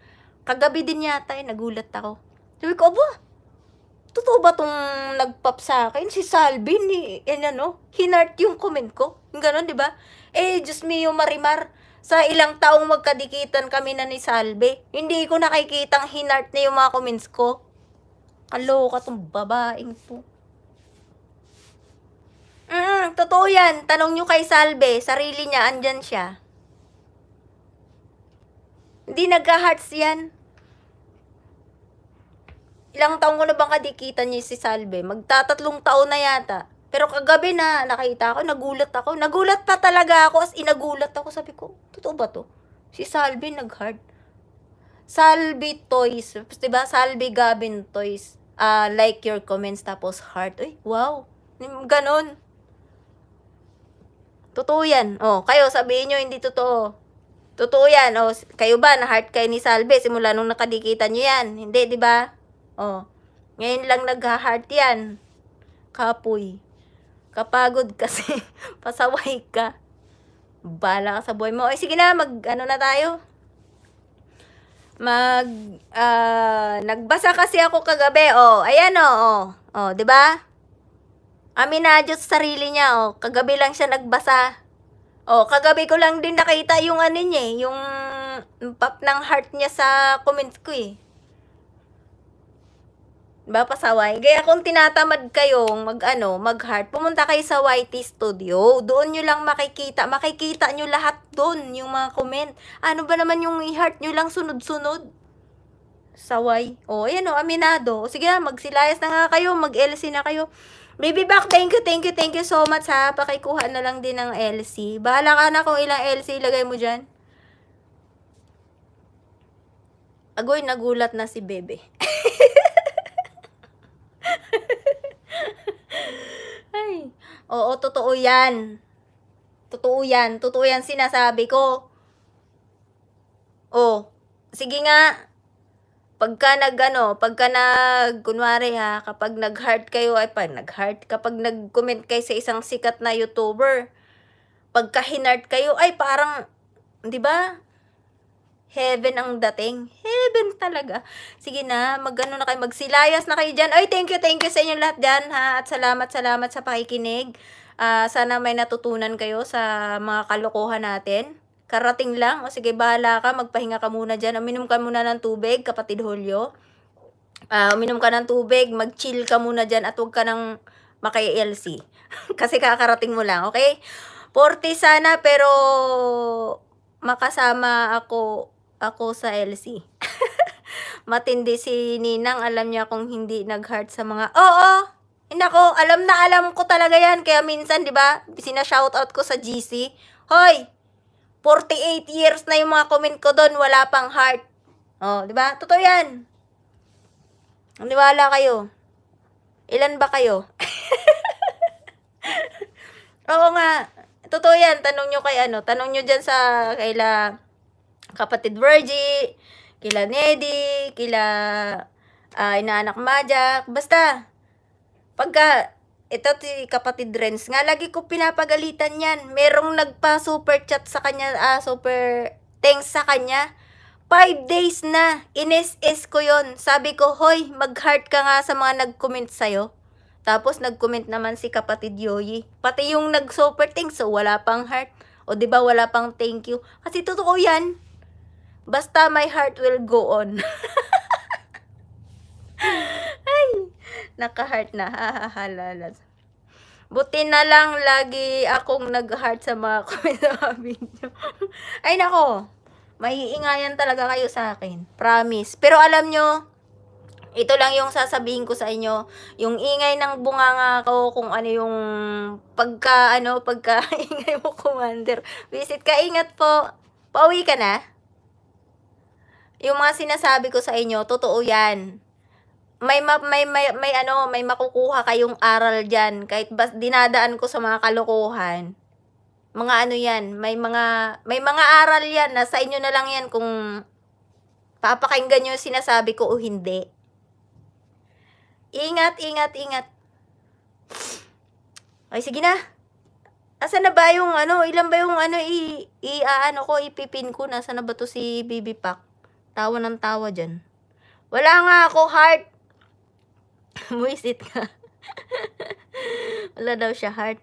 Kagabi din yata, eh, nagulat ako. Sabi ko, abo, totoo ba tong nagpop sa akin? Si Salvin, eh, ano, hinart yung comment ko. Ganon, di ba? Eh, Diyos mio, Marimar, sa ilang taong magkadikitan kami na ni Salve, hindi ko nakikitang hinart na yung mga comments ko. Kaloka tong babaeng to. Mm, totoo yan. Tanong nyo kay Salve, sarili niya, andyan siya. Hindi nagka-hearts yan. Ilang taong ko na bang kadikitan niya si Salve? Magtatatlong taon na yata. Pero kagabi na nakita ako, nagulat ako. Nagulat pa talaga ako. As inagulat ako. Sabi ko, totoo ba to? Si Salvi nag-hard. Salvi Toys. Diba? Salvi Gavin Toys. Uh, like your comments tapos heart. Uy, wow. Ganon. Totoo yan. Oh, kayo sabihin nyo hindi totoo. Totoo yan. Oh, kayo ba? Na-heart kayo ni Salve simula nung nakadikitan nyo yan. Hindi, di ba? Oh, ngayon lang nag-heart yan. Kapoy. Kapagod kasi. Pasaway ka. Bala ka sa buhay mo. Oy, sige na, mag, ano na tayo? Mag, uh, nagbasa kasi ako kagabi. Oh, ayan oh, oh. Oh, di ba? Aminado sa sarili niya, oh. Kagabi lang siya nagbasa. Oh, kagabi ko lang din nakita yung ano niya, eh, yung pop ng heart niya sa comments ko eh. Diba, pasaway? Kaya kung tinatamad kayong mag-ano, mag-heart, pumunta kayo sa YT Studio. Doon nyo lang makikita. Makikita nyo lahat doon, yung mga comment. Ano ba naman yung i-heart nyo lang sunod-sunod? Saway. O, oh, ayan o, oh, aminado. O, sige, magsilayas na nga kayo, mag-LC na kayo. Baby back, thank you, thank you, thank you so much ha. Pakikuha na lang din ng LC. Bahala ka na kung ilang LC ilagay mo dyan. Agoy, nagulat na si Bebe. Ay. Oo, totoo yan. Totoo yan. Totoo yan sinasabi ko. O. Oh, sige nga. Pagka nag ano, pagka nag kunwari ha, kapag nag-heart kayo ay pag nag-heart, kapag nag-comment kayo sa isang sikat na YouTuber, pagka hinart kayo ay parang 'di ba? Heaven ang dating. Heaven talaga. Sige na, magano na kayo, magsilayas na kayo diyan. Oy, thank you, thank you sa inyo lahat diyan ha? At salamat, salamat sa pakikinig. Uh, sana may natutunan kayo sa mga kalokohan natin. Karating lang. O sige, bahala ka. Magpahinga ka muna diyan. Uminom ka muna ng tubig, kapatid Holyo. Uh, ah, uminom ka ng tubig, mag-chill ka muna diyan at huwag ka nang maki-LC. Kasi kakarating mo lang, okay? 40 sana pero makasama ako ako sa LC. Matindi si Ninang, alam niya kung hindi nag-heart sa mga... Oo! Inako, eh, alam na alam ko talaga yan. Kaya minsan, di ba, sinashoutout ko sa GC. Hoy! 48 years na yung mga comment ko doon, wala pang heart. Oh, di ba? Totoo yan. Maniwala kayo. Ilan ba kayo? Oo nga. Totoo yan. Tanong nyo kay ano. Tanong nyo dyan sa kaila kapatid Virgie, kila Neddy, kila uh, inaanak Majak. Basta, pagka, ito si kapatid Renz nga, lagi ko pinapagalitan yan. Merong nagpa super chat sa kanya, ah, super thanks sa kanya. 5 days na, inis-is ko yon Sabi ko, hoy, mag-heart ka nga sa mga nag-comment sa'yo. Tapos nag-comment naman si kapatid Yoyi. Pati yung nag-super thanks, so wala pang heart. O ba diba, wala pang thank you. Kasi totoo yan. Basta my heart will go on. Ay, naka-heart na. Hahahalala. Buti na lang lagi akong nag-heart sa mga comment sa Ay, nako. Maiingayan talaga kayo sa akin. Promise. Pero alam nyo, ito lang yung sasabihin ko sa inyo, yung ingay ng bunganga ko, kung ano yung pagka, ano, pagka ingay mo, Commander. Visit ka, ingat po. Pauwi ka na. Yung mga sinasabi ko sa inyo, totoo yan. May, ma may, may, may, ano, may makukuha kayong aral dyan. Kahit bas, dinadaan ko sa mga kalokohan. Mga ano yan, may mga, may mga aral yan. na sa inyo na lang yan kung papakinggan nyo yung sinasabi ko o hindi. Ingat, ingat, ingat. Ay, sige na. Asa na ba yung ano? Ilan ba yung ano? I, i uh, ano ko, ipipin ko. Nasa na ba to si Bibi Pack? Tawa ng tawa dyan. Wala nga ako heart. Muisit ka. Wala daw siya heart.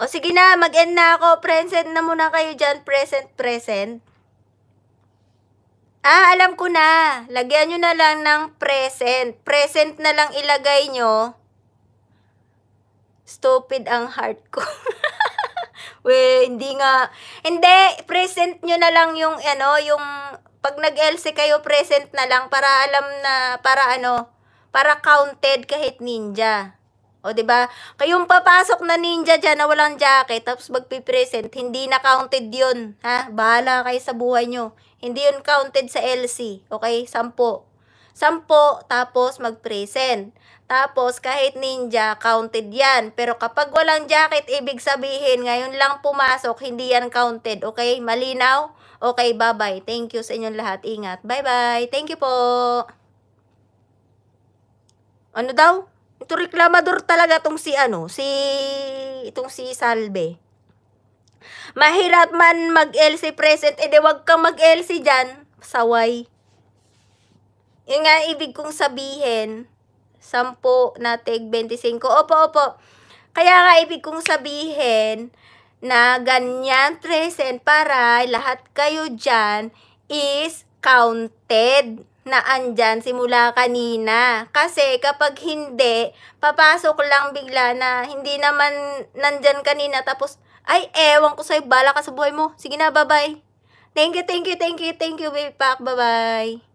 O sige na, mag-end na ako. Present na muna kayo dyan. Present, present. Ah, alam ko na. Lagyan nyo na lang ng present. Present na lang ilagay nyo. Stupid ang heart ko. We, hindi nga. Hindi, present nyo na lang yung, ano, yung, pag nag-LC kayo, present na lang para alam na, para ano, para counted kahit ninja. O, di ba? Kayong papasok na ninja dyan na walang jacket, tapos magpipresent, hindi na counted yun. Ha? Bahala kayo sa buhay nyo. Hindi yun counted sa LC. Okay? Sampo. Sampo, tapos magpresent. Tapos, kahit ninja, counted yan. Pero kapag walang jacket, ibig sabihin, ngayon lang pumasok, hindi yan counted. Okay? Malinaw? Okay, bye-bye. Thank you sa inyong lahat. Ingat. Bye-bye. Thank you po. Ano daw? Ito reklamador talaga tong si ano, si itong si Salve. Mahirap man mag-LC present, edi wag kang mag-LC diyan. Saway. Yun nga ibig kong sabihin, sampo na tig 25. Opo, opo. Kaya nga ibig kong sabihin na ganyan present para lahat kayo dyan is counted na andyan simula kanina. Kasi kapag hindi, papasok lang bigla na hindi naman nandyan kanina tapos, ay ewan ko sa'yo, bala ka sa buhay mo. Sige na, bye-bye. Thank you, thank you, thank you, thank you, baby pack. Bye-bye.